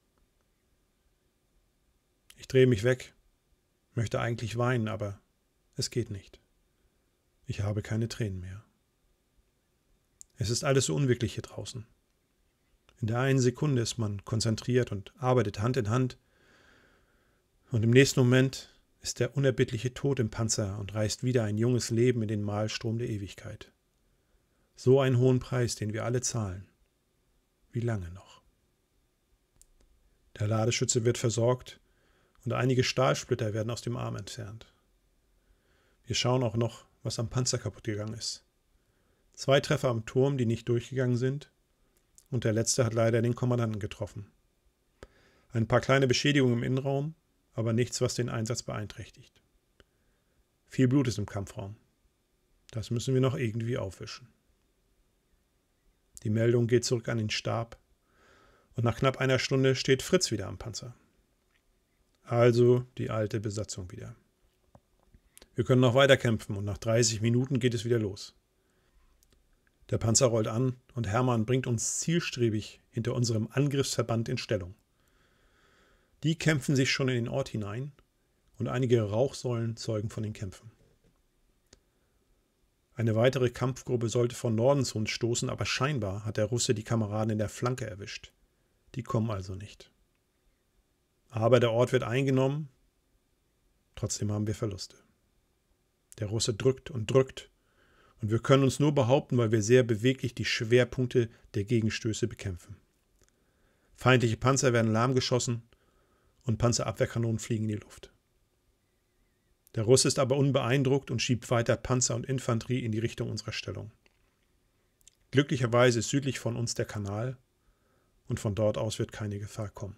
Speaker 1: Ich drehe mich weg möchte eigentlich weinen, aber es geht nicht. Ich habe keine Tränen mehr. Es ist alles so unwirklich hier draußen. In der einen Sekunde ist man konzentriert und arbeitet Hand in Hand, und im nächsten Moment ist der unerbittliche Tod im Panzer und reißt wieder ein junges Leben in den Mahlstrom der Ewigkeit. So einen hohen Preis, den wir alle zahlen. Wie lange noch? Der Ladeschütze wird versorgt, und einige Stahlsplitter werden aus dem Arm entfernt. Wir schauen auch noch, was am Panzer kaputt gegangen ist. Zwei Treffer am Turm, die nicht durchgegangen sind, und der letzte hat leider den Kommandanten getroffen. Ein paar kleine Beschädigungen im Innenraum, aber nichts, was den Einsatz beeinträchtigt. Viel Blut ist im Kampfraum. Das müssen wir noch irgendwie aufwischen. Die Meldung geht zurück an den Stab, und nach knapp einer Stunde steht Fritz wieder am Panzer. Also die alte Besatzung wieder. Wir können noch weiter kämpfen und nach 30 Minuten geht es wieder los. Der Panzer rollt an und Hermann bringt uns zielstrebig hinter unserem Angriffsverband in Stellung. Die kämpfen sich schon in den Ort hinein und einige Rauchsäulen zeugen von den Kämpfen. Eine weitere Kampfgruppe sollte von Norden zu uns stoßen, aber scheinbar hat der Russe die Kameraden in der Flanke erwischt. Die kommen also nicht. Aber der Ort wird eingenommen. Trotzdem haben wir Verluste. Der Russe drückt und drückt. Und wir können uns nur behaupten, weil wir sehr beweglich die Schwerpunkte der Gegenstöße bekämpfen. Feindliche Panzer werden lahmgeschossen und Panzerabwehrkanonen fliegen in die Luft. Der Russe ist aber unbeeindruckt und schiebt weiter Panzer und Infanterie in die Richtung unserer Stellung. Glücklicherweise ist südlich von uns der Kanal und von dort aus wird keine Gefahr kommen.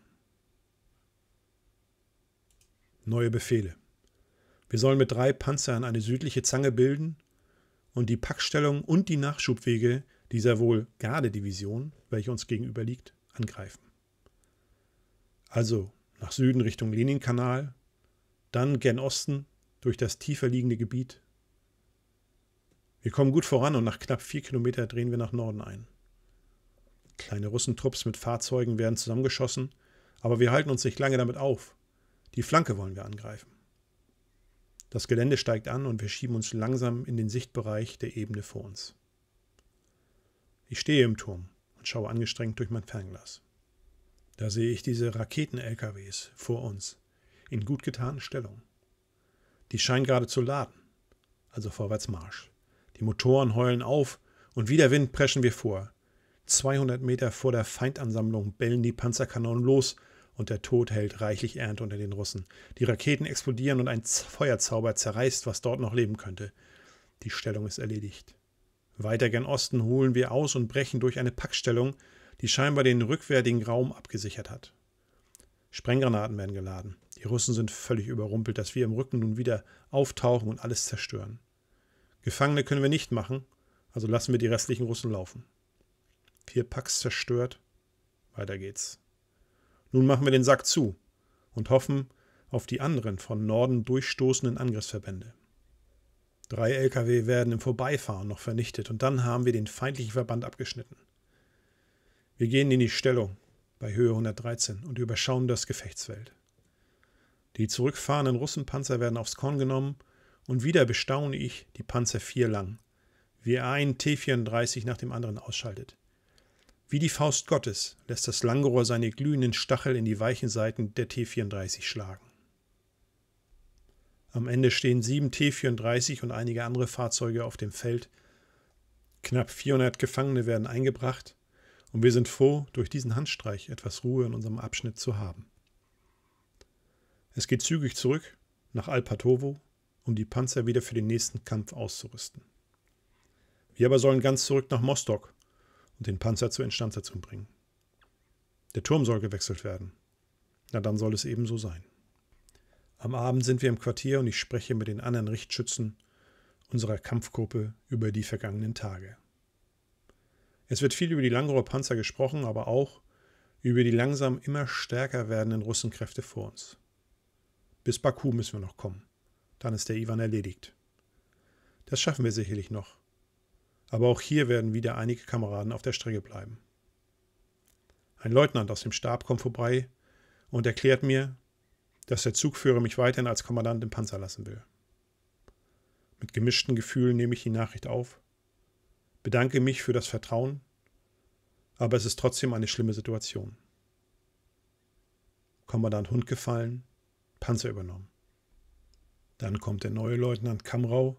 Speaker 1: Neue Befehle. Wir sollen mit drei Panzern eine südliche Zange bilden und die Packstellung und die Nachschubwege dieser wohl Gardedivision, welche uns gegenüber liegt, angreifen. Also nach Süden Richtung Leninkanal, dann gen Osten durch das tiefer liegende Gebiet. Wir kommen gut voran und nach knapp vier Kilometer drehen wir nach Norden ein. Kleine Russentrupps mit Fahrzeugen werden zusammengeschossen, aber wir halten uns nicht lange damit auf, die Flanke wollen wir angreifen. Das Gelände steigt an und wir schieben uns langsam in den Sichtbereich der Ebene vor uns. Ich stehe im Turm und schaue angestrengt durch mein Fernglas. Da sehe ich diese Raketen-LKWs vor uns, in gut getaner Stellung. Die scheinen gerade zu laden, also Vorwärtsmarsch. Die Motoren heulen auf und wie der Wind preschen wir vor. 200 Meter vor der Feindansammlung bellen die Panzerkanonen los und der Tod hält reichlich Ernte unter den Russen. Die Raketen explodieren und ein Feuerzauber zerreißt, was dort noch leben könnte. Die Stellung ist erledigt. Weiter gen Osten holen wir aus und brechen durch eine Packstellung, die scheinbar den rückwärtigen Raum abgesichert hat. Sprenggranaten werden geladen. Die Russen sind völlig überrumpelt, dass wir im Rücken nun wieder auftauchen und alles zerstören. Gefangene können wir nicht machen, also lassen wir die restlichen Russen laufen. Vier Packs zerstört. Weiter geht's. Nun machen wir den Sack zu und hoffen auf die anderen von Norden durchstoßenden Angriffsverbände. Drei Lkw werden im Vorbeifahren noch vernichtet und dann haben wir den feindlichen Verband abgeschnitten. Wir gehen in die Stellung bei Höhe 113 und überschauen das Gefechtsfeld. Die zurückfahrenden Russenpanzer werden aufs Korn genommen und wieder bestaune ich die Panzer 4 lang, wie ein T-34 nach dem anderen ausschaltet. Wie die Faust Gottes lässt das Langrohr seine glühenden Stachel in die weichen Seiten der T-34 schlagen. Am Ende stehen sieben T-34 und einige andere Fahrzeuge auf dem Feld. Knapp 400 Gefangene werden eingebracht und wir sind froh, durch diesen Handstreich etwas Ruhe in unserem Abschnitt zu haben. Es geht zügig zurück nach Alpatovo, um die Panzer wieder für den nächsten Kampf auszurüsten. Wir aber sollen ganz zurück nach Mostok und den Panzer zur Instandsetzung bringen. Der Turm soll gewechselt werden. Na dann soll es eben so sein. Am Abend sind wir im Quartier und ich spreche mit den anderen Richtschützen unserer Kampfgruppe über die vergangenen Tage. Es wird viel über die Langrohrpanzer gesprochen, aber auch über die langsam immer stärker werdenden Russenkräfte vor uns. Bis Baku müssen wir noch kommen. Dann ist der Iwan erledigt. Das schaffen wir sicherlich noch. Aber auch hier werden wieder einige Kameraden auf der Strecke bleiben. Ein Leutnant aus dem Stab kommt vorbei und erklärt mir, dass der Zugführer mich weiterhin als Kommandant im Panzer lassen will. Mit gemischten Gefühlen nehme ich die Nachricht auf, bedanke mich für das Vertrauen, aber es ist trotzdem eine schlimme Situation. Kommandant Hund gefallen, Panzer übernommen. Dann kommt der neue Leutnant Kamrau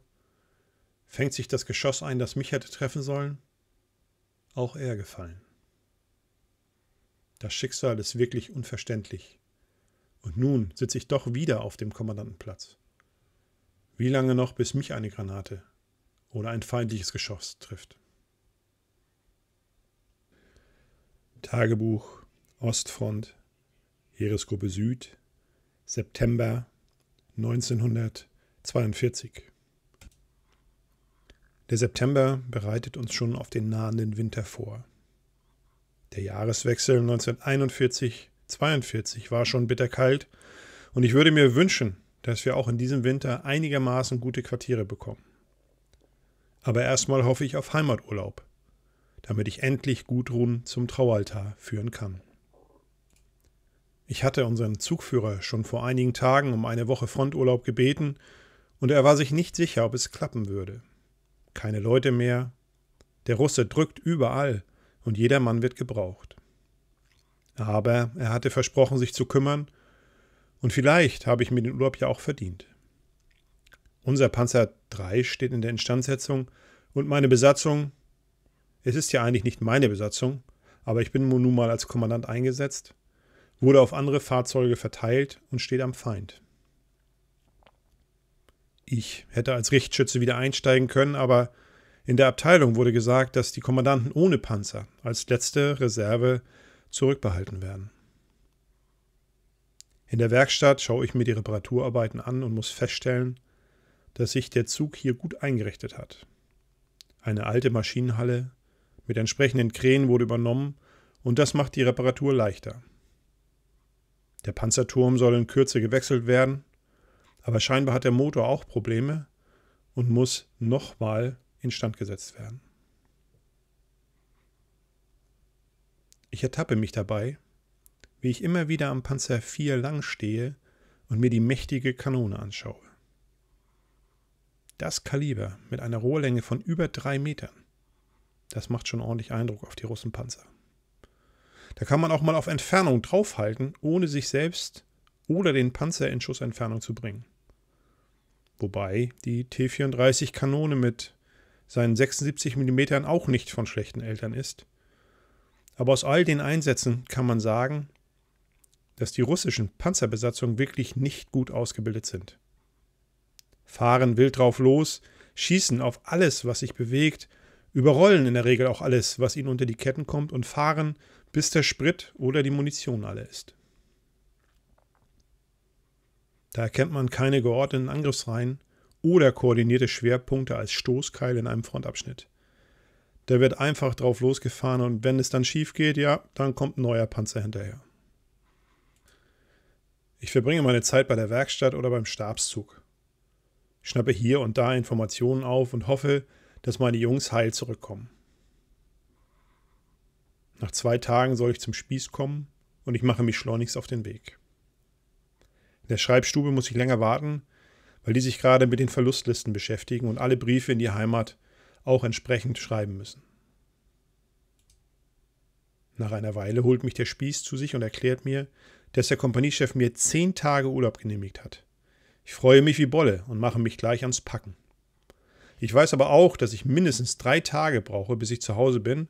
Speaker 1: Fängt sich das Geschoss ein, das mich hätte treffen sollen? Auch er gefallen. Das Schicksal ist wirklich unverständlich. Und nun sitze ich doch wieder auf dem Kommandantenplatz. Wie lange noch, bis mich eine Granate oder ein feindliches Geschoss trifft? Tagebuch Ostfront Heeresgruppe Süd September 1942 der September bereitet uns schon auf den nahenden Winter vor. Der Jahreswechsel 1941-42 war schon bitterkalt und ich würde mir wünschen, dass wir auch in diesem Winter einigermaßen gute Quartiere bekommen. Aber erstmal hoffe ich auf Heimaturlaub, damit ich endlich Gudrun zum Traualtar führen kann. Ich hatte unseren Zugführer schon vor einigen Tagen um eine Woche Fronturlaub gebeten, und er war sich nicht sicher, ob es klappen würde keine Leute mehr. Der Russe drückt überall und jeder Mann wird gebraucht. Aber er hatte versprochen, sich zu kümmern, und vielleicht habe ich mir den Urlaub ja auch verdient. Unser Panzer 3 steht in der Instandsetzung und meine Besatzung, es ist ja eigentlich nicht meine Besatzung, aber ich bin nun mal als Kommandant eingesetzt, wurde auf andere Fahrzeuge verteilt und steht am Feind. Ich hätte als Richtschütze wieder einsteigen können, aber in der Abteilung wurde gesagt, dass die Kommandanten ohne Panzer als letzte Reserve zurückbehalten werden. In der Werkstatt schaue ich mir die Reparaturarbeiten an und muss feststellen, dass sich der Zug hier gut eingerichtet hat. Eine alte Maschinenhalle mit entsprechenden Krähen wurde übernommen und das macht die Reparatur leichter. Der Panzerturm soll in Kürze gewechselt werden aber scheinbar hat der Motor auch Probleme und muss nochmal instand gesetzt werden. Ich ertappe mich dabei, wie ich immer wieder am Panzer 4 lang stehe und mir die mächtige Kanone anschaue. Das Kaliber mit einer Rohrlänge von über drei Metern, das macht schon ordentlich Eindruck auf die Russenpanzer. Da kann man auch mal auf Entfernung draufhalten, ohne sich selbst oder den Panzer in Schussentfernung zu bringen. Wobei die T-34-Kanone mit seinen 76 mm auch nicht von schlechten Eltern ist. Aber aus all den Einsätzen kann man sagen, dass die russischen Panzerbesatzungen wirklich nicht gut ausgebildet sind. Fahren wild drauf los, schießen auf alles, was sich bewegt, überrollen in der Regel auch alles, was ihnen unter die Ketten kommt und fahren, bis der Sprit oder die Munition alle ist. Da erkennt man keine geordneten Angriffsreihen oder koordinierte Schwerpunkte als Stoßkeil in einem Frontabschnitt. Da wird einfach drauf losgefahren und wenn es dann schief geht, ja, dann kommt ein neuer Panzer hinterher. Ich verbringe meine Zeit bei der Werkstatt oder beim Stabszug. Ich schnappe hier und da Informationen auf und hoffe, dass meine Jungs heil zurückkommen. Nach zwei Tagen soll ich zum Spieß kommen und ich mache mich schleunigst auf den Weg. In der Schreibstube muss ich länger warten, weil die sich gerade mit den Verlustlisten beschäftigen und alle Briefe in die Heimat auch entsprechend schreiben müssen. Nach einer Weile holt mich der Spieß zu sich und erklärt mir, dass der Kompaniechef mir zehn Tage Urlaub genehmigt hat. Ich freue mich wie Bolle und mache mich gleich ans Packen. Ich weiß aber auch, dass ich mindestens drei Tage brauche, bis ich zu Hause bin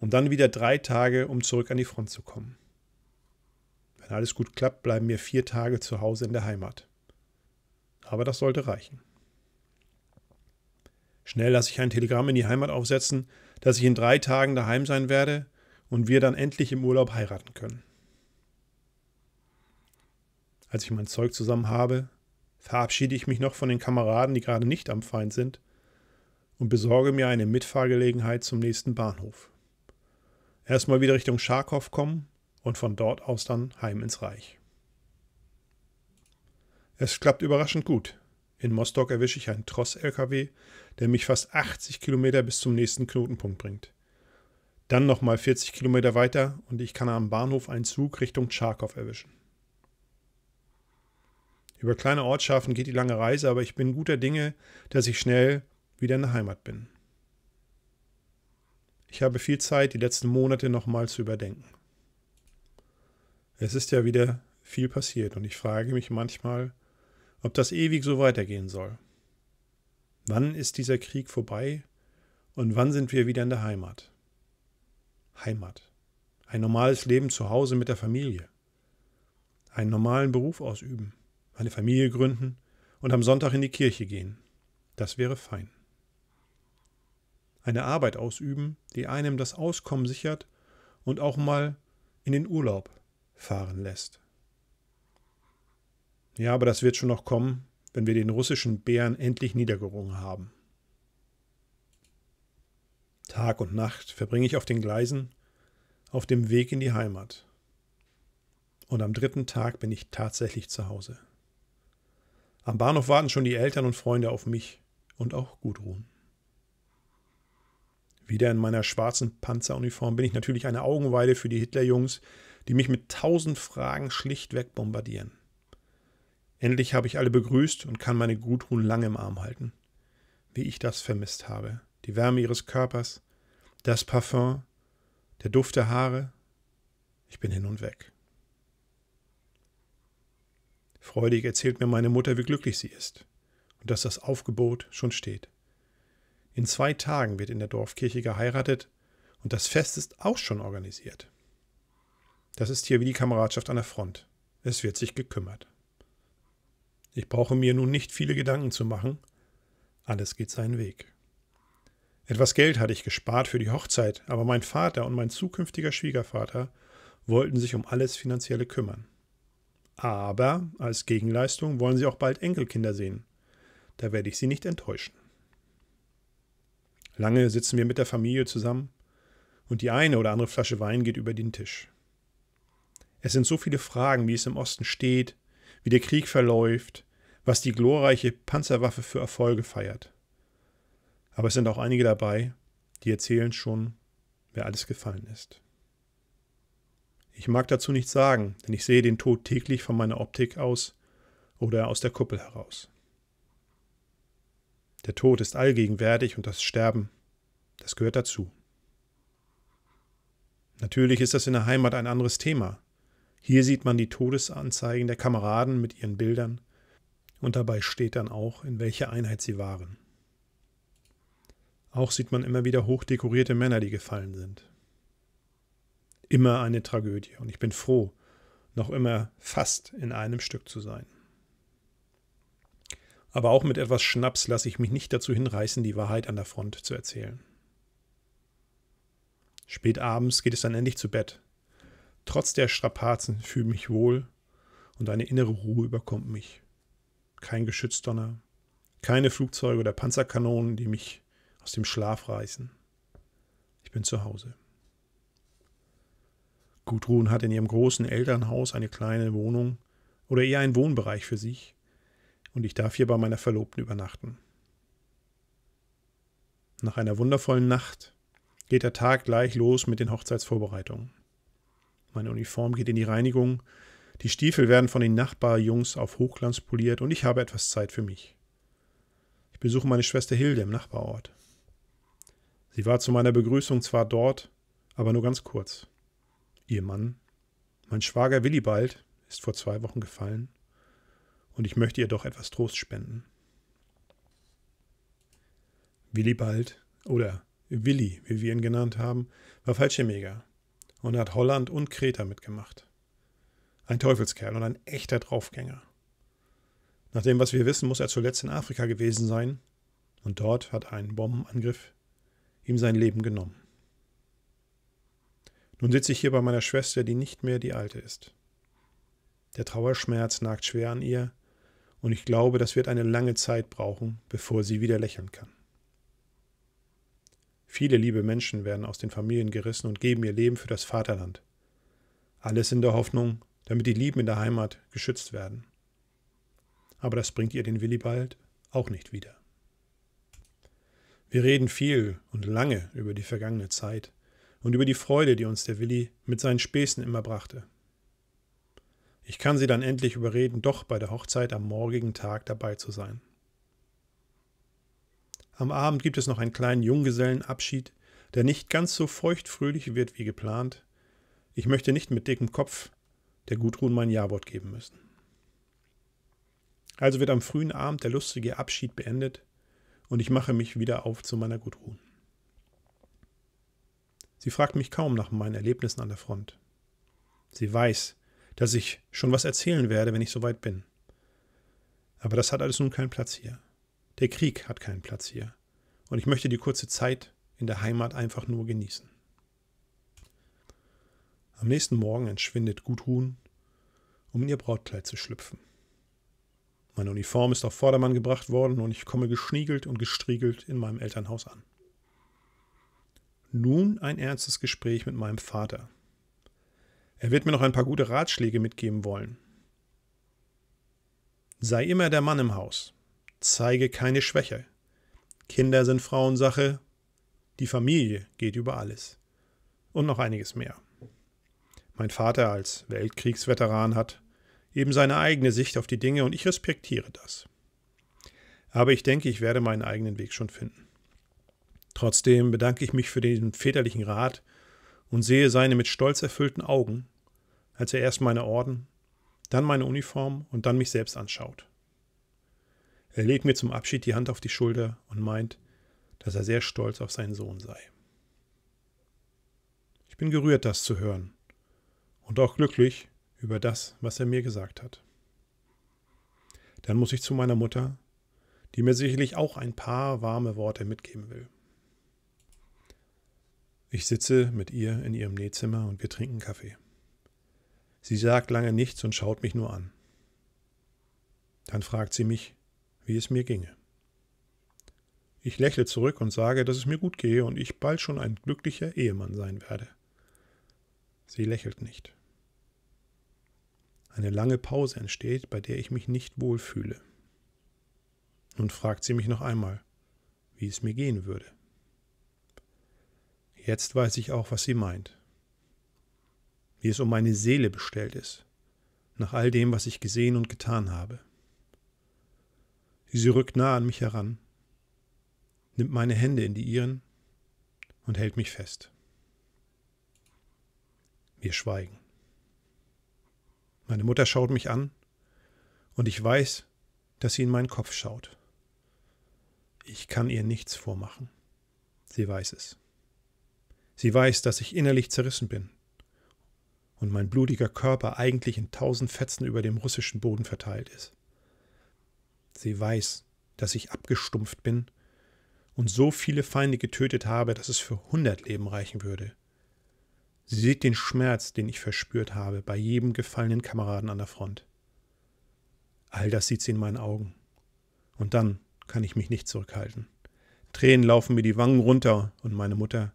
Speaker 1: und dann wieder drei Tage, um zurück an die Front zu kommen. Wenn alles gut klappt, bleiben mir vier Tage zu Hause in der Heimat. Aber das sollte reichen. Schnell lasse ich ein Telegramm in die Heimat aufsetzen, dass ich in drei Tagen daheim sein werde und wir dann endlich im Urlaub heiraten können. Als ich mein Zeug zusammen habe, verabschiede ich mich noch von den Kameraden, die gerade nicht am Feind sind, und besorge mir eine Mitfahrgelegenheit zum nächsten Bahnhof. Erstmal wieder Richtung Scharkow kommen und von dort aus dann heim ins Reich. Es klappt überraschend gut. In Mostok erwische ich einen Tross-LKW, der mich fast 80 Kilometer bis zum nächsten Knotenpunkt bringt. Dann nochmal 40 Kilometer weiter und ich kann am Bahnhof einen Zug Richtung Tscharkow erwischen. Über kleine Ortschaften geht die lange Reise, aber ich bin guter Dinge, dass ich schnell wieder in der Heimat bin. Ich habe viel Zeit, die letzten Monate nochmal zu überdenken. Es ist ja wieder viel passiert und ich frage mich manchmal, ob das ewig so weitergehen soll. Wann ist dieser Krieg vorbei und wann sind wir wieder in der Heimat? Heimat. Ein normales Leben zu Hause mit der Familie. Einen normalen Beruf ausüben, eine Familie gründen und am Sonntag in die Kirche gehen. Das wäre fein. Eine Arbeit ausüben, die einem das Auskommen sichert und auch mal in den Urlaub fahren lässt. Ja, aber das wird schon noch kommen, wenn wir den russischen Bären endlich niedergerungen haben. Tag und Nacht verbringe ich auf den Gleisen, auf dem Weg in die Heimat. Und am dritten Tag bin ich tatsächlich zu Hause. Am Bahnhof warten schon die Eltern und Freunde auf mich und auch Gudrun. Wieder in meiner schwarzen Panzeruniform bin ich natürlich eine Augenweide für die Hitlerjungs, die mich mit tausend Fragen schlichtweg bombardieren. Endlich habe ich alle begrüßt und kann meine Gudrun lange im Arm halten. Wie ich das vermisst habe. Die Wärme ihres Körpers, das Parfum, der Duft der Haare. Ich bin hin und weg. Freudig erzählt mir meine Mutter, wie glücklich sie ist und dass das Aufgebot schon steht. In zwei Tagen wird in der Dorfkirche geheiratet und das Fest ist auch schon organisiert. Das ist hier wie die Kameradschaft an der Front. Es wird sich gekümmert. Ich brauche mir nun nicht viele Gedanken zu machen. Alles geht seinen Weg. Etwas Geld hatte ich gespart für die Hochzeit, aber mein Vater und mein zukünftiger Schwiegervater wollten sich um alles Finanzielle kümmern. Aber als Gegenleistung wollen sie auch bald Enkelkinder sehen. Da werde ich sie nicht enttäuschen. Lange sitzen wir mit der Familie zusammen und die eine oder andere Flasche Wein geht über den Tisch. Es sind so viele Fragen, wie es im Osten steht, wie der Krieg verläuft, was die glorreiche Panzerwaffe für Erfolge feiert. Aber es sind auch einige dabei, die erzählen schon, wer alles gefallen ist. Ich mag dazu nichts sagen, denn ich sehe den Tod täglich von meiner Optik aus oder aus der Kuppel heraus. Der Tod ist allgegenwärtig und das Sterben, das gehört dazu. Natürlich ist das in der Heimat ein anderes Thema. Hier sieht man die Todesanzeigen der Kameraden mit ihren Bildern und dabei steht dann auch, in welcher Einheit sie waren. Auch sieht man immer wieder hochdekorierte Männer, die gefallen sind. Immer eine Tragödie und ich bin froh, noch immer fast in einem Stück zu sein. Aber auch mit etwas Schnaps lasse ich mich nicht dazu hinreißen, die Wahrheit an der Front zu erzählen. Spät abends geht es dann endlich zu Bett. Trotz der Strapazen fühle mich wohl und eine innere Ruhe überkommt mich. Kein Geschützdonner, keine Flugzeuge oder Panzerkanonen, die mich aus dem Schlaf reißen. Ich bin zu Hause. Gudrun hat in ihrem großen Elternhaus eine kleine Wohnung oder eher einen Wohnbereich für sich und ich darf hier bei meiner Verlobten übernachten. Nach einer wundervollen Nacht geht der Tag gleich los mit den Hochzeitsvorbereitungen. Meine Uniform geht in die Reinigung. Die Stiefel werden von den Nachbarjungs auf Hochglanz poliert und ich habe etwas Zeit für mich. Ich besuche meine Schwester Hilde im Nachbarort. Sie war zu meiner Begrüßung zwar dort, aber nur ganz kurz. Ihr Mann, mein Schwager Willibald, ist vor zwei Wochen gefallen und ich möchte ihr doch etwas Trost spenden. Willibald oder Willi, wie wir ihn genannt haben, war Fallschirmjäger und hat Holland und Kreta mitgemacht. Ein Teufelskerl und ein echter Draufgänger. Nach dem, was wir wissen, muss er zuletzt in Afrika gewesen sein, und dort hat ein Bombenangriff ihm sein Leben genommen. Nun sitze ich hier bei meiner Schwester, die nicht mehr die alte ist. Der Trauerschmerz nagt schwer an ihr, und ich glaube, das wird eine lange Zeit brauchen, bevor sie wieder lächeln kann. Viele liebe Menschen werden aus den Familien gerissen und geben ihr Leben für das Vaterland. Alles in der Hoffnung, damit die Lieben in der Heimat geschützt werden. Aber das bringt ihr den Willibald auch nicht wieder. Wir reden viel und lange über die vergangene Zeit und über die Freude, die uns der Willi mit seinen Späßen immer brachte. Ich kann sie dann endlich überreden, doch bei der Hochzeit am morgigen Tag dabei zu sein. Am Abend gibt es noch einen kleinen Junggesellenabschied, der nicht ganz so feuchtfröhlich wird wie geplant. Ich möchte nicht mit dickem Kopf der Gudrun mein Jawort geben müssen. Also wird am frühen Abend der lustige Abschied beendet und ich mache mich wieder auf zu meiner Gudrun. Sie fragt mich kaum nach meinen Erlebnissen an der Front. Sie weiß, dass ich schon was erzählen werde, wenn ich soweit bin. Aber das hat alles nun keinen Platz hier. Der Krieg hat keinen Platz hier. Und ich möchte die kurze Zeit in der Heimat einfach nur genießen. Am nächsten Morgen entschwindet Gudrun, um in ihr Brautkleid zu schlüpfen. Meine Uniform ist auf Vordermann gebracht worden und ich komme geschniegelt und gestriegelt in meinem Elternhaus an. Nun ein ernstes Gespräch mit meinem Vater. Er wird mir noch ein paar gute Ratschläge mitgeben wollen. Sei immer der Mann im Haus, Zeige keine Schwäche. Kinder sind Frauensache. Die Familie geht über alles. Und noch einiges mehr. Mein Vater als Weltkriegsveteran hat eben seine eigene Sicht auf die Dinge und ich respektiere das. Aber ich denke, ich werde meinen eigenen Weg schon finden. Trotzdem bedanke ich mich für den väterlichen Rat und sehe seine mit stolz erfüllten Augen, als er erst meine Orden, dann meine Uniform und dann mich selbst anschaut. Er legt mir zum Abschied die Hand auf die Schulter und meint, dass er sehr stolz auf seinen Sohn sei. Ich bin gerührt, das zu hören und auch glücklich über das, was er mir gesagt hat. Dann muss ich zu meiner Mutter, die mir sicherlich auch ein paar warme Worte mitgeben will. Ich sitze mit ihr in ihrem Nähzimmer und wir trinken Kaffee. Sie sagt lange nichts und schaut mich nur an. Dann fragt sie mich, wie es mir ginge. Ich lächle zurück und sage, dass es mir gut gehe und ich bald schon ein glücklicher Ehemann sein werde. Sie lächelt nicht. Eine lange Pause entsteht, bei der ich mich nicht wohlfühle. Nun fragt sie mich noch einmal, wie es mir gehen würde. Jetzt weiß ich auch, was sie meint. Wie es um meine Seele bestellt ist, nach all dem, was ich gesehen und getan habe. Sie rückt nah an mich heran, nimmt meine Hände in die ihren und hält mich fest. Wir schweigen. Meine Mutter schaut mich an und ich weiß, dass sie in meinen Kopf schaut. Ich kann ihr nichts vormachen. Sie weiß es. Sie weiß, dass ich innerlich zerrissen bin und mein blutiger Körper eigentlich in tausend Fetzen über dem russischen Boden verteilt ist. Sie weiß, dass ich abgestumpft bin und so viele Feinde getötet habe, dass es für hundert Leben reichen würde. Sie sieht den Schmerz, den ich verspürt habe bei jedem gefallenen Kameraden an der Front. All das sieht sie in meinen Augen. Und dann kann ich mich nicht zurückhalten. Tränen laufen mir die Wangen runter und meine Mutter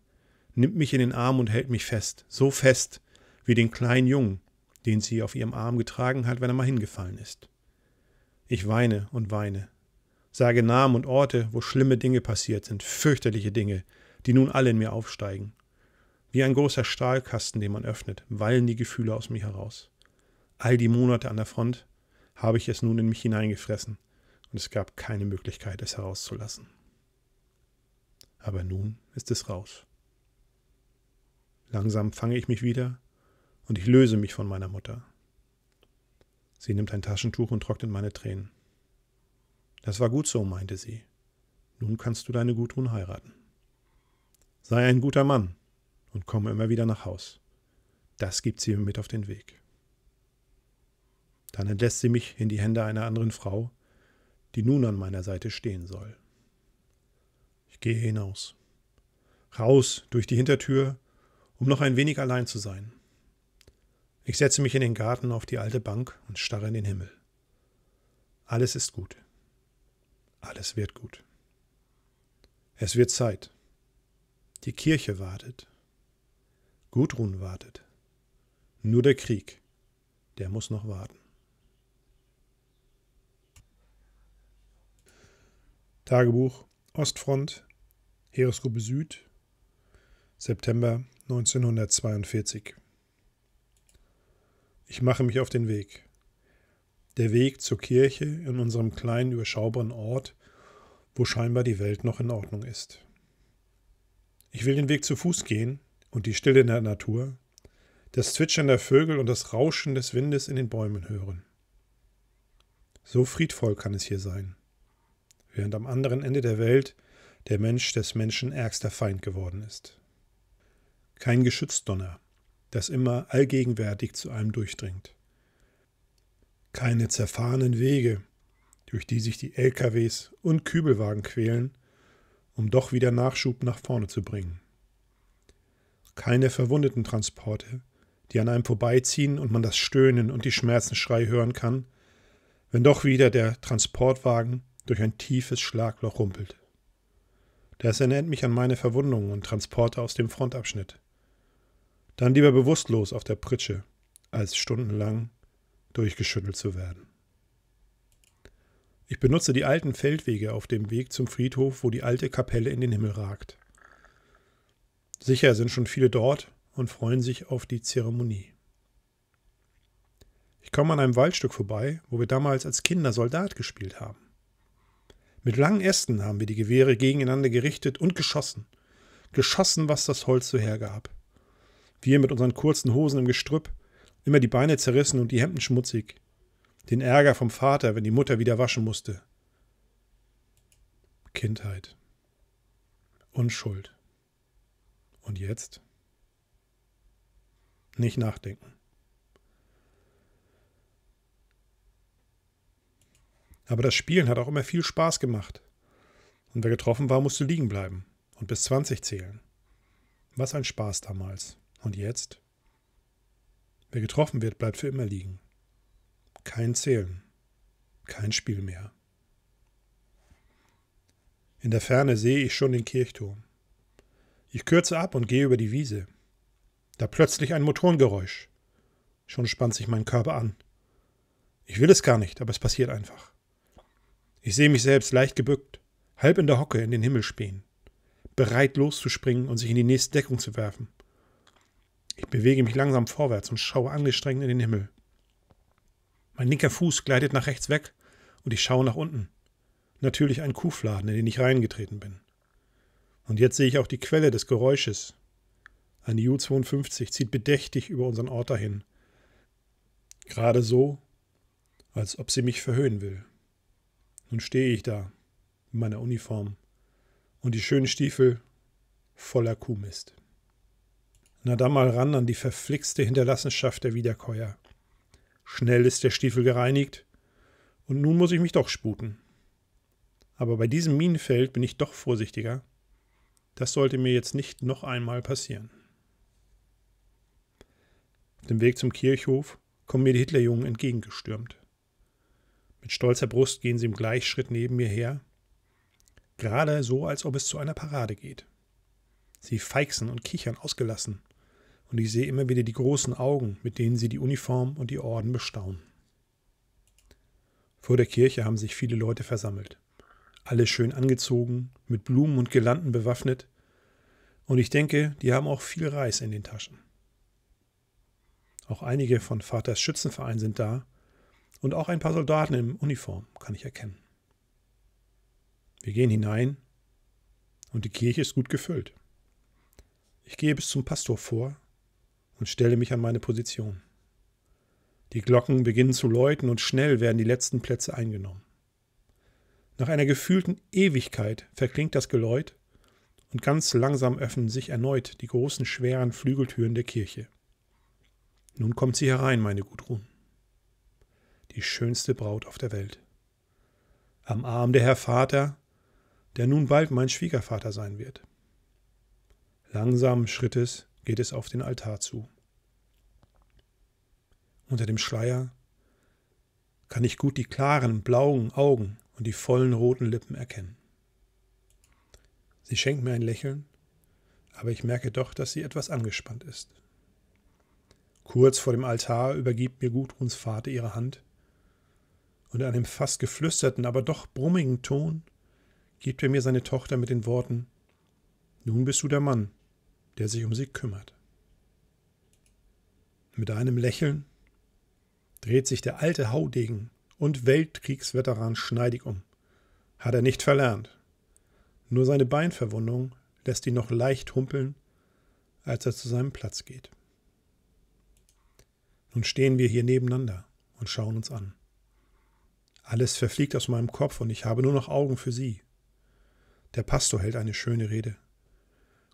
Speaker 1: nimmt mich in den Arm und hält mich fest, so fest wie den kleinen Jungen, den sie auf ihrem Arm getragen hat, wenn er mal hingefallen ist. Ich weine und weine. Sage Namen und Orte, wo schlimme Dinge passiert sind, fürchterliche Dinge, die nun alle in mir aufsteigen. Wie ein großer Stahlkasten, den man öffnet, wallen die Gefühle aus mir heraus. All die Monate an der Front habe ich es nun in mich hineingefressen, und es gab keine Möglichkeit, es herauszulassen. Aber nun ist es raus. Langsam fange ich mich wieder, und ich löse mich von meiner Mutter. Sie nimmt ein Taschentuch und trocknet meine Tränen. Das war gut so, meinte sie. Nun kannst du deine Gudrun heiraten. Sei ein guter Mann und komme immer wieder nach Haus. Das gibt sie mir mit auf den Weg. Dann entlässt sie mich in die Hände einer anderen Frau, die nun an meiner Seite stehen soll. Ich gehe hinaus. Raus durch die Hintertür, um noch ein wenig allein zu sein. Ich setze mich in den Garten auf die alte Bank und starre in den Himmel. Alles ist gut. Alles wird gut. Es wird Zeit. Die Kirche wartet. Gudrun wartet. Nur der Krieg, der muss noch warten. Tagebuch Ostfront, Heeresgruppe Süd, September 1942. Ich mache mich auf den Weg. Der Weg zur Kirche in unserem kleinen, überschaubaren Ort, wo scheinbar die Welt noch in Ordnung ist. Ich will den Weg zu Fuß gehen und die Stille in der Natur, das Zwitschern der Vögel und das Rauschen des Windes in den Bäumen hören. So friedvoll kann es hier sein, während am anderen Ende der Welt der Mensch des Menschen ärgster Feind geworden ist. Kein Geschützdonner, das immer allgegenwärtig zu einem durchdringt. Keine zerfahrenen Wege, durch die sich die LKWs und Kübelwagen quälen, um doch wieder Nachschub nach vorne zu bringen. Keine verwundeten Transporte, die an einem vorbeiziehen und man das Stöhnen und die Schmerzensschrei hören kann, wenn doch wieder der Transportwagen durch ein tiefes Schlagloch rumpelt. Das erinnert mich an meine Verwundungen und Transporte aus dem Frontabschnitt. Dann lieber bewusstlos auf der Pritsche, als stundenlang durchgeschüttelt zu werden. Ich benutze die alten Feldwege auf dem Weg zum Friedhof, wo die alte Kapelle in den Himmel ragt. Sicher sind schon viele dort und freuen sich auf die Zeremonie. Ich komme an einem Waldstück vorbei, wo wir damals als Kinder Soldat gespielt haben. Mit langen Ästen haben wir die Gewehre gegeneinander gerichtet und geschossen. Geschossen, was das Holz so hergab. Wir mit unseren kurzen Hosen im Gestrüpp, immer die Beine zerrissen und die Hemden schmutzig. Den Ärger vom Vater, wenn die Mutter wieder waschen musste. Kindheit. Unschuld. Und jetzt? Nicht nachdenken. Aber das Spielen hat auch immer viel Spaß gemacht. Und wer getroffen war, musste liegen bleiben und bis 20 zählen. Was ein Spaß damals. Und jetzt? Wer getroffen wird, bleibt für immer liegen. Kein Zählen, kein Spiel mehr. In der Ferne sehe ich schon den Kirchturm. Ich kürze ab und gehe über die Wiese. Da plötzlich ein Motorengeräusch. Schon spannt sich mein Körper an. Ich will es gar nicht, aber es passiert einfach. Ich sehe mich selbst leicht gebückt, halb in der Hocke in den Himmel spähen, bereit loszuspringen und sich in die nächste Deckung zu werfen. Ich bewege mich langsam vorwärts und schaue angestrengt in den Himmel. Mein linker Fuß gleitet nach rechts weg und ich schaue nach unten. Natürlich ein Kuhfladen, in den ich reingetreten bin. Und jetzt sehe ich auch die Quelle des Geräusches. Eine U-52 zieht bedächtig über unseren Ort dahin. Gerade so, als ob sie mich verhöhnen will. Nun stehe ich da, in meiner Uniform und die schönen Stiefel voller Kuhmist. Na dann mal ran an die verflixte Hinterlassenschaft der Wiederkäuer. Schnell ist der Stiefel gereinigt, und nun muss ich mich doch sputen. Aber bei diesem Minenfeld bin ich doch vorsichtiger. Das sollte mir jetzt nicht noch einmal passieren. Auf dem Weg zum Kirchhof kommen mir die Hitlerjungen entgegengestürmt. Mit stolzer Brust gehen sie im Gleichschritt neben mir her, gerade so, als ob es zu einer Parade geht. Sie feixen und kichern ausgelassen und ich sehe immer wieder die großen Augen, mit denen sie die Uniform und die Orden bestaunen. Vor der Kirche haben sich viele Leute versammelt, alle schön angezogen, mit Blumen und Gelanden bewaffnet, und ich denke, die haben auch viel Reis in den Taschen. Auch einige von Vaters Schützenverein sind da, und auch ein paar Soldaten in Uniform kann ich erkennen. Wir gehen hinein, und die Kirche ist gut gefüllt. Ich gehe bis zum Pastor vor und stelle mich an meine Position. Die Glocken beginnen zu läuten und schnell werden die letzten Plätze eingenommen. Nach einer gefühlten Ewigkeit verklingt das Geläut und ganz langsam öffnen sich erneut die großen schweren Flügeltüren der Kirche. Nun kommt sie herein, meine Gudrun. Die schönste Braut auf der Welt. Am Arm der Herr Vater, der nun bald mein Schwiegervater sein wird. Langsamen Schrittes geht es auf den Altar zu. Unter dem Schleier kann ich gut die klaren blauen Augen und die vollen roten Lippen erkennen. Sie schenkt mir ein Lächeln, aber ich merke doch, dass sie etwas angespannt ist. Kurz vor dem Altar übergibt mir Gudruns Vater ihre Hand und in einem fast geflüsterten, aber doch brummigen Ton gibt er mir seine Tochter mit den Worten Nun bist du der Mann, der sich um sie kümmert. Mit einem Lächeln dreht sich der alte Haudegen und Weltkriegsveteran schneidig um. Hat er nicht verlernt. Nur seine Beinverwundung lässt ihn noch leicht humpeln, als er zu seinem Platz geht. Nun stehen wir hier nebeneinander und schauen uns an. Alles verfliegt aus meinem Kopf und ich habe nur noch Augen für sie. Der Pastor hält eine schöne Rede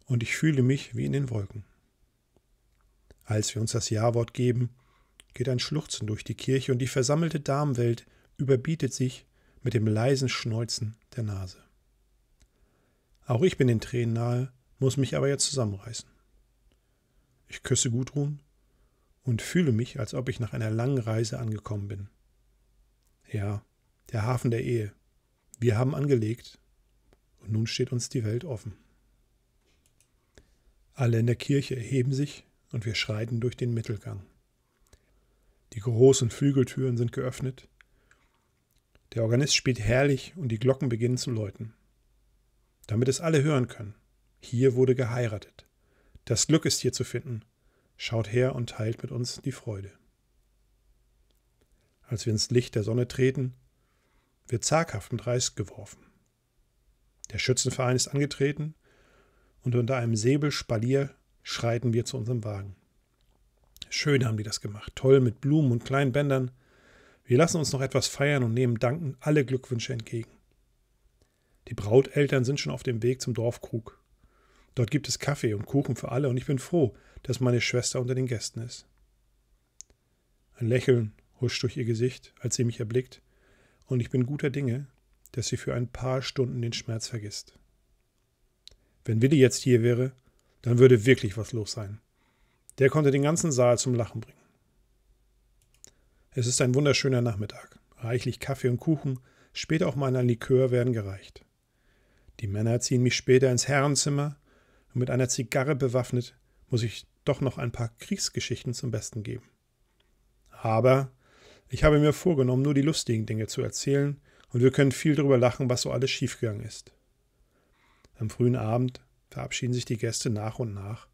Speaker 1: und ich fühle mich wie in den Wolken. Als wir uns das Ja-Wort geben, geht ein Schluchzen durch die Kirche und die versammelte Damenwelt überbietet sich mit dem leisen Schneuzen der Nase. Auch ich bin den Tränen nahe, muss mich aber jetzt zusammenreißen. Ich küsse Gudrun und fühle mich, als ob ich nach einer langen Reise angekommen bin. Ja, der Hafen der Ehe. Wir haben angelegt und nun steht uns die Welt offen. Alle in der Kirche erheben sich und wir schreiten durch den Mittelgang. Die großen Flügeltüren sind geöffnet. Der Organist spielt herrlich und die Glocken beginnen zu läuten. Damit es alle hören können. Hier wurde geheiratet. Das Glück ist hier zu finden. Schaut her und teilt mit uns die Freude. Als wir ins Licht der Sonne treten, wird zaghaft mit Reis geworfen. Der Schützenverein ist angetreten und unter einem Säbelspalier schreiten wir zu unserem Wagen. Schön haben die das gemacht, toll mit Blumen und kleinen Bändern. Wir lassen uns noch etwas feiern und nehmen dankend alle Glückwünsche entgegen. Die Brauteltern sind schon auf dem Weg zum Dorfkrug. Dort gibt es Kaffee und Kuchen für alle und ich bin froh, dass meine Schwester unter den Gästen ist. Ein Lächeln huscht durch ihr Gesicht, als sie mich erblickt, und ich bin guter Dinge, dass sie für ein paar Stunden den Schmerz vergisst. Wenn Willi jetzt hier wäre, dann würde wirklich was los sein. Der konnte den ganzen Saal zum Lachen bringen. Es ist ein wunderschöner Nachmittag. Reichlich Kaffee und Kuchen, später auch mal ein Likör werden gereicht. Die Männer ziehen mich später ins Herrenzimmer und mit einer Zigarre bewaffnet muss ich doch noch ein paar Kriegsgeschichten zum Besten geben. Aber ich habe mir vorgenommen, nur die lustigen Dinge zu erzählen und wir können viel darüber lachen, was so alles schiefgegangen ist. Am frühen Abend verabschieden sich die Gäste nach und nach.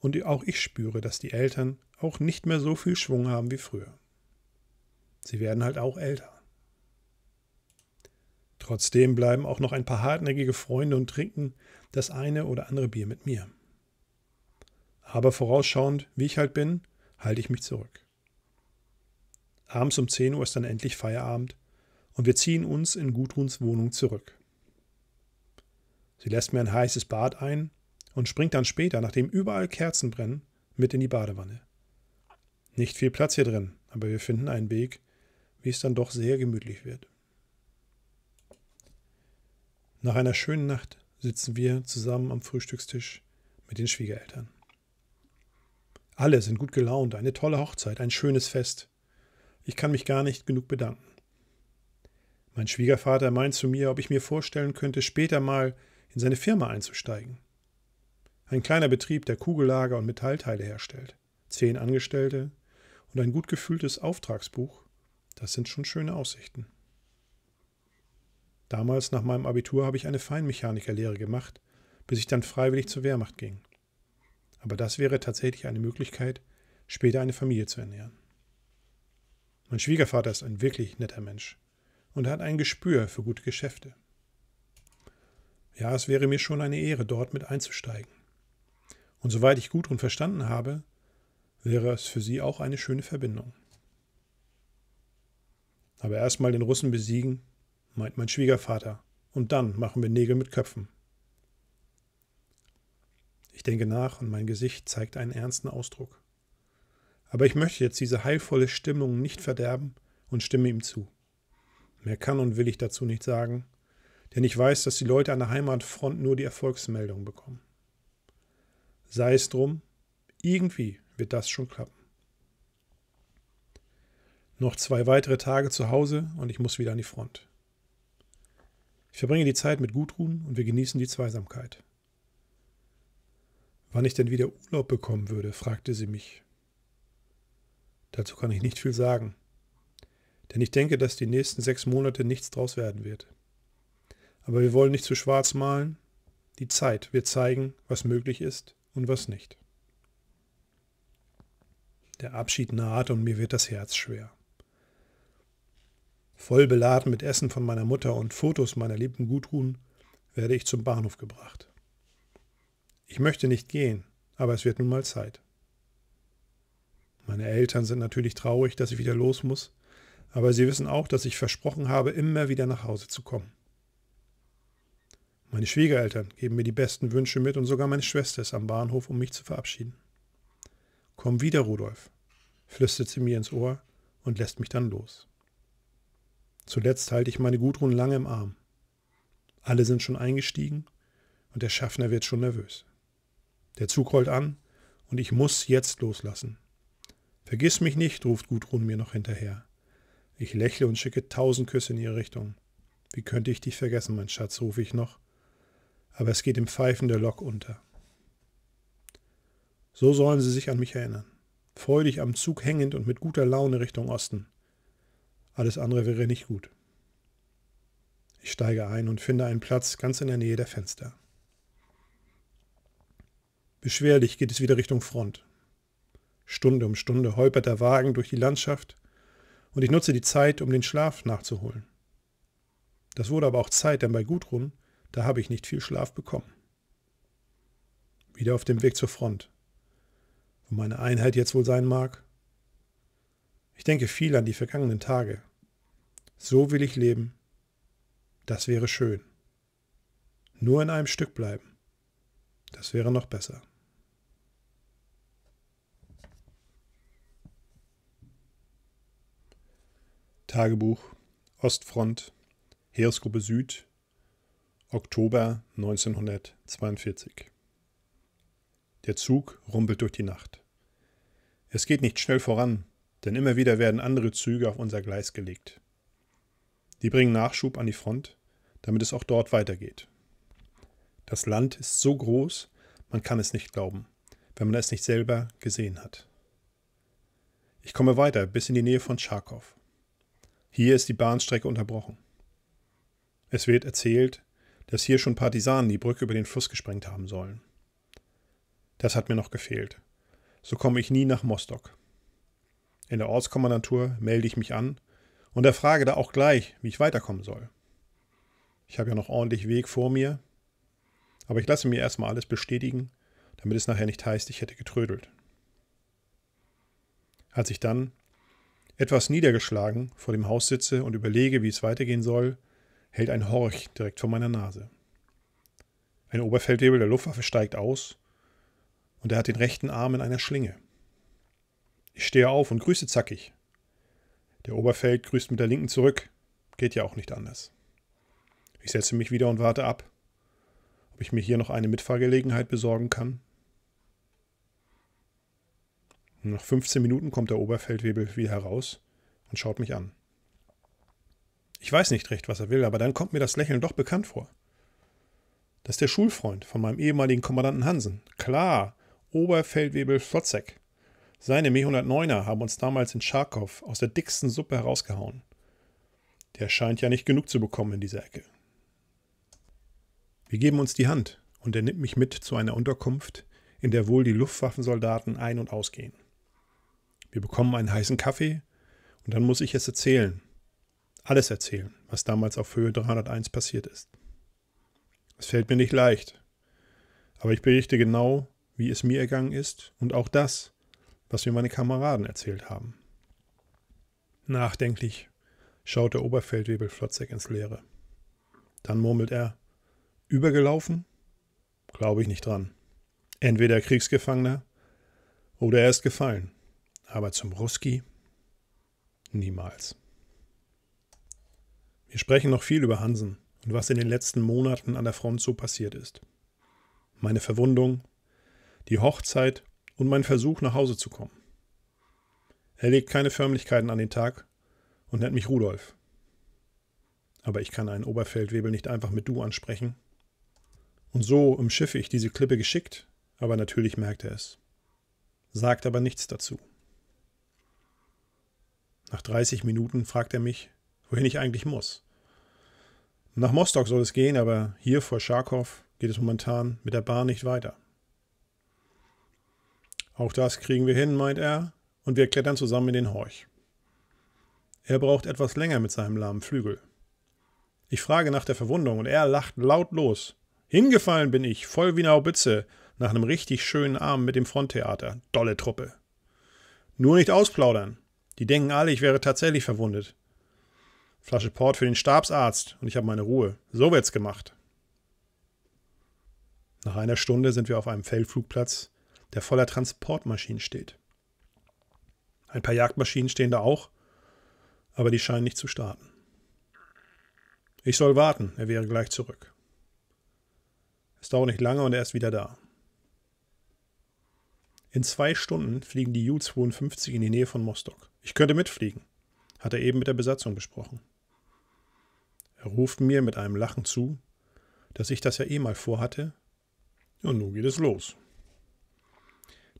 Speaker 1: Und auch ich spüre, dass die Eltern auch nicht mehr so viel Schwung haben wie früher. Sie werden halt auch älter. Trotzdem bleiben auch noch ein paar hartnäckige Freunde und trinken das eine oder andere Bier mit mir. Aber vorausschauend, wie ich halt bin, halte ich mich zurück. Abends um 10 Uhr ist dann endlich Feierabend und wir ziehen uns in Gudruns Wohnung zurück. Sie lässt mir ein heißes Bad ein und springt dann später, nachdem überall Kerzen brennen, mit in die Badewanne. Nicht viel Platz hier drin, aber wir finden einen Weg, wie es dann doch sehr gemütlich wird. Nach einer schönen Nacht sitzen wir zusammen am Frühstückstisch mit den Schwiegereltern. Alle sind gut gelaunt, eine tolle Hochzeit, ein schönes Fest. Ich kann mich gar nicht genug bedanken. Mein Schwiegervater meint zu mir, ob ich mir vorstellen könnte, später mal in seine Firma einzusteigen. Ein kleiner Betrieb, der Kugellager und Metallteile herstellt, zehn Angestellte und ein gut gefühltes Auftragsbuch, das sind schon schöne Aussichten. Damals nach meinem Abitur habe ich eine Feinmechanikerlehre gemacht, bis ich dann freiwillig zur Wehrmacht ging. Aber das wäre tatsächlich eine Möglichkeit, später eine Familie zu ernähren. Mein Schwiegervater ist ein wirklich netter Mensch und hat ein Gespür für gute Geschäfte. Ja, es wäre mir schon eine Ehre, dort mit einzusteigen. Und soweit ich Gudrun verstanden habe, wäre es für sie auch eine schöne Verbindung. Aber erstmal den Russen besiegen, meint mein Schwiegervater, und dann machen wir Nägel mit Köpfen. Ich denke nach und mein Gesicht zeigt einen ernsten Ausdruck. Aber ich möchte jetzt diese heilvolle Stimmung nicht verderben und stimme ihm zu. Mehr kann und will ich dazu nicht sagen, denn ich weiß, dass die Leute an der Heimatfront nur die Erfolgsmeldungen bekommen. Sei es drum, irgendwie wird das schon klappen. Noch zwei weitere Tage zu Hause und ich muss wieder an die Front. Ich verbringe die Zeit mit Gudrun und wir genießen die Zweisamkeit. Wann ich denn wieder Urlaub bekommen würde, fragte sie mich. Dazu kann ich nicht viel sagen, denn ich denke, dass die nächsten sechs Monate nichts draus werden wird. Aber wir wollen nicht zu schwarz malen. Die Zeit wird zeigen, was möglich ist und was nicht. Der Abschied naht und mir wird das Herz schwer. Voll beladen mit Essen von meiner Mutter und Fotos meiner lieben Gudrun werde ich zum Bahnhof gebracht. Ich möchte nicht gehen, aber es wird nun mal Zeit. Meine Eltern sind natürlich traurig, dass ich wieder los muss, aber sie wissen auch, dass ich versprochen habe, immer wieder nach Hause zu kommen. Meine Schwiegereltern geben mir die besten Wünsche mit und sogar meine Schwester ist am Bahnhof, um mich zu verabschieden. Komm wieder, Rudolf, flüstert sie mir ins Ohr und lässt mich dann los. Zuletzt halte ich meine Gudrun lange im Arm. Alle sind schon eingestiegen und der Schaffner wird schon nervös. Der Zug rollt an und ich muss jetzt loslassen. Vergiss mich nicht, ruft Gudrun mir noch hinterher. Ich lächle und schicke tausend Küsse in ihre Richtung. Wie könnte ich dich vergessen, mein Schatz, rufe ich noch aber es geht im Pfeifen der Lok unter. So sollen sie sich an mich erinnern, freudig am Zug hängend und mit guter Laune Richtung Osten. Alles andere wäre nicht gut. Ich steige ein und finde einen Platz ganz in der Nähe der Fenster. Beschwerlich geht es wieder Richtung Front. Stunde um Stunde holpert der Wagen durch die Landschaft und ich nutze die Zeit, um den Schlaf nachzuholen. Das wurde aber auch Zeit, denn bei Gudrun da habe ich nicht viel Schlaf bekommen. Wieder auf dem Weg zur Front. Wo meine Einheit jetzt wohl sein mag? Ich denke viel an die vergangenen Tage. So will ich leben. Das wäre schön. Nur in einem Stück bleiben. Das wäre noch besser. Tagebuch, Ostfront, Heeresgruppe Süd, Oktober 1942. Der Zug rumpelt durch die Nacht. Es geht nicht schnell voran, denn immer wieder werden andere Züge auf unser Gleis gelegt. Die bringen Nachschub an die Front, damit es auch dort weitergeht. Das Land ist so groß, man kann es nicht glauben, wenn man es nicht selber gesehen hat. Ich komme weiter bis in die Nähe von Charkow. Hier ist die Bahnstrecke unterbrochen. Es wird erzählt, dass hier schon Partisanen die Brücke über den Fluss gesprengt haben sollen. Das hat mir noch gefehlt. So komme ich nie nach Mostock. In der Ortskommandantur melde ich mich an und erfrage da auch gleich, wie ich weiterkommen soll. Ich habe ja noch ordentlich Weg vor mir, aber ich lasse mir erstmal alles bestätigen, damit es nachher nicht heißt, ich hätte getrödelt. Als ich dann, etwas niedergeschlagen, vor dem Haus sitze und überlege, wie es weitergehen soll, hält ein Horch direkt vor meiner Nase. Ein Oberfeldwebel der Luftwaffe steigt aus und er hat den rechten Arm in einer Schlinge. Ich stehe auf und grüße zackig. Der Oberfeld grüßt mit der linken zurück. Geht ja auch nicht anders. Ich setze mich wieder und warte ab, ob ich mir hier noch eine Mitfahrgelegenheit besorgen kann. Nach 15 Minuten kommt der Oberfeldwebel wieder heraus und schaut mich an. Ich weiß nicht recht, was er will, aber dann kommt mir das Lächeln doch bekannt vor. Das ist der Schulfreund von meinem ehemaligen Kommandanten Hansen. Klar, Oberfeldwebel Flotzek. Seine Me-109er haben uns damals in Scharkow aus der dicksten Suppe herausgehauen. Der scheint ja nicht genug zu bekommen in dieser Ecke. Wir geben uns die Hand und er nimmt mich mit zu einer Unterkunft, in der wohl die Luftwaffensoldaten ein- und ausgehen. Wir bekommen einen heißen Kaffee und dann muss ich es erzählen, alles erzählen, was damals auf Höhe 301 passiert ist. Es fällt mir nicht leicht, aber ich berichte genau, wie es mir ergangen ist und auch das, was mir meine Kameraden erzählt haben. Nachdenklich schaut der Oberfeldwebel Flotzek ins Leere. Dann murmelt er: Übergelaufen? Glaube ich nicht dran. Entweder Kriegsgefangener oder er ist gefallen. Aber zum Ruski? Niemals. Wir sprechen noch viel über Hansen und was in den letzten Monaten an der Front so passiert ist. Meine Verwundung, die Hochzeit und mein Versuch, nach Hause zu kommen. Er legt keine Förmlichkeiten an den Tag und nennt mich Rudolf. Aber ich kann einen Oberfeldwebel nicht einfach mit Du ansprechen. Und so umschiffe ich diese Klippe geschickt, aber natürlich merkt er es. Sagt aber nichts dazu. Nach 30 Minuten fragt er mich, wohin ich eigentlich muss. Nach Mostok soll es gehen, aber hier vor Scharkow geht es momentan mit der Bahn nicht weiter. Auch das kriegen wir hin, meint er, und wir klettern zusammen in den Horch. Er braucht etwas länger mit seinem lahmen Flügel. Ich frage nach der Verwundung und er lacht lautlos. Hingefallen bin ich, voll wie eine Haubitze, nach einem richtig schönen Abend mit dem Fronttheater. Dolle Truppe. Nur nicht ausplaudern. Die denken alle, ich wäre tatsächlich verwundet. Flasche Port für den Stabsarzt und ich habe meine Ruhe. So wird's gemacht. Nach einer Stunde sind wir auf einem Feldflugplatz, der voller Transportmaschinen steht. Ein paar Jagdmaschinen stehen da auch, aber die scheinen nicht zu starten. Ich soll warten, er wäre gleich zurück. Es dauert nicht lange und er ist wieder da. In zwei Stunden fliegen die U-52 in die Nähe von Mostock. Ich könnte mitfliegen hat er eben mit der Besatzung besprochen. Er ruft mir mit einem Lachen zu, dass ich das ja eh mal vorhatte, und nun geht es los.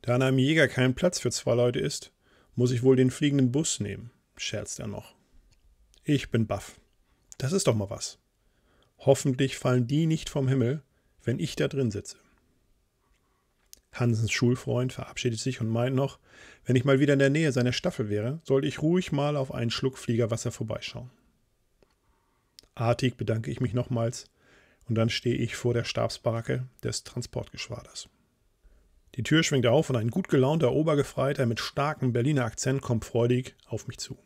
Speaker 1: Da an einem Jäger kein Platz für zwei Leute ist, muss ich wohl den fliegenden Bus nehmen, scherzt er noch. Ich bin baff. Das ist doch mal was. Hoffentlich fallen die nicht vom Himmel, wenn ich da drin sitze. Hansens Schulfreund verabschiedet sich und meint noch, wenn ich mal wieder in der Nähe seiner Staffel wäre, sollte ich ruhig mal auf einen Schluck Fliegerwasser vorbeischauen. Artig bedanke ich mich nochmals und dann stehe ich vor der Stabsbarke des Transportgeschwaders. Die Tür schwingt auf und ein gut gelaunter Obergefreiter mit starkem Berliner Akzent kommt freudig auf mich zu.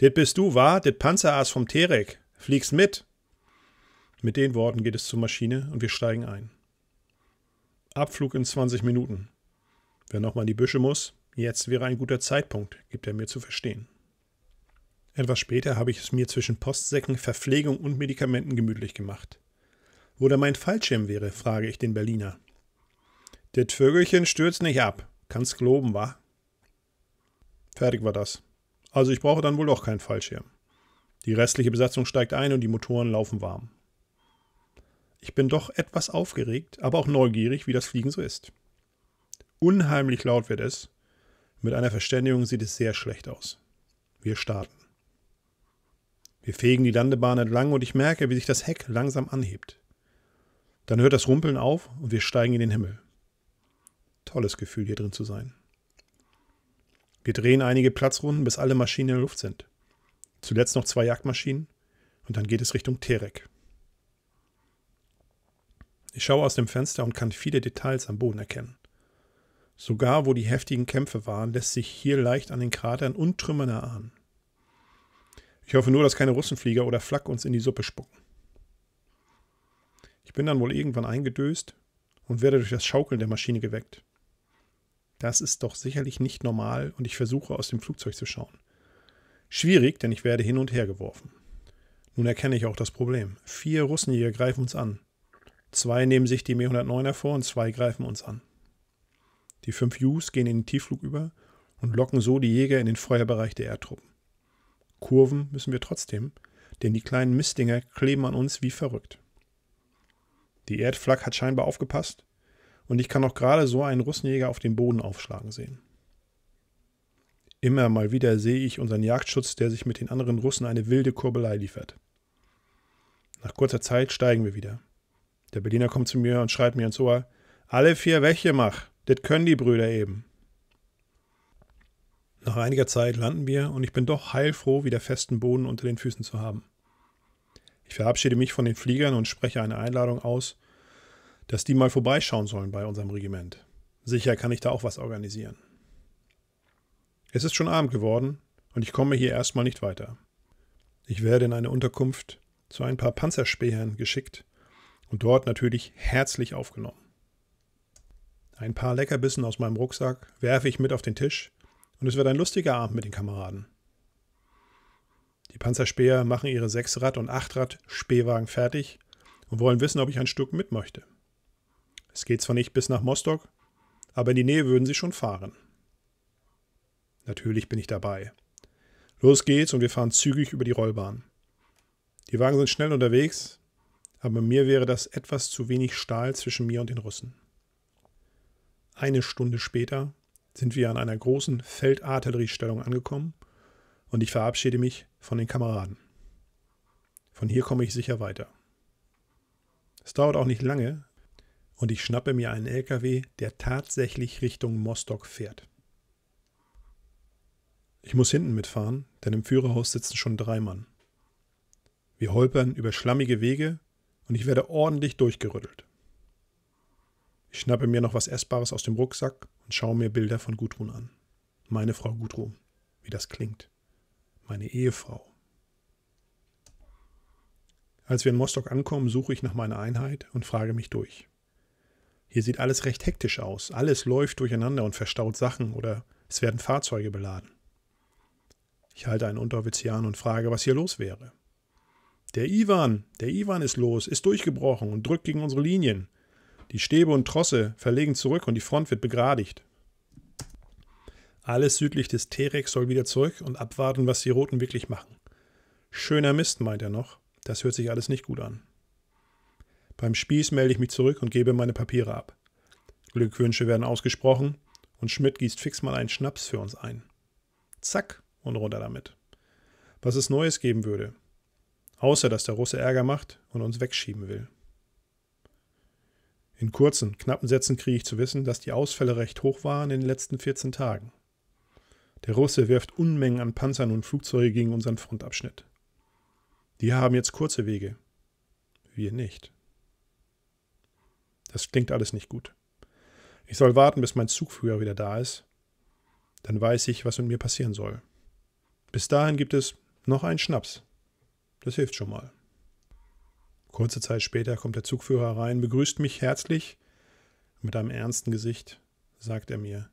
Speaker 1: Dit bist du, wa? Dit Panzerass vom Terek. Fliegst mit! Mit den Worten geht es zur Maschine und wir steigen ein. Abflug in 20 Minuten. Wer nochmal in die Büsche muss, jetzt wäre ein guter Zeitpunkt, gibt er mir zu verstehen. Etwas später habe ich es mir zwischen Postsäcken, Verpflegung und Medikamenten gemütlich gemacht. Wo da mein Fallschirm wäre, frage ich den Berliner. Det Vögelchen stürzt nicht ab. Kannst globen, wa? Fertig war das. Also ich brauche dann wohl doch keinen Fallschirm. Die restliche Besatzung steigt ein und die Motoren laufen warm. Ich bin doch etwas aufgeregt, aber auch neugierig, wie das Fliegen so ist. Unheimlich laut wird es. Mit einer Verständigung sieht es sehr schlecht aus. Wir starten. Wir fegen die Landebahn entlang und ich merke, wie sich das Heck langsam anhebt. Dann hört das Rumpeln auf und wir steigen in den Himmel. Tolles Gefühl, hier drin zu sein. Wir drehen einige Platzrunden, bis alle Maschinen in der Luft sind. Zuletzt noch zwei Jagdmaschinen und dann geht es Richtung Terek. Ich schaue aus dem Fenster und kann viele Details am Boden erkennen. Sogar wo die heftigen Kämpfe waren, lässt sich hier leicht an den Kratern und Trümmern erahnen. Ich hoffe nur, dass keine Russenflieger oder Flak uns in die Suppe spucken. Ich bin dann wohl irgendwann eingedöst und werde durch das Schaukeln der Maschine geweckt. Das ist doch sicherlich nicht normal und ich versuche aus dem Flugzeug zu schauen. Schwierig, denn ich werde hin und her geworfen. Nun erkenne ich auch das Problem. Vier Russenjäger greifen uns an. Zwei nehmen sich die Me-109er vor und zwei greifen uns an. Die fünf Us gehen in den Tiefflug über und locken so die Jäger in den Feuerbereich der Erdtruppen. Kurven müssen wir trotzdem, denn die kleinen Mistdinger kleben an uns wie verrückt. Die Erdflak hat scheinbar aufgepasst und ich kann auch gerade so einen Russenjäger auf dem Boden aufschlagen sehen. Immer mal wieder sehe ich unseren Jagdschutz, der sich mit den anderen Russen eine wilde Kurbelei liefert. Nach kurzer Zeit steigen wir wieder der Berliner kommt zu mir und schreit mir ins Ohr: Alle vier Wäsche mach, das können die Brüder eben. Nach einiger Zeit landen wir und ich bin doch heilfroh, wieder festen Boden unter den Füßen zu haben. Ich verabschiede mich von den Fliegern und spreche eine Einladung aus, dass die mal vorbeischauen sollen bei unserem Regiment. Sicher kann ich da auch was organisieren. Es ist schon Abend geworden und ich komme hier erstmal nicht weiter. Ich werde in eine Unterkunft zu ein paar Panzerspähern geschickt und dort natürlich herzlich aufgenommen. Ein paar Leckerbissen aus meinem Rucksack werfe ich mit auf den Tisch und es wird ein lustiger Abend mit den Kameraden. Die Panzerspäher machen ihre Sechsrad- und Achtrad-Spähwagen fertig und wollen wissen, ob ich ein Stück mit möchte. Es geht zwar nicht bis nach Mostock, aber in die Nähe würden sie schon fahren. Natürlich bin ich dabei. Los geht's und wir fahren zügig über die Rollbahn. Die Wagen sind schnell unterwegs aber mir wäre das etwas zu wenig Stahl zwischen mir und den Russen. Eine Stunde später sind wir an einer großen Feldartilleriestellung angekommen und ich verabschiede mich von den Kameraden. Von hier komme ich sicher weiter. Es dauert auch nicht lange und ich schnappe mir einen LKW, der tatsächlich Richtung Mostok fährt. Ich muss hinten mitfahren, denn im Führerhaus sitzen schon drei Mann. Wir holpern über schlammige Wege und ich werde ordentlich durchgerüttelt. Ich schnappe mir noch was Essbares aus dem Rucksack und schaue mir Bilder von Gudrun an. Meine Frau Gudrun, wie das klingt. Meine Ehefrau. Als wir in Mostok ankommen, suche ich nach meiner Einheit und frage mich durch. Hier sieht alles recht hektisch aus. Alles läuft durcheinander und verstaut Sachen oder es werden Fahrzeuge beladen. Ich halte einen Unteroffizier an und frage, was hier los wäre. Der Iwan, der Iwan ist los, ist durchgebrochen und drückt gegen unsere Linien. Die Stäbe und Trosse verlegen zurück und die Front wird begradigt. Alles südlich des Terek soll wieder zurück und abwarten, was die Roten wirklich machen. Schöner Mist, meint er noch. Das hört sich alles nicht gut an. Beim Spieß melde ich mich zurück und gebe meine Papiere ab. Glückwünsche werden ausgesprochen und Schmidt gießt fix mal einen Schnaps für uns ein. Zack und runter damit. Was es Neues geben würde, außer dass der Russe Ärger macht und uns wegschieben will. In kurzen, knappen Sätzen kriege ich zu wissen, dass die Ausfälle recht hoch waren in den letzten 14 Tagen. Der Russe wirft Unmengen an Panzern und Flugzeuge gegen unseren Frontabschnitt. Die haben jetzt kurze Wege. Wir nicht. Das klingt alles nicht gut. Ich soll warten, bis mein Zug früher wieder da ist. Dann weiß ich, was mit mir passieren soll. Bis dahin gibt es noch einen Schnaps. Das hilft schon mal. Kurze Zeit später kommt der Zugführer rein, begrüßt mich herzlich. Mit einem ernsten Gesicht sagt er mir: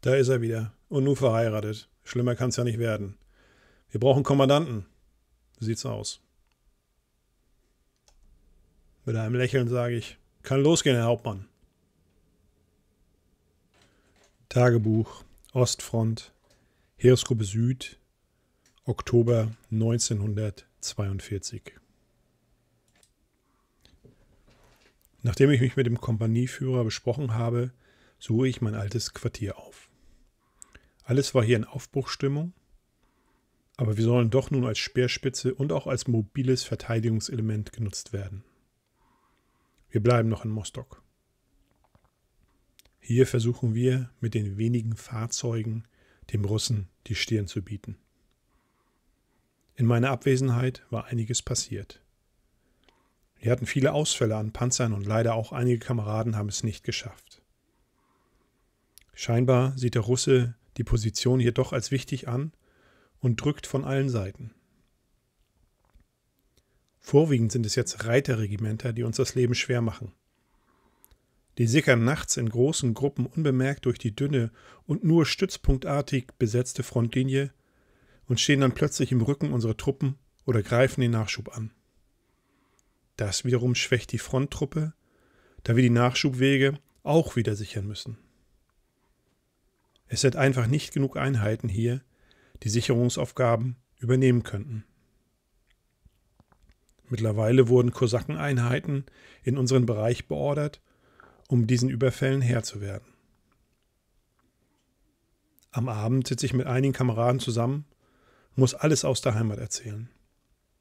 Speaker 1: Da ist er wieder. Und nun verheiratet. Schlimmer kann es ja nicht werden. Wir brauchen Kommandanten. Sieht's aus. Mit einem Lächeln sage ich: Kann losgehen, Herr Hauptmann. Tagebuch, Ostfront, Heeresgruppe Süd, Oktober 1900. 42. Nachdem ich mich mit dem Kompanieführer besprochen habe, suche ich mein altes Quartier auf. Alles war hier in Aufbruchstimmung, aber wir sollen doch nun als Speerspitze und auch als mobiles Verteidigungselement genutzt werden. Wir bleiben noch in Mostock. Hier versuchen wir mit den wenigen Fahrzeugen dem Russen die Stirn zu bieten. In meiner Abwesenheit war einiges passiert. Wir hatten viele Ausfälle an Panzern und leider auch einige Kameraden haben es nicht geschafft. Scheinbar sieht der Russe die Position jedoch als wichtig an und drückt von allen Seiten. Vorwiegend sind es jetzt Reiterregimenter, die uns das Leben schwer machen. Die sickern nachts in großen Gruppen unbemerkt durch die dünne und nur stützpunktartig besetzte Frontlinie und stehen dann plötzlich im Rücken unserer Truppen oder greifen den Nachschub an. Das wiederum schwächt die Fronttruppe, da wir die Nachschubwege auch wieder sichern müssen. Es sind einfach nicht genug Einheiten hier, die Sicherungsaufgaben übernehmen könnten. Mittlerweile wurden Kosakeneinheiten in unseren Bereich beordert, um diesen Überfällen Herr zu werden. Am Abend sitze ich mit einigen Kameraden zusammen muss alles aus der Heimat erzählen.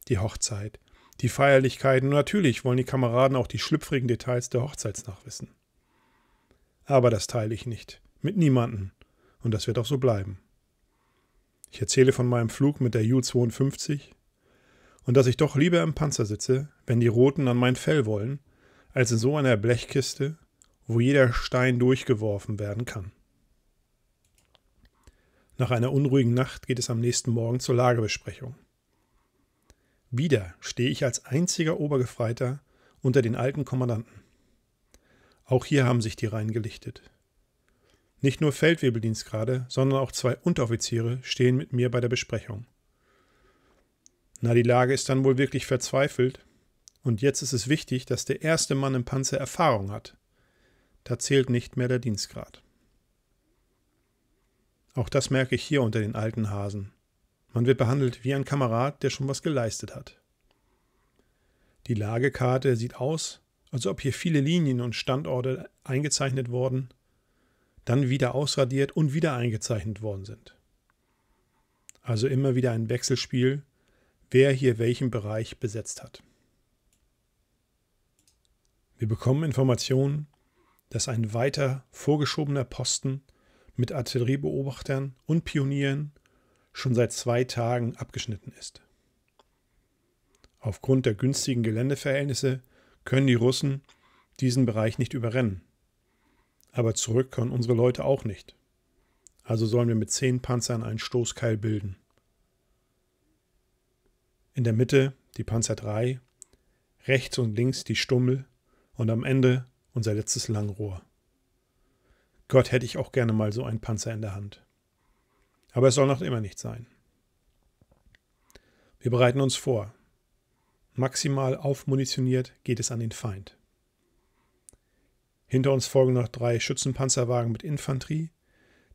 Speaker 1: Die Hochzeit, die Feierlichkeiten und natürlich wollen die Kameraden auch die schlüpfrigen Details der Hochzeitsnacht wissen. Aber das teile ich nicht, mit niemandem, und das wird auch so bleiben. Ich erzähle von meinem Flug mit der Ju-52 und dass ich doch lieber im Panzer sitze, wenn die Roten an mein Fell wollen, als in so einer Blechkiste, wo jeder Stein durchgeworfen werden kann. Nach einer unruhigen Nacht geht es am nächsten Morgen zur Lagebesprechung. Wieder stehe ich als einziger Obergefreiter unter den alten Kommandanten. Auch hier haben sich die Reihen gelichtet. Nicht nur Feldwebeldienstgrade, sondern auch zwei Unteroffiziere stehen mit mir bei der Besprechung. Na, die Lage ist dann wohl wirklich verzweifelt. Und jetzt ist es wichtig, dass der erste Mann im Panzer Erfahrung hat. Da zählt nicht mehr der Dienstgrad. Auch das merke ich hier unter den alten Hasen. Man wird behandelt wie ein Kamerad, der schon was geleistet hat. Die Lagekarte sieht aus, als ob hier viele Linien und Standorte eingezeichnet worden, dann wieder ausradiert und wieder eingezeichnet worden sind. Also immer wieder ein Wechselspiel, wer hier welchen Bereich besetzt hat. Wir bekommen Informationen, dass ein weiter vorgeschobener Posten mit Artilleriebeobachtern und Pionieren schon seit zwei Tagen abgeschnitten ist. Aufgrund der günstigen Geländeverhältnisse können die Russen diesen Bereich nicht überrennen. Aber zurück können unsere Leute auch nicht. Also sollen wir mit zehn Panzern einen Stoßkeil bilden. In der Mitte die Panzer 3, rechts und links die Stummel und am Ende unser letztes Langrohr. Gott hätte ich auch gerne mal so einen Panzer in der Hand. Aber es soll noch immer nicht sein. Wir bereiten uns vor. Maximal aufmunitioniert geht es an den Feind. Hinter uns folgen noch drei Schützenpanzerwagen mit Infanterie,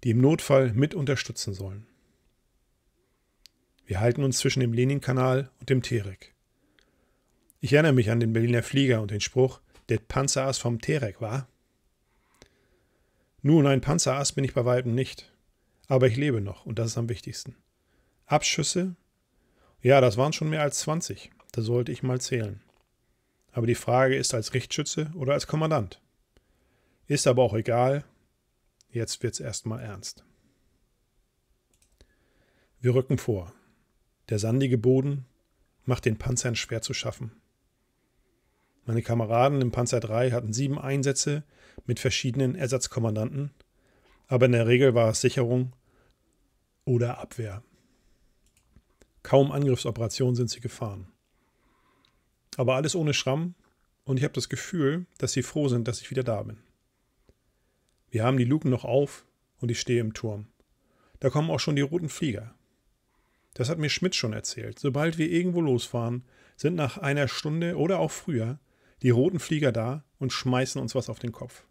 Speaker 1: die im Notfall mit unterstützen sollen. Wir halten uns zwischen dem Leninkanal und dem Terek. Ich erinnere mich an den Berliner Flieger und den Spruch, der Panzerass vom Terek war. Nun, ein Panzerass bin ich bei Weitem nicht. Aber ich lebe noch und das ist am wichtigsten. Abschüsse? Ja, das waren schon mehr als 20. Da sollte ich mal zählen. Aber die Frage ist als Richtschütze oder als Kommandant. Ist aber auch egal. Jetzt wird's erstmal ernst. Wir rücken vor. Der sandige Boden macht den Panzern schwer zu schaffen. Meine Kameraden im Panzer 3 hatten sieben Einsätze mit verschiedenen Ersatzkommandanten, aber in der Regel war es Sicherung oder Abwehr. Kaum Angriffsoperationen sind sie gefahren. Aber alles ohne Schramm und ich habe das Gefühl, dass sie froh sind, dass ich wieder da bin. Wir haben die Luken noch auf und ich stehe im Turm. Da kommen auch schon die roten Flieger. Das hat mir Schmidt schon erzählt. Sobald wir irgendwo losfahren, sind nach einer Stunde oder auch früher die roten Flieger da und schmeißen uns was auf den Kopf.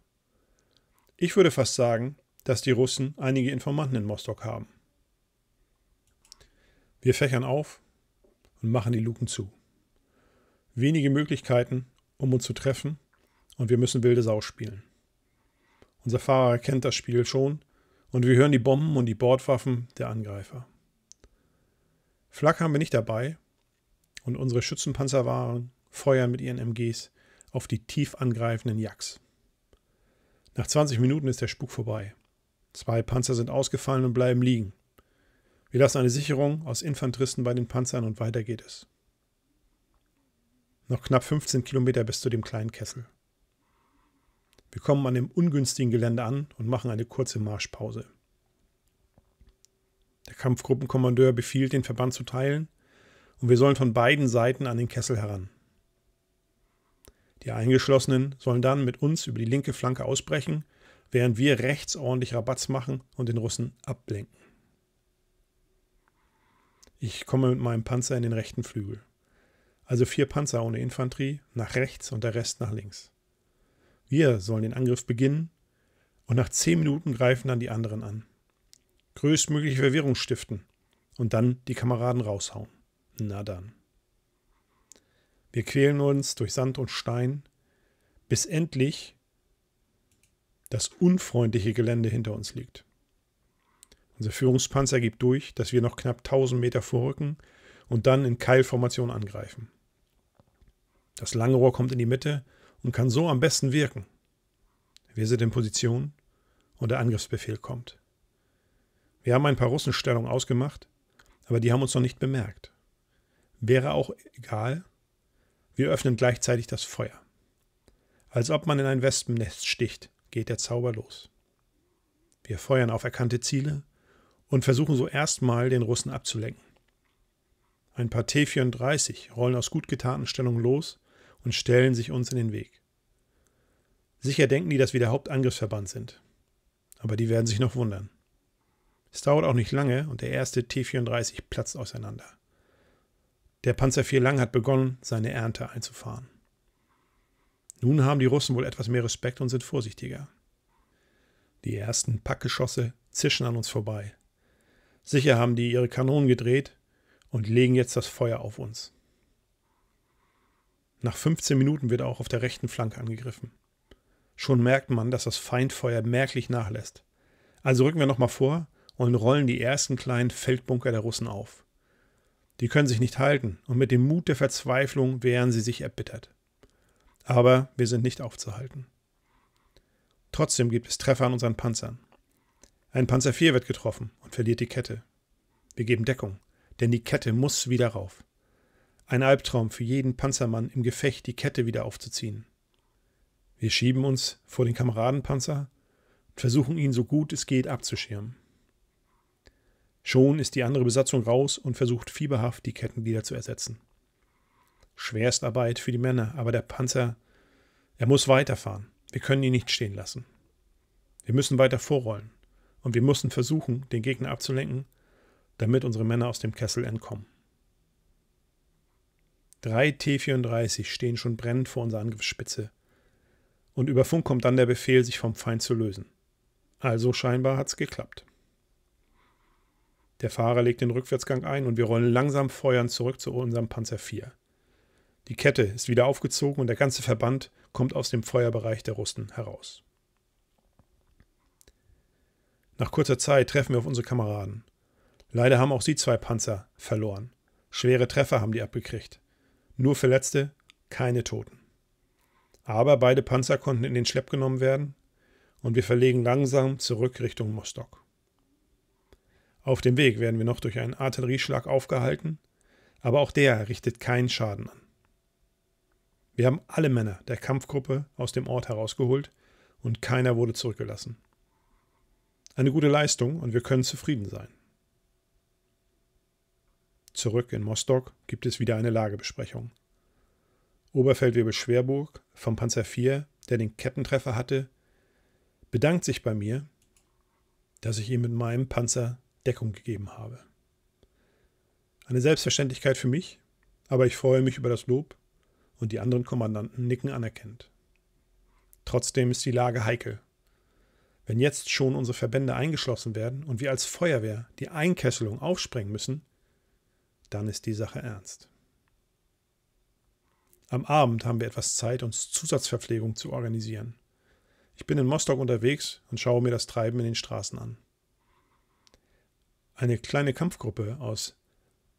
Speaker 1: Ich würde fast sagen, dass die Russen einige Informanten in Mostok haben. Wir fächern auf und machen die Luken zu. Wenige Möglichkeiten, um uns zu treffen, und wir müssen wilde Sau spielen. Unser Fahrer kennt das Spiel schon, und wir hören die Bomben und die Bordwaffen der Angreifer. Flak haben wir nicht dabei, und unsere Schützenpanzerwaren feuern mit ihren MGs auf die tief angreifenden Yaks. Nach 20 Minuten ist der Spuk vorbei. Zwei Panzer sind ausgefallen und bleiben liegen. Wir lassen eine Sicherung aus Infanteristen bei den Panzern und weiter geht es. Noch knapp 15 Kilometer bis zu dem kleinen Kessel. Wir kommen an dem ungünstigen Gelände an und machen eine kurze Marschpause. Der Kampfgruppenkommandeur befiehlt, den Verband zu teilen, und wir sollen von beiden Seiten an den Kessel heran. Die Eingeschlossenen sollen dann mit uns über die linke Flanke ausbrechen, während wir rechts ordentlich Rabatz machen und den Russen ablenken. Ich komme mit meinem Panzer in den rechten Flügel. Also vier Panzer ohne Infanterie, nach rechts und der Rest nach links. Wir sollen den Angriff beginnen und nach zehn Minuten greifen dann die anderen an. Größtmögliche Verwirrung stiften und dann die Kameraden raushauen. Na dann. Wir quälen uns durch Sand und Stein, bis endlich das unfreundliche Gelände hinter uns liegt. Unser Führungspanzer gibt durch, dass wir noch knapp 1000 Meter vorrücken und dann in Keilformation angreifen. Das lange Rohr kommt in die Mitte und kann so am besten wirken. Wir sind in Position und der Angriffsbefehl kommt. Wir haben ein paar Russenstellungen ausgemacht, aber die haben uns noch nicht bemerkt. Wäre auch egal, wir öffnen gleichzeitig das Feuer. Als ob man in ein Wespennest sticht, geht der Zauber los. Wir feuern auf erkannte Ziele und versuchen so erstmal den Russen abzulenken. Ein paar T-34 rollen aus gut getarnten Stellungen los und stellen sich uns in den Weg. Sicher denken die, dass wir der Hauptangriffsverband sind. Aber die werden sich noch wundern. Es dauert auch nicht lange und der erste T-34 platzt auseinander. Der Panzer 4 Lang hat begonnen, seine Ernte einzufahren. Nun haben die Russen wohl etwas mehr Respekt und sind vorsichtiger. Die ersten Packgeschosse zischen an uns vorbei. Sicher haben die ihre Kanonen gedreht und legen jetzt das Feuer auf uns. Nach 15 Minuten wird auch auf der rechten Flanke angegriffen. Schon merkt man, dass das Feindfeuer merklich nachlässt. Also rücken wir nochmal vor und rollen die ersten kleinen Feldbunker der Russen auf. Die können sich nicht halten und mit dem Mut der Verzweiflung wehren sie sich erbittert. Aber wir sind nicht aufzuhalten. Trotzdem gibt es Treffer an unseren Panzern. Ein Panzer 4 wird getroffen und verliert die Kette. Wir geben Deckung, denn die Kette muss wieder rauf. Ein Albtraum für jeden Panzermann im Gefecht, die Kette wieder aufzuziehen. Wir schieben uns vor den Kameradenpanzer und versuchen ihn so gut es geht abzuschirmen. Schon ist die andere Besatzung raus und versucht fieberhaft, die Kettenglieder zu ersetzen. Schwerstarbeit für die Männer, aber der Panzer, er muss weiterfahren. Wir können ihn nicht stehen lassen. Wir müssen weiter vorrollen und wir müssen versuchen, den Gegner abzulenken, damit unsere Männer aus dem Kessel entkommen. Drei T-34 stehen schon brennend vor unserer Angriffsspitze. Und über Funk kommt dann der Befehl, sich vom Feind zu lösen. Also scheinbar hat's geklappt. Der Fahrer legt den Rückwärtsgang ein und wir rollen langsam feuernd zurück zu unserem Panzer IV. Die Kette ist wieder aufgezogen und der ganze Verband kommt aus dem Feuerbereich der Russen heraus. Nach kurzer Zeit treffen wir auf unsere Kameraden. Leider haben auch sie zwei Panzer verloren. Schwere Treffer haben die abgekriegt. Nur Verletzte, keine Toten. Aber beide Panzer konnten in den Schlepp genommen werden und wir verlegen langsam zurück Richtung Mostok. Auf dem Weg werden wir noch durch einen Artillerieschlag aufgehalten, aber auch der richtet keinen Schaden an. Wir haben alle Männer der Kampfgruppe aus dem Ort herausgeholt und keiner wurde zurückgelassen. Eine gute Leistung und wir können zufrieden sein. Zurück in Mostok gibt es wieder eine Lagebesprechung. Oberfeldwebel Schwerburg vom Panzer IV, der den Kettentreffer hatte, bedankt sich bei mir, dass ich ihm mit meinem Panzer Deckung gegeben habe. Eine Selbstverständlichkeit für mich, aber ich freue mich über das Lob und die anderen Kommandanten nicken anerkennt. Trotzdem ist die Lage heikel. Wenn jetzt schon unsere Verbände eingeschlossen werden und wir als Feuerwehr die Einkesselung aufsprengen müssen, dann ist die Sache ernst. Am Abend haben wir etwas Zeit, uns Zusatzverpflegung zu organisieren. Ich bin in Mostok unterwegs und schaue mir das Treiben in den Straßen an. Eine kleine Kampfgruppe aus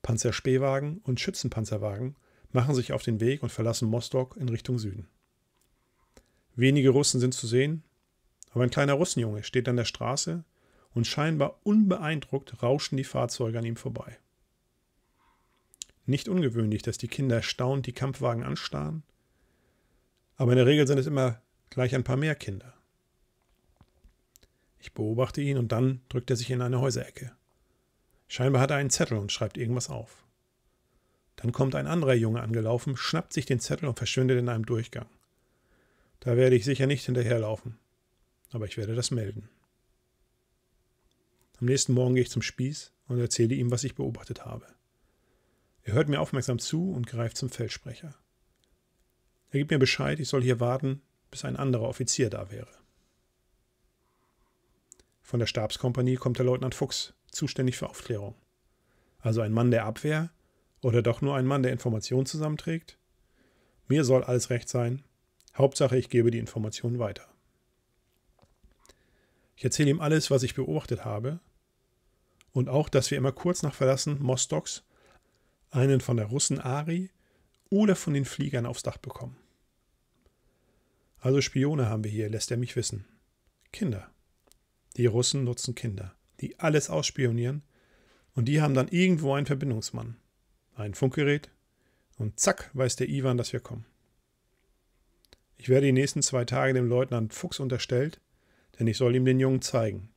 Speaker 1: Panzerspähwagen und Schützenpanzerwagen machen sich auf den Weg und verlassen Mostok in Richtung Süden. Wenige Russen sind zu sehen, aber ein kleiner Russenjunge steht an der Straße und scheinbar unbeeindruckt rauschen die Fahrzeuge an ihm vorbei. Nicht ungewöhnlich, dass die Kinder staunend die Kampfwagen anstarren, aber in der Regel sind es immer gleich ein paar mehr Kinder. Ich beobachte ihn und dann drückt er sich in eine Häuserecke. Scheinbar hat er einen Zettel und schreibt irgendwas auf. Dann kommt ein anderer Junge angelaufen, schnappt sich den Zettel und verschwindet in einem Durchgang. Da werde ich sicher nicht hinterherlaufen, aber ich werde das melden. Am nächsten Morgen gehe ich zum Spieß und erzähle ihm, was ich beobachtet habe. Er hört mir aufmerksam zu und greift zum Feldsprecher. Er gibt mir Bescheid, ich soll hier warten, bis ein anderer Offizier da wäre. Von der Stabskompanie kommt der Leutnant Fuchs, zuständig für Aufklärung. Also ein Mann der Abwehr oder doch nur ein Mann, der Informationen zusammenträgt? Mir soll alles recht sein. Hauptsache, ich gebe die Informationen weiter. Ich erzähle ihm alles, was ich beobachtet habe und auch, dass wir immer kurz nach Verlassen Mostoks einen von der Russen Ari oder von den Fliegern aufs Dach bekommen. Also Spione haben wir hier, lässt er mich wissen. Kinder. Die Russen nutzen Kinder die alles ausspionieren. Und die haben dann irgendwo einen Verbindungsmann, ein Funkgerät. Und zack, weiß der Ivan, dass wir kommen. Ich werde die nächsten zwei Tage dem Leutnant Fuchs unterstellt, denn ich soll ihm den Jungen zeigen.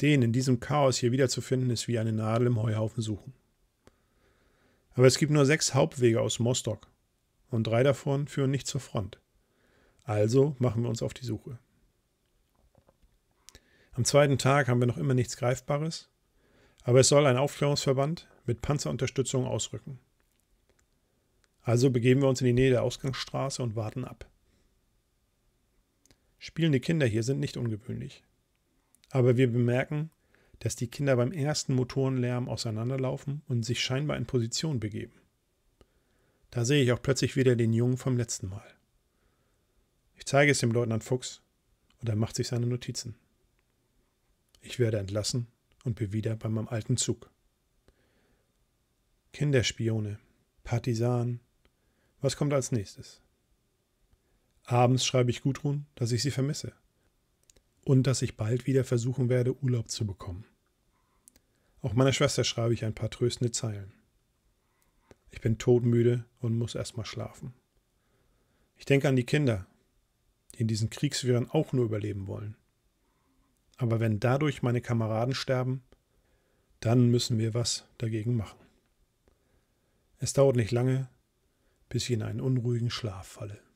Speaker 1: Den in diesem Chaos hier wiederzufinden, ist wie eine Nadel im Heuhaufen suchen. Aber es gibt nur sechs Hauptwege aus Mostock und drei davon führen nicht zur Front. Also machen wir uns auf die Suche. Am zweiten Tag haben wir noch immer nichts Greifbares, aber es soll ein Aufklärungsverband mit Panzerunterstützung ausrücken. Also begeben wir uns in die Nähe der Ausgangsstraße und warten ab. Spielende Kinder hier sind nicht ungewöhnlich. Aber wir bemerken, dass die Kinder beim ersten Motorenlärm auseinanderlaufen und sich scheinbar in Position begeben. Da sehe ich auch plötzlich wieder den Jungen vom letzten Mal. Ich zeige es dem Leutnant Fuchs und er macht sich seine Notizen. Ich werde entlassen und bin wieder bei meinem alten Zug. Kinderspione, Partisanen. Was kommt als nächstes? Abends schreibe ich Gudrun, dass ich sie vermisse und dass ich bald wieder versuchen werde, Urlaub zu bekommen. Auch meiner Schwester schreibe ich ein paar tröstende Zeilen. Ich bin todmüde und muss erstmal schlafen. Ich denke an die Kinder, die in diesen Kriegswirren auch nur überleben wollen. Aber wenn dadurch meine Kameraden sterben, dann müssen wir was dagegen machen. Es dauert nicht lange, bis ich in einen unruhigen Schlaf falle.